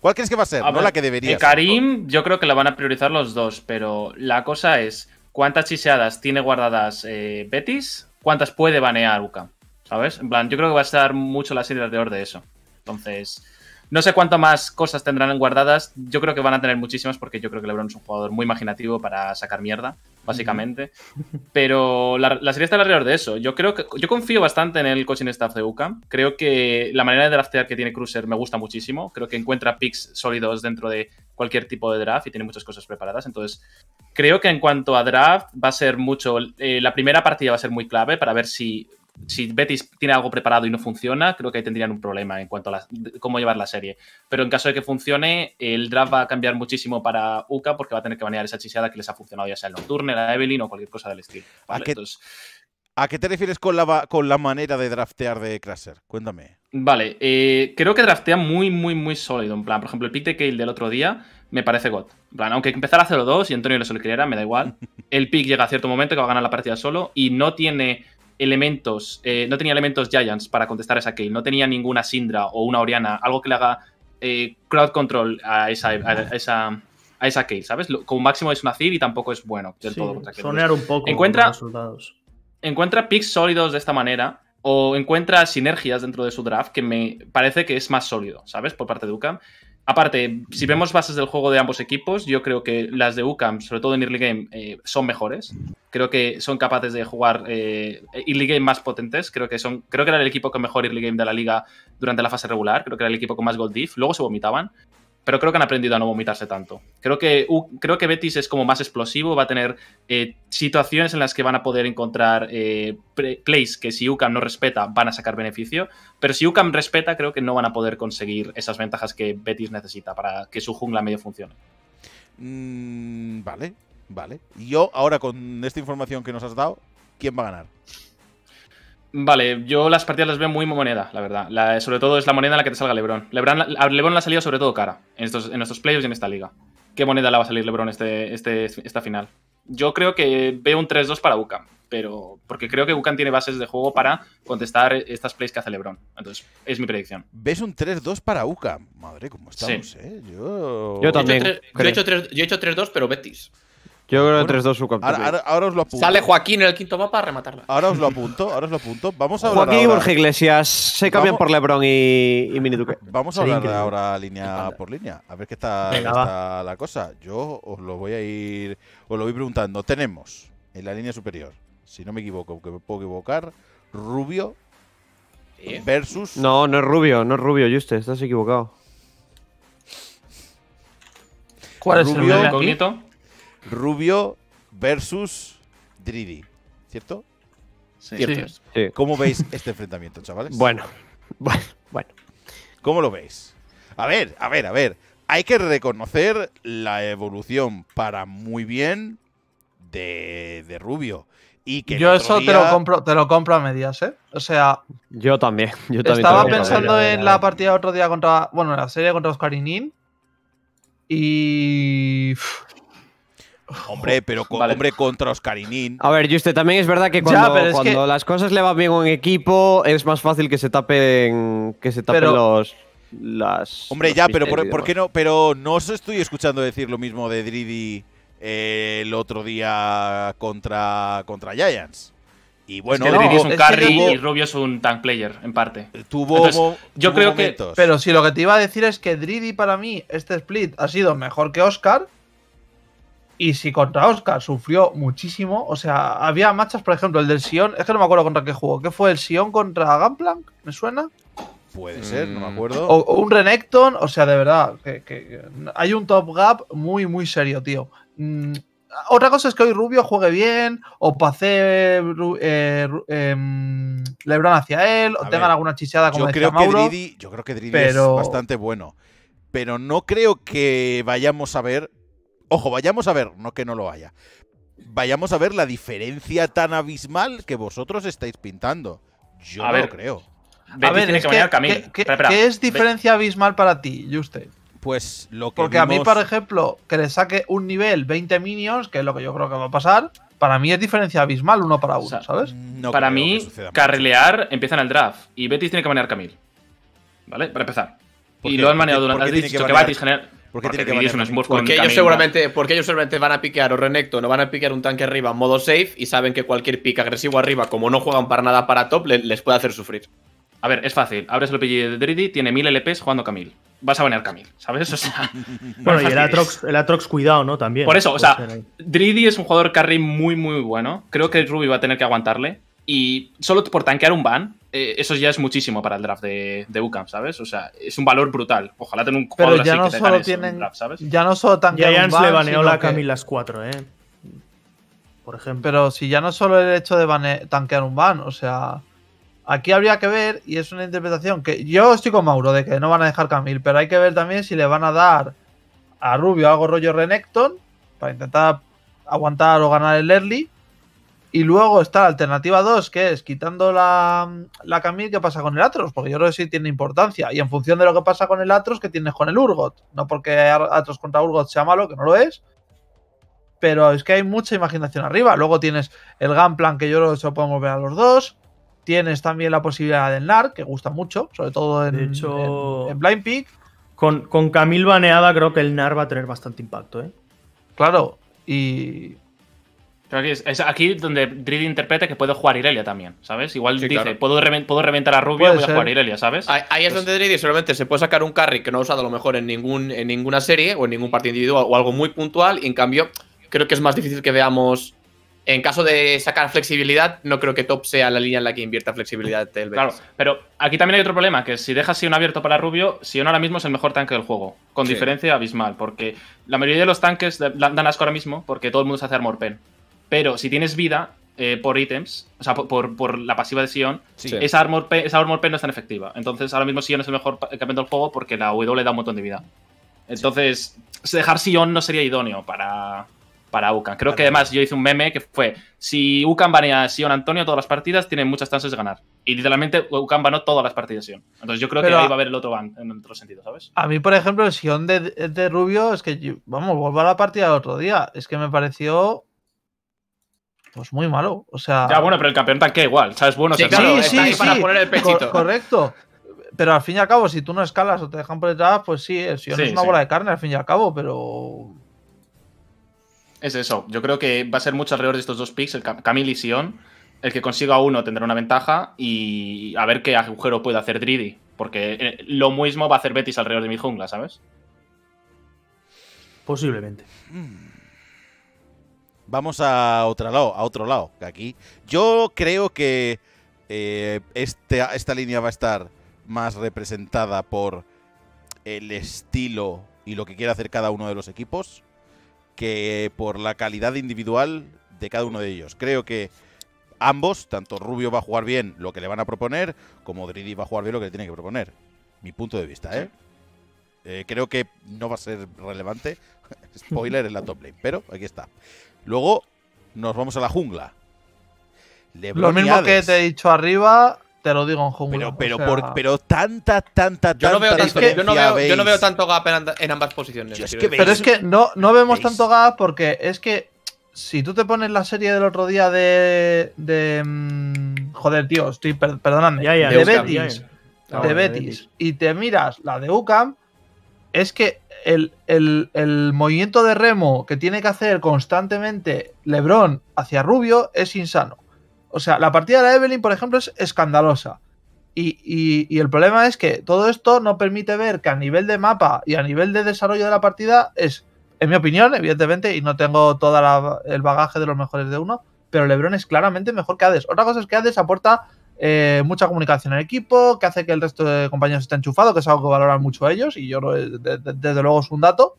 Speaker 3: ¿Cuál crees que va a ser? no la que debería. De eh, Karim,
Speaker 13: yo creo que la van a priorizar los dos, pero la cosa es cuántas chiseadas tiene guardadas eh, Betis, cuántas puede banear Uka, ¿sabes? En plan, yo creo que va a estar mucho la serie de orden de eso. Entonces, no sé cuántas más cosas tendrán guardadas. Yo creo que van a tener muchísimas porque yo creo que LeBron es un jugador muy imaginativo para sacar mierda, básicamente. Pero la, serie está alrededor de eso. Yo creo que yo confío bastante en el coaching staff de UCAM. Creo que la manera de draftear que tiene Cruiser me gusta muchísimo. Creo que encuentra picks sólidos dentro de cualquier tipo de draft y tiene muchas cosas preparadas. Entonces, creo que en cuanto a draft va a ser mucho. Eh, la primera partida va a ser muy clave para ver si si Betis tiene algo preparado y no funciona, creo que ahí tendrían un problema en cuanto a cómo llevar la serie. Pero en caso de que funcione, el draft va a cambiar muchísimo para UCA porque va a tener que manejar esa chiseada que les ha funcionado, ya sea el Nocturne, la Evelyn o cualquier cosa del estilo.
Speaker 3: ¿A, qué, te refieres con la, con la manera de draftear de Crasher? Cuéntame.
Speaker 13: Vale, eh, creo que draftea muy, muy, muy sólido. En plan, por ejemplo, el pick de Kale del otro día me parece God. plan, aunque empezara a 0-2 y Antonio le solquera, me da igual. El pick llega a cierto momento que va a ganar la partida solo y no tiene elementos, eh, no tenía elementos Giants para contestar a esa kill, no tenía ninguna Sindra o una Oriana, algo que le haga eh, crowd control a esa, a, esa, a esa ¿sabes? Como máximo es una Zir y tampoco es bueno del todo un poco encuentra,
Speaker 1: los soldados.
Speaker 13: Encuentra picks sólidos de esta manera o encuentra sinergias dentro de su draft que me parece que es más sólido, ¿sabes? Por parte de UCAM. Aparte, si vemos bases del juego de ambos equipos, yo creo que las de UCAM, sobre todo en early game, eh, son mejores. Creo que son capaces de jugar eh, early game más potentes. Creo que son, creo que era el equipo con mejor early game de la liga durante la fase regular. Creo que era el equipo con más gold diff. Luego se vomitaban, pero creo que han aprendido a no vomitarse tanto. Creo que, creo que Betis es como más explosivo, va a tener eh, situaciones en las que van a poder encontrar eh, plays que si UCAM no respeta van a sacar beneficio, pero si UCAM respeta creo que no van a poder conseguir esas ventajas que Betis necesita para que su jungla medio funcione.
Speaker 3: Mm, vale, vale. Yo ahora con esta información que nos has dado, ¿quién va a ganar?
Speaker 13: Vale, yo las partidas las veo muy moneda, la verdad. sobre todo es la moneda en la que te salga Lebron. Lebron ha salido sobre todo cara en estos, en estos playoffs y en esta liga. ¿Qué moneda la va a salir Lebron este, este, esta final? Yo creo que veo un 3-2 para UCAM pero porque creo que UCAM tiene bases de juego para contestar estas plays que hace Lebron. Entonces, es mi
Speaker 3: predicción. ¿Ves un 3-2 para UCAM? Madre, cómo estamos,
Speaker 4: ¿eh? Yo...
Speaker 13: yo también. Yo he
Speaker 3: hecho
Speaker 4: 3-2, pero Betis.
Speaker 3: Yo creo que 3-2 su
Speaker 4: ahora, os lo apunto. Sale Joaquín en el quinto mapa a rematarla.
Speaker 3: Ahora os lo apunto, ahora os lo apunto. Vamos a hablar Joaquín y Borja
Speaker 6: Iglesias se cambian por Lebron
Speaker 3: y, Mini Duque. Vamos a hablar ahora línea por línea. A ver qué está, la cosa. Yo os lo voy a ir. Os lo voy preguntando. Tenemos en la línea superior, si no me equivoco, que me puedo equivocar, Rubio versus. No, no es
Speaker 6: Rubio, no es Rubio, Juste, estás equivocado.
Speaker 13: ¿Cuál es
Speaker 1: Rubio, el
Speaker 3: incógnito? Rubio versus Dridi, ¿cierto? Sí. ¿Cómo veis este enfrentamiento, chavales? Bueno, bueno, bueno. ¿Cómo lo veis? A ver, a ver, a ver. Hay que reconocer la evolución para muy bien de, Rubio. Y que yo eso te, lo
Speaker 7: compro, te lo compro a medias, ¿eh? O sea. Yo también. estaba pensando en la, partida otro día contra. Bueno, en la serie contra Oscar Y. Y... Hombre,
Speaker 3: pero con, Oscar hombre contra Oscarinín.
Speaker 6: A ver, Juste, también es verdad que cuando, las cosas le van bien con equipo, es más fácil que se tapen, que se tapen los. Las, hombre, ya, pero por, qué
Speaker 3: no? Pero no os estoy escuchando decir lo mismo de Dridi eh, el otro día contra, contra Giants. Y
Speaker 13: bueno, es es un carry y Rubio es un tank
Speaker 3: player, en parte.
Speaker 13: Tuvo. yo creo que.
Speaker 7: Pero si lo que te iba a decir es que Dridi para mí, este split, ha sido mejor que Oscar. Y si contra Oscar sufrió muchísimo, o sea, había matchas por ejemplo, el del Sion, es que no me acuerdo contra qué jugó, ¿qué fue el Sion contra Gunplank? ¿Me suena? Puede ser, no me mm. acuerdo. O, un Renekton, o sea, de verdad, que, hay un top gap muy, muy serio, tío. Mm, otra cosa es que hoy Rubio juegue bien, o pase eh, em, Lebron hacia él, o tengan alguna chichada como yo Yo creo que Dridi es bastante
Speaker 3: bueno, pero no creo que vayamos a ver Ojo, vayamos a ver, no que no lo haya. Vayamos a ver la diferencia tan abismal que vosotros estáis pintando.
Speaker 1: Yo no lo creo. A ver, es que,
Speaker 3: ¿qué es diferencia
Speaker 7: abismal para ti, Juste? Pues lo que. Porque a mí, por ejemplo, que le saque un nivel 20 minions, que es lo que yo creo que va a pasar, para mí es diferencia abismal uno para uno, ¿sabes?
Speaker 13: para mí, carrilear empieza en el draft y Betis tiene que manejar Camille. ¿Vale? Para empezar. Y lo han manejado durante. que, Betis porque ellos, seguramente,
Speaker 4: porque ellos seguramente van a piquear o renecto, no van a piquear un tanque arriba en modo safe y saben que cualquier pick agresivo arriba, como no juegan para nada para top, les, puede hacer sufrir. A ver, es fácil. Abres el OPG de
Speaker 13: Dridi, tiene 1000 LPs jugando Camille.
Speaker 4: Vas a banear Camille,
Speaker 13: ¿sabes? eso?
Speaker 5: bueno, y el Atrox, el Atrox, cuidado, ¿no? También. Por eso, o sea,
Speaker 13: Dridi es un jugador carry muy, muy bueno. Creo que Ruby va a tener que aguantarle. Y solo por tanquear un ban, eh, eso ya es muchísimo para el draft de, de UCAM, ¿sabes? O sea, es un valor brutal. Ojalá tenga un jugador Pero ya no solo tienen, draft,
Speaker 7: ¿sabes? Ya no solo tan Giants le baneó la Camille las cuatro, ¿eh? Por ejemplo. Pero si ya no solo el hecho de tanquear un ban, o sea. Aquí habría que ver, y es una interpretación que yo estoy con Mauro de que no van a dejar Camille, pero hay que ver también si le van a dar a Rubio algo rollo Renekton para intentar aguantar o ganar el early y luego está la alternativa 2, que es quitando la, la Camille, ¿qué pasa con el Atros? Porque yo creo que sí tiene importancia. Y en función de lo que pasa con el Atros, ¿qué tienes con el Urgot? No porque Atros contra Urgot sea malo, que no lo es. Pero es que hay mucha imaginación arriba. Luego tienes el Gunplan, que yo creo que se lo podemos ver a los dos. Tienes también la posibilidad del NAR, que gusta mucho, sobre todo
Speaker 5: en, Blind Peak. Con, con Camille baneada, creo que el NAR va a tener bastante impacto, ¿eh? Claro, y
Speaker 13: es, aquí donde Reed interpreta
Speaker 4: que puede jugar Irelia también, ¿sabes? Igual dice, puedo, puedo, reventar a Rubio, voy a jugar Irelia, ¿sabes? Ahí, es pues donde Reed solamente se puede sacar un carry que no ha usado a lo mejor en, ningún, en ninguna serie o en ningún partido individual o algo muy puntual y en cambio creo que es más difícil que veamos en caso de sacar flexibilidad, no creo que top sea la línea en la que invierta flexibilidad del Claro, pero aquí también hay otro problema, que si dejas
Speaker 13: Sion abierto para Rubio, Sion ahora mismo es el mejor tanque del juego, con diferencia abismal, porque la mayoría de los tanques dan asco ahora mismo porque todo el mundo se hace armor pen. Pero si tienes vida eh, por ítems, o sea, por, la pasiva de Sion, esa, armor esa no es tan efectiva. Entonces, ahora mismo Sion es el mejor campeón del juego porque la W le da un montón de vida. Entonces, dejar Sion no sería idóneo para, para Creo que además yo hice un meme que fue: si Ukan banea a Sion Antonio todas las partidas, tiene muchas chances de ganar. Y literalmente Ukan banó todas las partidas de Sion. Entonces, yo creo que ahí va a haber el otro ban en otro sentido, ¿sabes? A mí,
Speaker 7: por ejemplo, el Sion de, Rubio es que, vamos, vuelvo a la partida del otro día. Es que me pareció pues muy malo. O sea. Ya, bueno,
Speaker 13: pero el campeón tanque igual, ¿sabes? Bueno, sí, sí, está sí, para poner el pechito.
Speaker 7: correcto. Pero al fin y al cabo, si tú no escalas o te dejan por detrás, pues sí, el Sion es una bola de carne al fin y al cabo, pero.
Speaker 13: Es eso. Yo creo que va a ser mucho alrededor de estos dos picks, el Camille y Sion. El que consiga uno tendrá una ventaja y a ver qué agujero puede hacer Dridi. Porque eh, lo mismo va a hacer Betis alrededor de mi jungla, ¿sabes?
Speaker 5: Posiblemente.
Speaker 3: Hmm vamos a otro lado, a otro lado. Aquí yo creo que eh, este, esta línea va a estar más representada por el estilo y lo que quiere hacer cada uno de los equipos que por la calidad individual de cada uno de ellos. Creo que ambos, tanto Rubio va a jugar bien lo que le van a proponer, como Dridi va a jugar bien lo que le tiene que proponer. Mi punto de vista, eh, eh creo que no va a ser relevante. Spoiler en la top lane, pero aquí está. Luego nos vamos a la jungla. lo mismo que te he
Speaker 7: dicho arriba, te lo digo en jungla. Pero, pero, tanta, tanta, tanta. Veo tanto, yo, no veo,
Speaker 4: tanto gap en, ambas posiciones. pero es que
Speaker 7: no, no vemos tanto gap porque es que si tú te pones la serie del otro día de. de mm, joder, tío, estoy. perdonando. de, Betis. de Betis. Y te miras la de UCAM, es que el, movimiento de remo que tiene que hacer constantemente Lebron hacia Rubio es insano. O sea, la partida de Evelyn, por ejemplo, es escandalosa. Y, y, el problema es que todo esto no permite ver que a nivel de mapa y a nivel de desarrollo de la partida es, en mi opinión, evidentemente, y no tengo todo el bagaje de los mejores de uno, pero Lebron es claramente mejor que Hades. Otra cosa es que Hades aporta eh, mucha comunicación en equipo, que hace que el resto de compañeros estén enchufado, que es algo que valoran mucho ellos, y yo desde luego es un dato.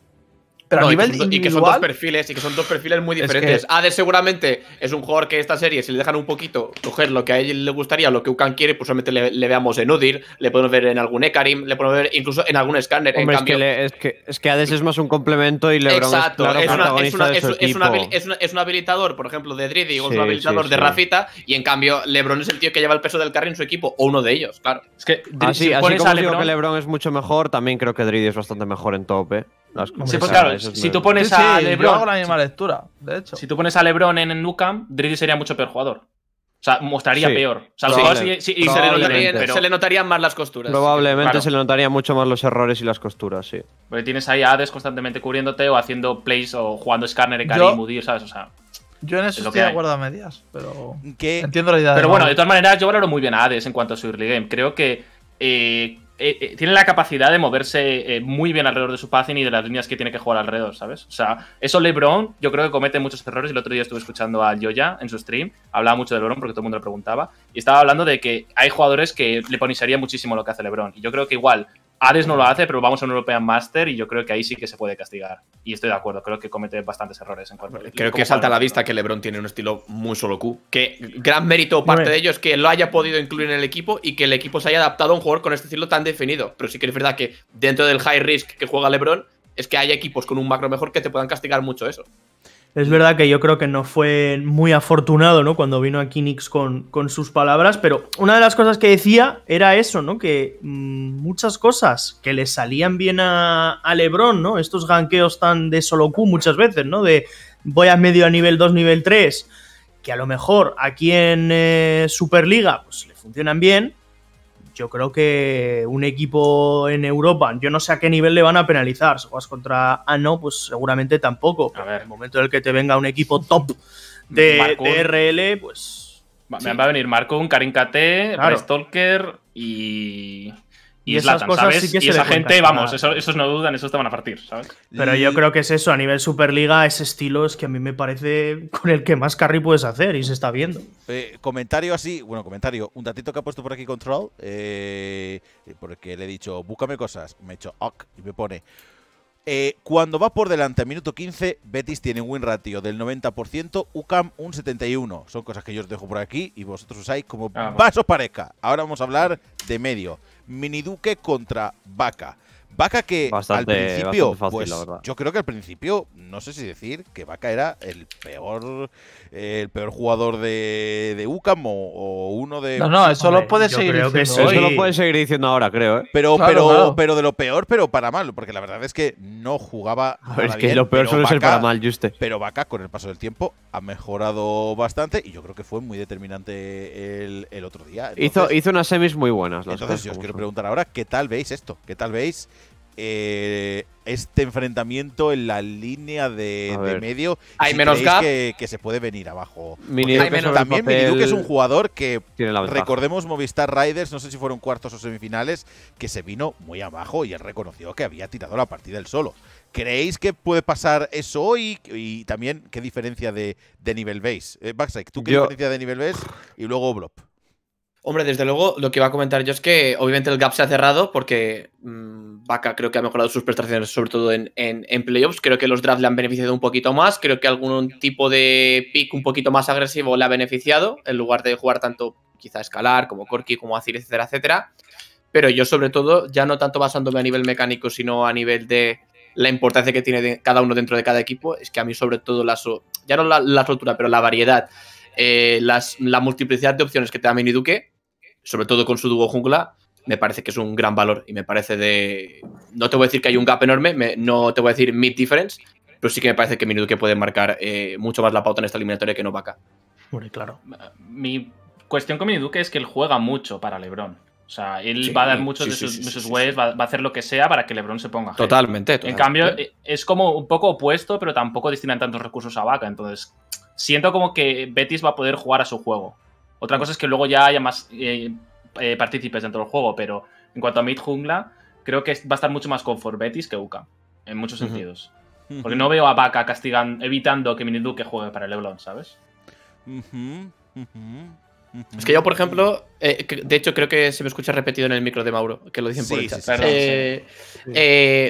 Speaker 7: Pero a nivel y, que son, dos
Speaker 4: perfiles, y que son dos perfiles muy diferentes. ADES ah, seguramente es un jugador que esta serie, si le dejan un poquito coger lo que a él le gustaría, lo que Ukan quiere, pues solamente le, veamos en Udir, le podemos ver en algún Ekarim, le podemos ver incluso en algún scanner. es,
Speaker 6: que es, que Hades es más un complemento y LeBron es, claro es, Exacto. es,
Speaker 4: es, un habilitador, por ejemplo, de Dridi o es un habilitador de Rafita, y en cambio LeBron es el tío que lleva el peso del carril en su equipo, o uno de ellos, claro. Es que ah, así, como
Speaker 6: que LeBron es mucho mejor, también creo que Dridi es bastante mejor en tope. ¿eh? Sí, claro, si tú pones a LeBron. Yo la
Speaker 13: misma
Speaker 4: lectura, de hecho.
Speaker 13: Si tú pones a LeBron en Nukem, Drizzy sería mucho peor jugador. O sea, mostraría peor. O sea, sí, sí, y se le,
Speaker 4: notarían, más las costuras.
Speaker 13: Probablemente se
Speaker 6: le notarían mucho más los errores y las costuras, sí.
Speaker 13: Porque tienes ahí a Hades constantemente cubriéndote o haciendo plays o jugando Scanner y Karim o ¿sabes? O sea.
Speaker 7: Yo en eso estoy de acuerdo a medias, pero. ¿Qué? Pero bueno, de
Speaker 13: todas maneras, yo valoro muy bien a Hades en cuanto a su early game. Creo que. Eh, eh, eh, tiene la capacidad de moverse eh, muy bien alrededor de su passing y de las líneas que tiene que jugar alrededor, ¿sabes? O sea, eso LeBron, yo creo que comete muchos errores. El otro día estuve escuchando a Yoya en su stream, hablaba mucho de LeBron porque todo el mundo le preguntaba, y estaba hablando de que hay jugadores que le ponisaría muchísimo lo que hace LeBron. Y yo creo que igual Ares no lo hace, pero vamos a un European Master y yo creo que ahí sí que se puede castigar. Y estoy de acuerdo, creo
Speaker 4: que comete bastantes errores en cuanto Creo que salta a la vista que LeBron tiene un estilo muy solo Q. Que gran mérito parte de ello es que lo haya podido incluir en el equipo y que el equipo se haya adaptado a un jugador con este estilo tan definido. Pero sí que es verdad que dentro del high risk que juega LeBron, es que hay equipos con un macro mejor que te puedan castigar mucho eso.
Speaker 5: Es verdad que yo creo que no fue muy afortunado, ¿no? Cuando vino aquí Nix con, sus palabras, pero una de las cosas que decía era eso, ¿no? Que mm, muchas cosas que le salían bien a, a Lebron, ¿no? Estos ganqueos tan de solo Q muchas veces, ¿no? De voy a medio a nivel 2, nivel 3, que a lo mejor aquí en eh, Superliga pues, le funcionan bien, yo creo que un equipo en Europa, yo no sé a qué nivel le van a penalizar. Si juegas contra Ano, pues seguramente tampoco. En el momento en el que te venga un equipo top de, RL, pues. Va, va a venir Marco, un Karin KT,
Speaker 13: y.
Speaker 5: Y, esas cosas que esa gente, vamos,
Speaker 13: esos, no dudan, esos te van a partir, ¿sabes?
Speaker 5: Pero yo creo que es eso, a nivel Superliga, ese estilo es que a mí me parece con el que más carry puedes hacer y se está viendo. Eh,
Speaker 3: comentario así, bueno, comentario, un datito que ha puesto por aquí Control, eh, porque le he dicho, búscame cosas, me he hecho ok y me pone... Eh, cuando va por delante a minuto 15, Betis tiene un win ratio del 90%, UCAM un 71%. Son cosas que yo os dejo por aquí y vosotros usáis como más ah, os parezca. Ahora vamos a hablar de medio. Miniduque contra Vaca. Vaca que al principio, pues, yo creo que al principio, no sé si decir que Vaca era el peor el peor jugador de, de UCAM o, uno de... No, no, eso, lo, puede seguir diciendo, eso lo puede
Speaker 6: seguir diciendo ahora, creo. ¿eh? Pero, pero,
Speaker 3: pero de lo peor, pero para mal, porque la verdad es que no jugaba... es que lo peor suele ser para mal, Juste. Pero Vaca, con el paso del tiempo, ha mejorado bastante y yo creo que fue muy determinante el, otro día. hizo, hizo
Speaker 6: unas semis muy buenas. entonces, yo os
Speaker 3: quiero preguntar ahora, ¿qué tal veis esto? ¿Qué tal veis? Eh, este enfrentamiento en la línea de, medio. Hay menos Que, se puede venir abajo. también Miniduke es un jugador que recordemos Movistar Riders, no sé si fueron cuartos o semifinales, que se vino muy abajo y él reconoció que había tirado la partida él solo. ¿Creéis que puede pasar eso hoy? Y también, ¿qué diferencia de, nivel veis? Eh, ¿tú qué diferencia de nivel ves?
Speaker 4: Y luego Oblop. Hombre, desde luego, lo que iba a comentar yo es que obviamente el gap se ha cerrado porque Baca mm, creo que ha mejorado sus prestaciones, sobre todo en, playoffs. Creo que los drafts le han beneficiado un poquito más. Creo que algún tipo de pick un poquito más agresivo le ha beneficiado, en lugar de jugar tanto quizá Escalar como Corky, como Azir, etcétera, etcétera. Pero yo, sobre todo, ya no tanto basándome a nivel mecánico, sino a nivel de la importancia que tiene cada uno dentro de cada equipo, es que a mí, sobre todo, la ya no la, la pero la variedad, eh, la multiplicidad de opciones que te da Mini Duque sobre todo con su dúo jungla, me parece que es un gran valor y me parece de... No te voy a decir que hay un gap enorme, no te voy a decir mid difference, pero sí que me parece que que puede marcar eh, mucho más la pauta en esta eliminatoria que no Bueno, claro. Eh, mi
Speaker 13: cuestión con MiniDuke es que él juega mucho para LeBron. O sea, él va a dar muchos de sus, va, a hacer lo que sea para que LeBron se ponga. totalmente. En cambio, eh, es como un poco opuesto, pero tampoco destinan tantos recursos a Vaca. Entonces, siento como que Betis va a poder jugar a su juego. Otra cosa es que luego ya haya más eh, eh, partícipes dentro del juego, pero en cuanto a Mid Jungla, creo que va a estar mucho más confort Betis que Uka, en muchos sentidos. Porque no veo a Vaca castigando, evitando que Miniduke juegue para el Leblon, ¿sabes?
Speaker 1: Es que
Speaker 4: yo, por ejemplo, eh, de hecho creo que se me escucha repetido en el micro de Mauro, que lo dicen por el chat.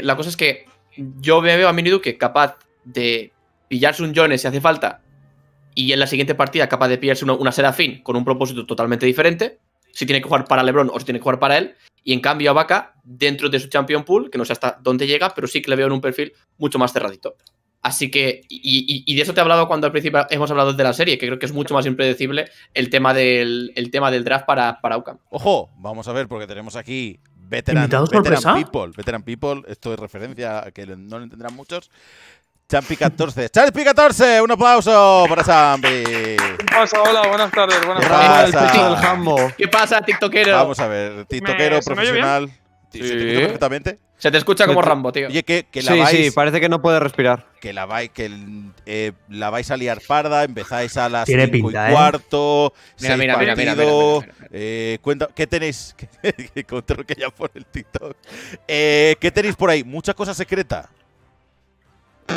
Speaker 4: la cosa es que yo veo a Miniduke capaz de pillarse un Jones si hace falta y en la siguiente partida capaz de pillarse una, una Serafín con un propósito totalmente diferente, si tiene que jugar para LeBron o si tiene que jugar para él, y en cambio a Vaca, dentro de su Champion Pool, que no sé hasta dónde llega, pero sí que le veo en un perfil mucho más cerradito. Así que, y, de eso te he hablado cuando al principio hemos hablado de la serie, que creo que es mucho más impredecible el tema del, tema del draft para, para UCAM. Ojo, vamos a ver, porque tenemos aquí veteran,
Speaker 3: veteran people. Veteran people, esto es referencia que no lo entenderán muchos. Champi 14. Champi 14, un aplauso para Champi. Un
Speaker 14: pasa? Hola, buenas tardes. Buenas
Speaker 3: tardes. Pasa? Del
Speaker 4: ¿Qué pasa, TikTokero? Vamos a ver, TikTokero profesional. ¿se
Speaker 3: ¿Se te perfectamente. Se te escucha como Rambo, tío. Oye, que, sí, sí,
Speaker 6: parece que no puede respirar.
Speaker 3: Que la vais, que eh, la vais a liar parda, empezáis a las 5 y ¿eh? cuarto, mira, mira, mira, Eh, cuenta, ¿Qué tenéis? Control que ya por el TikTok. Eh, ¿Qué tenéis por ahí? ¿Mucha cosa secreta?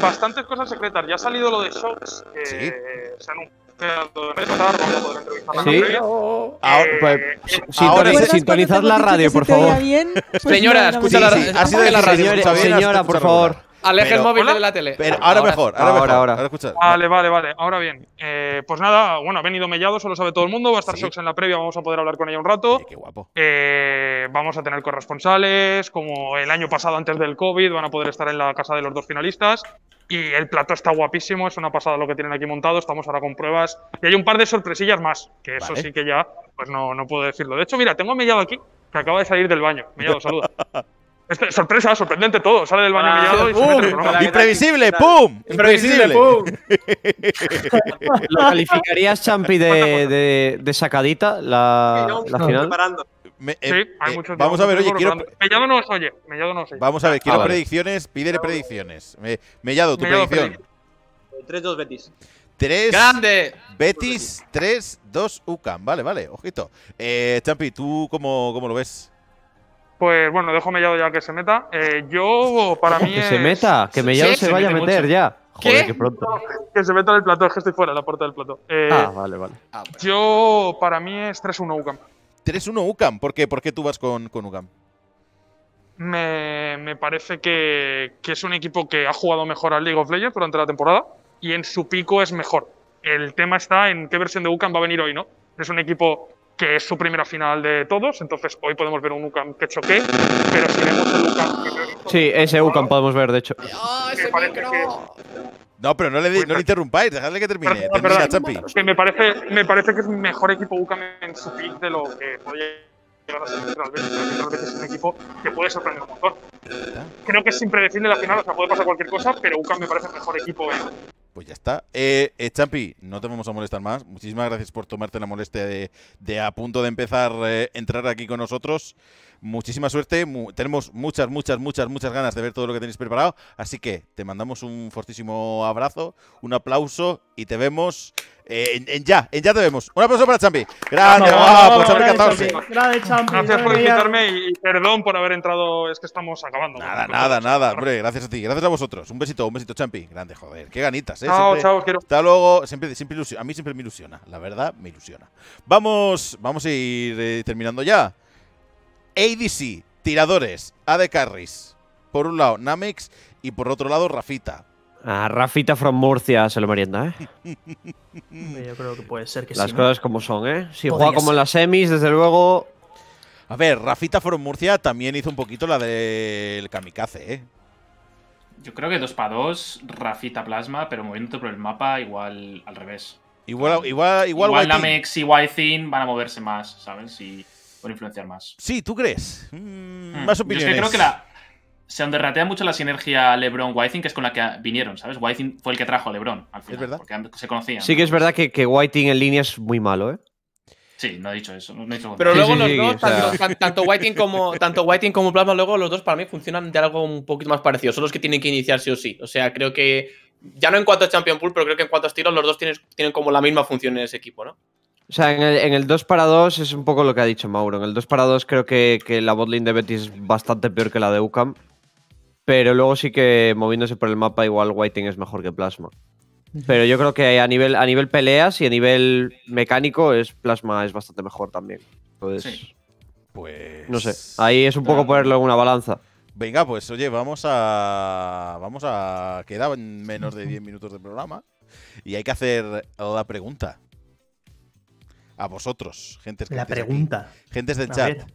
Speaker 14: bastantes cosas secretas. Ya ha salido lo de Shots, que ¿Sí? se anunciado en esta, vamos entrevistar ¿Sí? Ah, eh, pues, eh, sintonizad la radio, por favor.
Speaker 7: señora, escucha la, ha sido la radio. señora por favor. Aleja el móvil
Speaker 14: de la tele. ahora, mejor, ahora, ahora mejor. Ahora, Vale, vale, vale. Ahora bien. Eh, pues nada, bueno, ha venido Mellado, Solo lo sabe todo el mundo. Va a estar ¿Sí? en la previa, vamos a poder hablar con ella un rato. qué guapo. Eh, vamos a tener corresponsales, como el año pasado antes del COVID, van a poder estar en la casa de los dos finalistas. Y el plato está guapísimo, es una pasada lo que tienen aquí montado. Estamos ahora con pruebas. Y hay un par de sorpresillas más, que eso sí que ya, pues no, no puedo decirlo. De hecho, mira, tengo a Mellado aquí, que acaba de salir del baño. Mellado, saluda. Este, sorpresa, sorprendente todo. Sale del baño ah, y pum, Imprevisible, ¡pum! Imprevisible, ¡pum! ¿Lo
Speaker 6: calificarías, Champi, de, de, de sacadita la, la final?
Speaker 3: Eh, sí, hay eh, muchos vamos a ver, oye, quiero. Mellado
Speaker 14: no os oye. Mellado no os oye. Vamos a ver, ah, quiero predicciones. Pídele
Speaker 3: predicciones. Me, Mellado, tu predicción.
Speaker 14: 3-2 Betis.
Speaker 3: 3. ¡Grande! Betis 3-2 UCAM. Vale, vale, ojito. Eh, Champi, ¿tú cómo, cómo lo ves? Pues bueno, dejo
Speaker 14: Mellado ya que se meta. Eh, yo, para mí. Que se
Speaker 8: meta,
Speaker 3: que Mellado se, vaya a meter ya.
Speaker 14: Joder, ¿Qué? pronto. que se meta en el plato, es que estoy fuera de la puerta del plató. Eh, ah, vale, ah, vale. Yo, para mí es 3-1 UCAM.
Speaker 3: 3-1 UCAM, ¿Por qué? tú vas con, con UCAM?
Speaker 14: Me, me parece que, que, es un equipo que ha jugado mejor al League of Legends durante la temporada y en su pico es mejor. El tema está en qué versión de UCAM va a venir hoy, ¿no? Es un equipo que es su primera final de todos. Entonces, hoy podemos ver un UCAM que choque, pero si vemos el
Speaker 6: UCAM Sí, ese UCAM podemos ver, de hecho.
Speaker 3: No, pero no
Speaker 14: le, no interrumpáis, dejadle que termine. termine me parece, me parece que es mejor equipo UCAM en su pick de lo que podría llegar a ser tal vez, tal es un equipo que puede sorprender un montón. Creo que es impredecible la final, o sea, puede pasar cualquier cosa, pero UCAM me parece mejor equipo
Speaker 3: pues ya está. Eh, eh, Champi, no te vamos a molestar más. Muchísimas gracias por tomarte la molestia de, a punto de empezar a eh, entrar aquí con nosotros muchísima suerte. tenemos muchas, muchas, muchas, muchas ganas de ver todo lo que tenéis preparado. Así que te mandamos un fortísimo abrazo, un aplauso y te vemos eh, en, ya, en ya te vemos. Un aplauso para Champi. Grande, guapo, pues Gracias por invitarme
Speaker 14: y perdón por haber entrado. Es que estamos acabando. Nada, nada, nada,
Speaker 3: hombre. Gracias a ti. Gracias a vosotros. Un besito, un besito, Champi. Grande, joder. Qué ganitas, eh. Chao, chao, quiero. Hasta luego. A mí siempre me ilusiona. La verdad, me ilusiona. Vamos, vamos a ir eh, terminando ya. ADC, tiradores, AD Carries. Por un lado, Namex y por otro lado, Rafita.
Speaker 6: Ah, Rafita from Murcia se lo merienda,
Speaker 3: ¿eh? Yo creo que puede ser que Las cosas como son, ¿eh? Si juega como en las semis, desde luego. A ver, Rafita from Murcia también hizo un poquito la del kamikaze, ¿eh?
Speaker 13: Yo creo que 2 para 2, Rafita plasma, pero moviéndote por el mapa igual al revés.
Speaker 3: Igual, igual,
Speaker 13: igual, Namex y Wythin van a moverse más, ¿sabes? Y por influenciar más.
Speaker 3: Sí, ¿tú crees? Mm. Más opiniones.
Speaker 13: creo que se underratea mucho la sinergia LeBron-Whiting, que es con la que vinieron, ¿sabes? Whiting fue el que trajo a LeBron al final, ¿Es verdad? porque se conocían. Sí que
Speaker 6: es verdad que, que Whiting en línea es muy malo, ¿eh?
Speaker 13: Sí, no he dicho eso. pero luego los dos,
Speaker 4: tanto, Whiting como, tanto como Plasma, luego los dos para mí funcionan de algo un poquito más parecido. Son los que tienen que iniciar sí o sí. O sea, creo que, ya no en cuanto a Champion Pool, pero creo que en cuanto a estilos, los dos tienen, tienen como la misma función en ese equipo, ¿no?
Speaker 6: O sea, en el, 2 para 2 es un poco lo que ha dicho Mauro. En el 2 para 2 creo que, la botlane de Betis es bastante peor que la de UCAM. Pero luego sí que moviéndose por el mapa, igual Whiting es mejor que Plasma. Pero yo creo que a nivel, a nivel peleas y a nivel mecánico, es, Plasma es bastante mejor también. Entonces,
Speaker 3: pues. No sé. Ahí es un poco ponerlo
Speaker 6: en una balanza.
Speaker 3: Venga, pues oye, vamos a. Vamos a. Quedan menos de 10 minutos de programa. Y hay que hacer la pregunta a vosotros, gente La pregunta. Gentes del chat. gente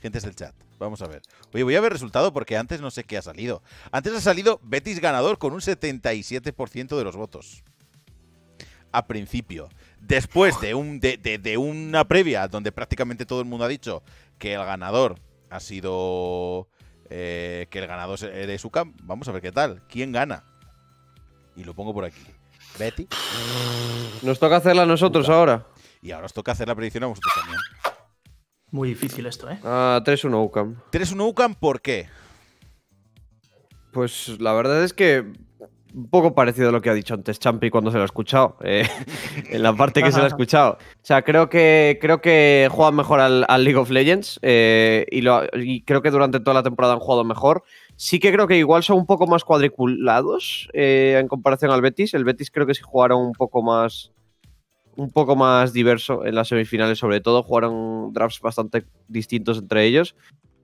Speaker 3: Gentes del chat. Vamos a ver. Oye, voy a ver resultado porque antes no sé qué ha salido. Antes ha salido Betis ganador con un 77% de los votos. A principio. Después de, un, de, una previa donde prácticamente todo el mundo ha dicho que el ganador ha sido. Eh, que el ganador es de su camp. Vamos a ver qué tal. ¿Quién gana? Y lo pongo por aquí. Betty. Nos
Speaker 6: toca hacerla a nosotros ahora.
Speaker 3: Y ahora os toca hacer la predicción a vosotros también.
Speaker 5: Muy difícil esto, ¿eh?
Speaker 6: Ah, 3-1 UCAM. 3-1 UCAM, ¿por qué? Pues la verdad es que un poco parecido a lo que ha dicho antes Champi cuando se lo ha escuchado, eh, en la parte que se lo ha escuchado. O sea, creo que, creo que juegan mejor al, League of Legends eh, y, creo que durante toda la temporada han jugado mejor. Sí que creo que igual son un poco más cuadriculados eh, en comparación al Betis. El Betis creo que si jugaron un poco más un poco más diverso en las semifinales, sobre todo. Jugaron drafts bastante distintos entre ellos.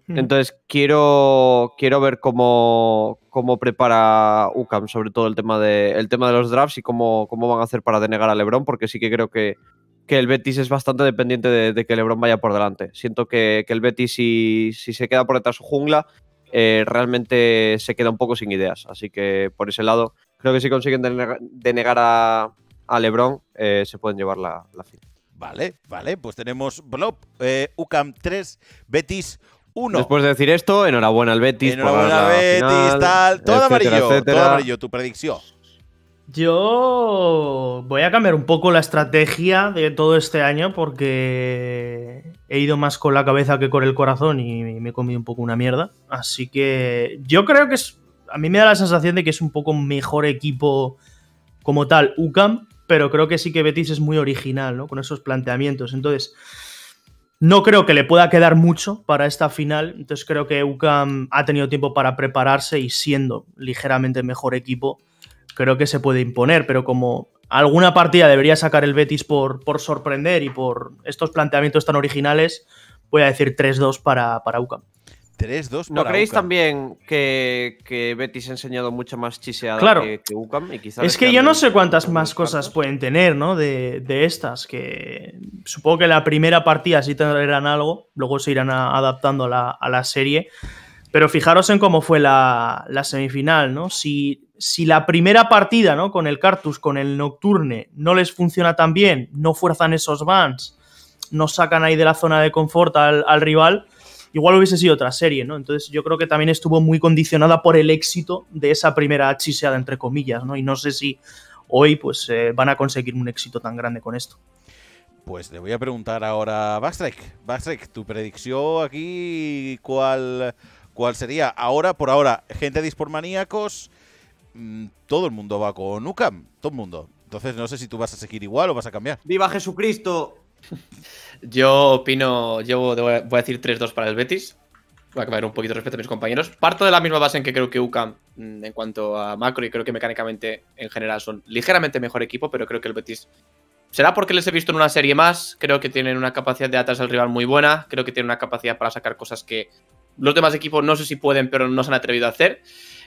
Speaker 6: Hmm. Entonces, quiero, quiero ver cómo, cómo prepara UCAM, sobre todo el tema de, tema de los drafts y cómo, cómo van a hacer para denegar a Lebron, porque sí que creo que, que el Betis es bastante dependiente de, que Lebron vaya por delante. Siento que, el Betis, si, si, se queda por detrás su jungla, eh, realmente se queda un poco sin ideas. Así que por ese lado, creo que si consiguen denegar a, a LeBron, eh, se pueden llevar la, fila.
Speaker 3: Vale, vale, pues tenemos Blob, eh, UCAM 3, Betis 1. Después de decir esto, enhorabuena al Betis. Enhorabuena al Betis, tal. Todo amarillo, todo amarillo, tu predicción.
Speaker 5: Yo voy a cambiar un poco la estrategia de todo este año porque he ido más con la cabeza que con el corazón y me he comido un poco una mierda. Así que yo creo que es. A mí me da la sensación de que es un poco mejor equipo como tal, UCAM, pero creo que sí que Betis es muy original, ¿no? Con esos planteamientos. Entonces, no creo que le pueda quedar mucho para esta final. Entonces, creo que UCAM ha tenido tiempo para prepararse y siendo ligeramente mejor equipo, creo que se puede imponer. Pero como alguna partida debería sacar el Betis por, por sorprender y por estos planteamientos tan originales, voy a decir 3-2 para, para UCAM. ¿No creéis
Speaker 6: también que, que, Betis ha enseñado mucha más chiseada claro. que, UCAM? es que yo no sé
Speaker 5: cuántas más cosas pueden tener, ¿no? De, estas, que supongo que la primera partida sí tendrán algo, luego se irán adaptando a la, serie. Pero fijaros en cómo fue la, semifinal, ¿no? Si, si, la primera partida, ¿no? Con el Cartus, con el Nocturne, no les funciona tan bien, no fuerzan esos bans, no sacan ahí de la zona de confort al, al rival igual hubiese sido otra serie, ¿no? Entonces yo creo que también estuvo muy condicionada por el éxito de esa primera chiseada, entre comillas, ¿no? Y no sé si hoy pues eh, van a conseguir un éxito tan grande con esto. Pues le voy a preguntar
Speaker 3: ahora a Backstrike. Backstrike, tu predicción aquí, ¿cuál, ¿cuál sería? Ahora, por ahora, gente de Maníacos, mm, todo el mundo va con UCAM, todo el mundo. Entonces no sé si tú vas a seguir igual o vas a cambiar. ¡Viva Jesucristo!
Speaker 4: Yo opino, yo voy a decir 3-2 para el Betis. Voy a acabar un poquito respecto a mis compañeros. Parto de la misma base en que creo que UCAM mm, en cuanto a macro y creo que mecánicamente en general son ligeramente mejor equipo, pero creo que el Betis... Será porque les he visto en una serie más, creo que tienen una capacidad de atrás al rival muy buena, creo que tienen una capacidad para sacar cosas que los demás equipos no sé si pueden, pero no se han atrevido a hacer.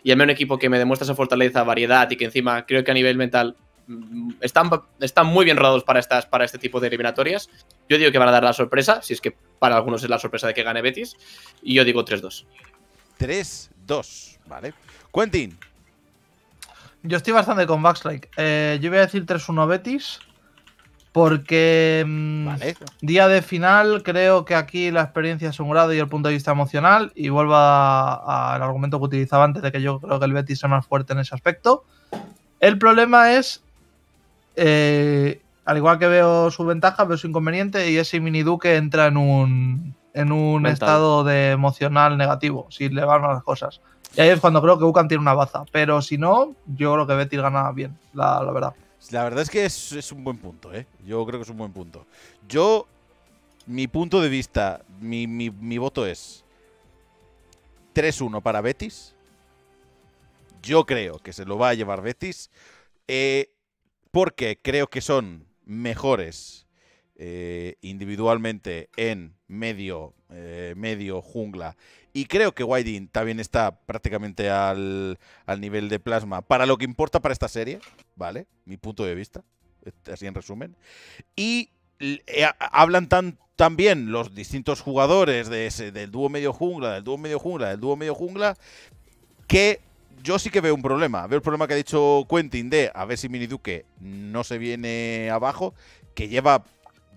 Speaker 4: Y al menos un equipo que me demuestra esa fortaleza, variedad y que encima creo que a nivel mental Mm, están, están muy bien rodados para, estas, para este tipo de eliminatorias. Yo digo que van a dar la sorpresa, si es que para algunos es la sorpresa de que gane Betis. Y yo digo 3-2.
Speaker 7: 3-2, vale. Quentin. Yo estoy bastante con Baxlike. Eh, yo voy a decir 3-1 Betis. Porque mm, día de final creo que aquí la experiencia es un grado y el punto de vista emocional. Y vuelvo al argumento que utilizaba antes de que yo creo que el Betis es más fuerte en ese aspecto. El problema es eh, al igual que veo su ventaja veo su inconveniente y ese mini duque entra en un, en un estado de emocional negativo, si le van las cosas. Y ahí es cuando creo que Ucam tiene una baza, pero si no, yo creo que Betis gana bien, la, verdad.
Speaker 3: La verdad es que es, un buen punto, ¿eh? Yo creo que es un buen punto. Yo, mi punto de vista, mi, mi voto es 3-1 para Betis. Yo creo que se lo va a llevar Betis. Eh, porque creo que son mejores eh, individualmente en medio, eh, medio jungla. Y creo que Whiting también está prácticamente al, nivel de plasma para lo que importa para esta serie, ¿vale? Mi punto de vista, así en resumen. Y eh, hablan tan, bien los distintos jugadores de del dúo medio jungla, del dúo medio jungla, del dúo medio jungla, que yo sí que veo un problema. Veo el problema que ha dicho Quentin de a ver si Miniduque no se viene abajo, que lleva.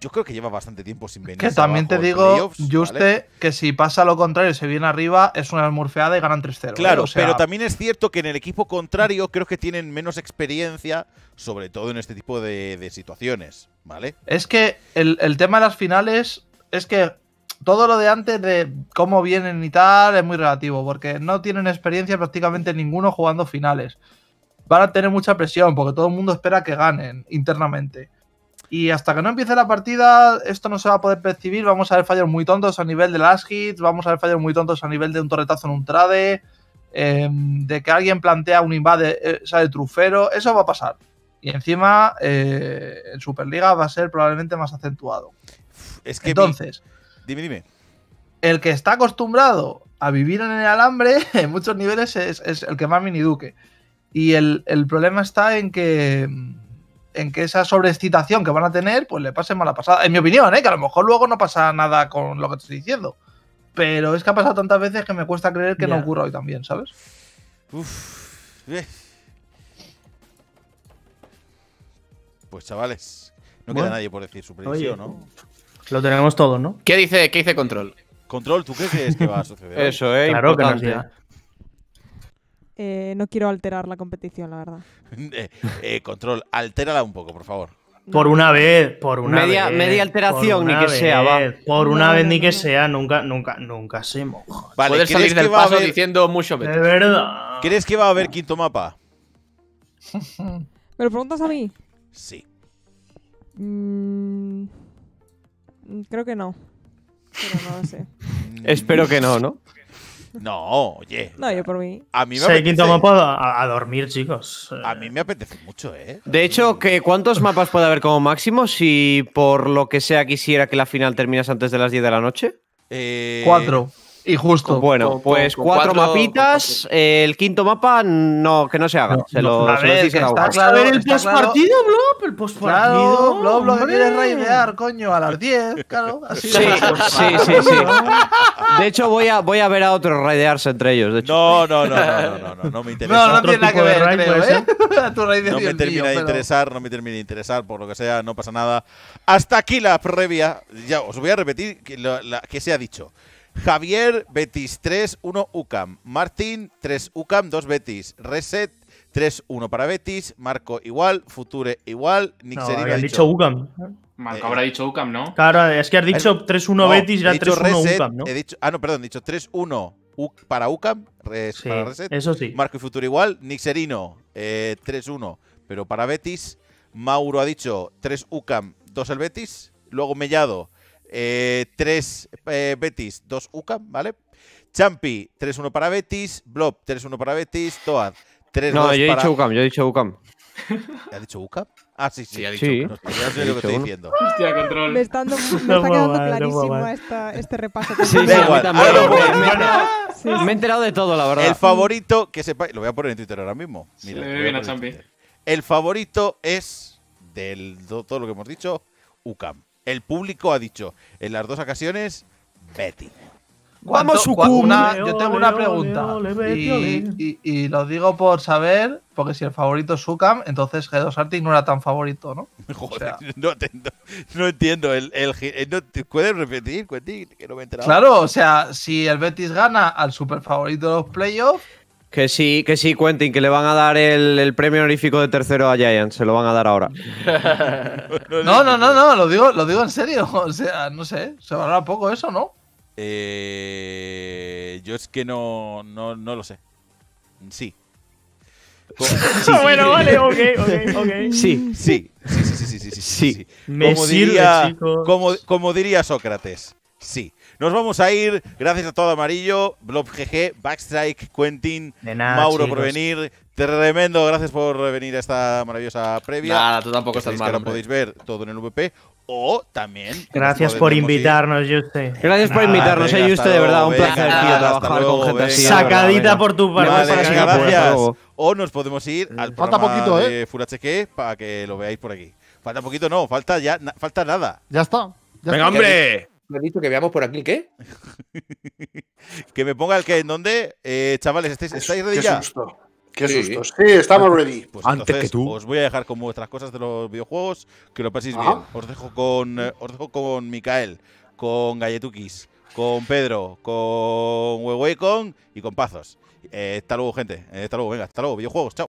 Speaker 3: Yo creo que lleva bastante tiempo sin venir. Que también te digo, Juste,
Speaker 7: que si pasa lo contrario, y se viene arriba, es una almorfeada y ganan 3-0. ¿eh? Claro, pero
Speaker 3: también es cierto que en el equipo contrario creo que tienen menos experiencia,
Speaker 7: sobre todo en este tipo de, situaciones, ¿vale? Es que el tema de las finales es que todo lo de antes de cómo vienen y tal es muy relativo, porque no tienen experiencia prácticamente ninguno jugando finales. Van a tener mucha presión, porque todo el mundo espera que ganen internamente. Y hasta que no empiece la partida, esto no se va a poder percibir. Vamos a ver fallos muy tontos a nivel de las hits, vamos a ver fallos muy tontos a nivel de un torretazo en un trade, em, de que alguien plantea un invade, eh, trufero, eso va a pasar. Y encima, eh, en Superliga va a ser probablemente más acentuado. Es que Entonces. Dime, dime. El que está acostumbrado a vivir en el alambre, en muchos niveles, es, el que más miniduque. Y el, problema está en que en que esa sobreexcitación que van a tener, pues le pase mala pasada. En mi opinión, ¿eh? que a lo mejor luego no pasa nada con lo que te estoy diciendo. Pero es que ha pasado tantas veces que me cuesta creer que no ocurra hoy también, ¿sabes? Uff, eh.
Speaker 3: Pues chavales, no queda nadie por decir su predicción, ¿no?
Speaker 4: Lo tenemos todo, ¿no? ¿Qué dice, qué dice Control? Control, ¿tú qué crees que va a suceder? Eso, ¿eh? Claro que
Speaker 2: eh, no quiero alterar la competición, la verdad.
Speaker 4: Eh,
Speaker 3: eh, control, altérala un poco, por favor. Por
Speaker 5: una vez,
Speaker 2: por una vez. Media alteración, ni
Speaker 5: que sea, va. Por una vez, ni que sea, nunca, nunca, nunca se moja. Vale, salir del paso diciendo
Speaker 4: mucho menos. De verdad.
Speaker 3: ¿Crees que va a haber quinto mapa?
Speaker 2: ¿Me lo preguntas a mí? Sí. Mmm… Mm, creo que no. Pero no sé.
Speaker 6: Espero que no, ¿no?
Speaker 5: No, oye. No, yo por mí. A mí me apetece... a, dormir, chicos. A eh. mí me apetece mucho, ¿eh?
Speaker 6: De hecho, ¿cuántos mapas puede haber como máximo si por lo que sea quisiera que la final terminase antes de las 10 de la noche?
Speaker 3: Eh... Cuatro.
Speaker 6: Y justo. Bueno, pues cuatro, mapitas. el quinto mapa, no, que no se haga. se lo, a se ver, se lo claro, a ver el postpartido,
Speaker 7: claro. Blob. El postpartido. Claro, Blob lo que quiere raidear, coño, a las 10. Claro, así sí, sí, sí, sí,
Speaker 6: De hecho, voy a, voy a ver a otros raidearse entre ellos. De hecho. No, no, no, no, no, no, no me interesa. No, no tiene nada que ver, ¿eh?
Speaker 7: no me
Speaker 6: termina
Speaker 3: de interesar, no me termina de interesar, por lo que sea, no pasa nada. Hasta aquí la previa. Ya os voy a repetir que, lo, que se ha dicho. Javier Betis 3, 1 UCAM. Martín 3 UCAM, 2 Betis. Reset 3-1 para Betis, Marco igual, Future igual, Nixerino. No, habían dicho, UCAM. Marco eh, habrá dicho UCAM, ¿no?
Speaker 5: Claro, es
Speaker 1: que has dicho 3-1 Betis y 3-1 UCAM, ¿no?
Speaker 3: ah, no, perdón, he dicho 3-1 para UCAM, Reset. Eso sí. Marco y Future igual, Nixerino eh, 3-1, pero para Betis. Mauro ha dicho 3 UCAM, 2 el Betis. Luego Mellado eh, 3 eh, Betis, 2 UCAM, ¿vale? Champi, 3-1 para Betis. Blob, 3-1 para Betis. Toad, 3-2 No, yo he dicho UCAM,
Speaker 6: yo he dicho UCAM.
Speaker 3: ¿Ha dicho UCAM? Ah, sí, sí, sí ha dicho UCAM. No, sé lo que estoy diciendo. Hostia, control. Me, está, dando, me no está quedando clarísimo esta, este repaso. Que sí, sí, Me he enterado de todo, la verdad. El favorito, que sepáis, lo voy a poner en Twitter ahora mismo. Mira, ve bien a Champi. El favorito es, de todo lo que hemos dicho, UCAM el público ha dicho en las dos ocasiones, Betty.
Speaker 7: Vamos, su Yo tengo una pregunta. y, lo digo por saber, porque si el favorito es Sukam, entonces G2 Arctic no era tan favorito, ¿no? Joder,
Speaker 3: no, entiendo. no, entiendo. El, eh, no,
Speaker 7: ¿te ¿Puedes repetir, Claro, o sea, si el Betis gana al super favorito de los playoffs
Speaker 6: que sí, que sí, Quentin, que le van a dar el, premio honorífico de tercero a Giants, se lo van a dar ahora.
Speaker 7: no, no, no, no, lo digo, en serio. O sea, no sé, se valora poco eso, ¿no?
Speaker 3: Eh, yo es que no, no, lo sé. Sí. bueno, vale, ok, ok, ok. Sí, sí, sí, sí, sí, sí, sí. como, diría, como diría Sócrates, sí. Nos vamos a ir. Gracias a todo Amarillo, Blob GG, Backstrike, Quentin, Mauro por venir. Tremendo, gracias por venir a esta maravillosa previa. Nada, tú tampoco estás mal. Que podéis ver todo en el VP o también. Gracias por invitarnos,
Speaker 5: Juste. Gracias por invitarnos, eh, de verdad, un placer, trabajar con gente así. Sacadita por tu parte. gracias.
Speaker 3: O nos podemos ir al Falta poquito, ¿eh? de Furacheque para que lo veáis por aquí. Falta poquito, no, falta ya, falta nada. Ya está.
Speaker 5: venga, hombre.
Speaker 3: ¿Me has dicho que veamos por aquí qué? que me ponga el qué. ¿En dónde? Eh, chavales, ¿estáis, ¿estáis ready qué Susto.
Speaker 1: Qué sí. susto. Sí, estamos pues, ready. Pues Antes entonces, que tú. Os
Speaker 3: voy a dejar con vuestras cosas de los videojuegos, que lo paséis bien. Os dejo con, os dejo con Mikael, con Galletukis, con Pedro, con Huehuecon y con Pazos. Eh, hasta luego, gente. Eh, hasta luego, venga, hasta luego. Videojuegos, chao.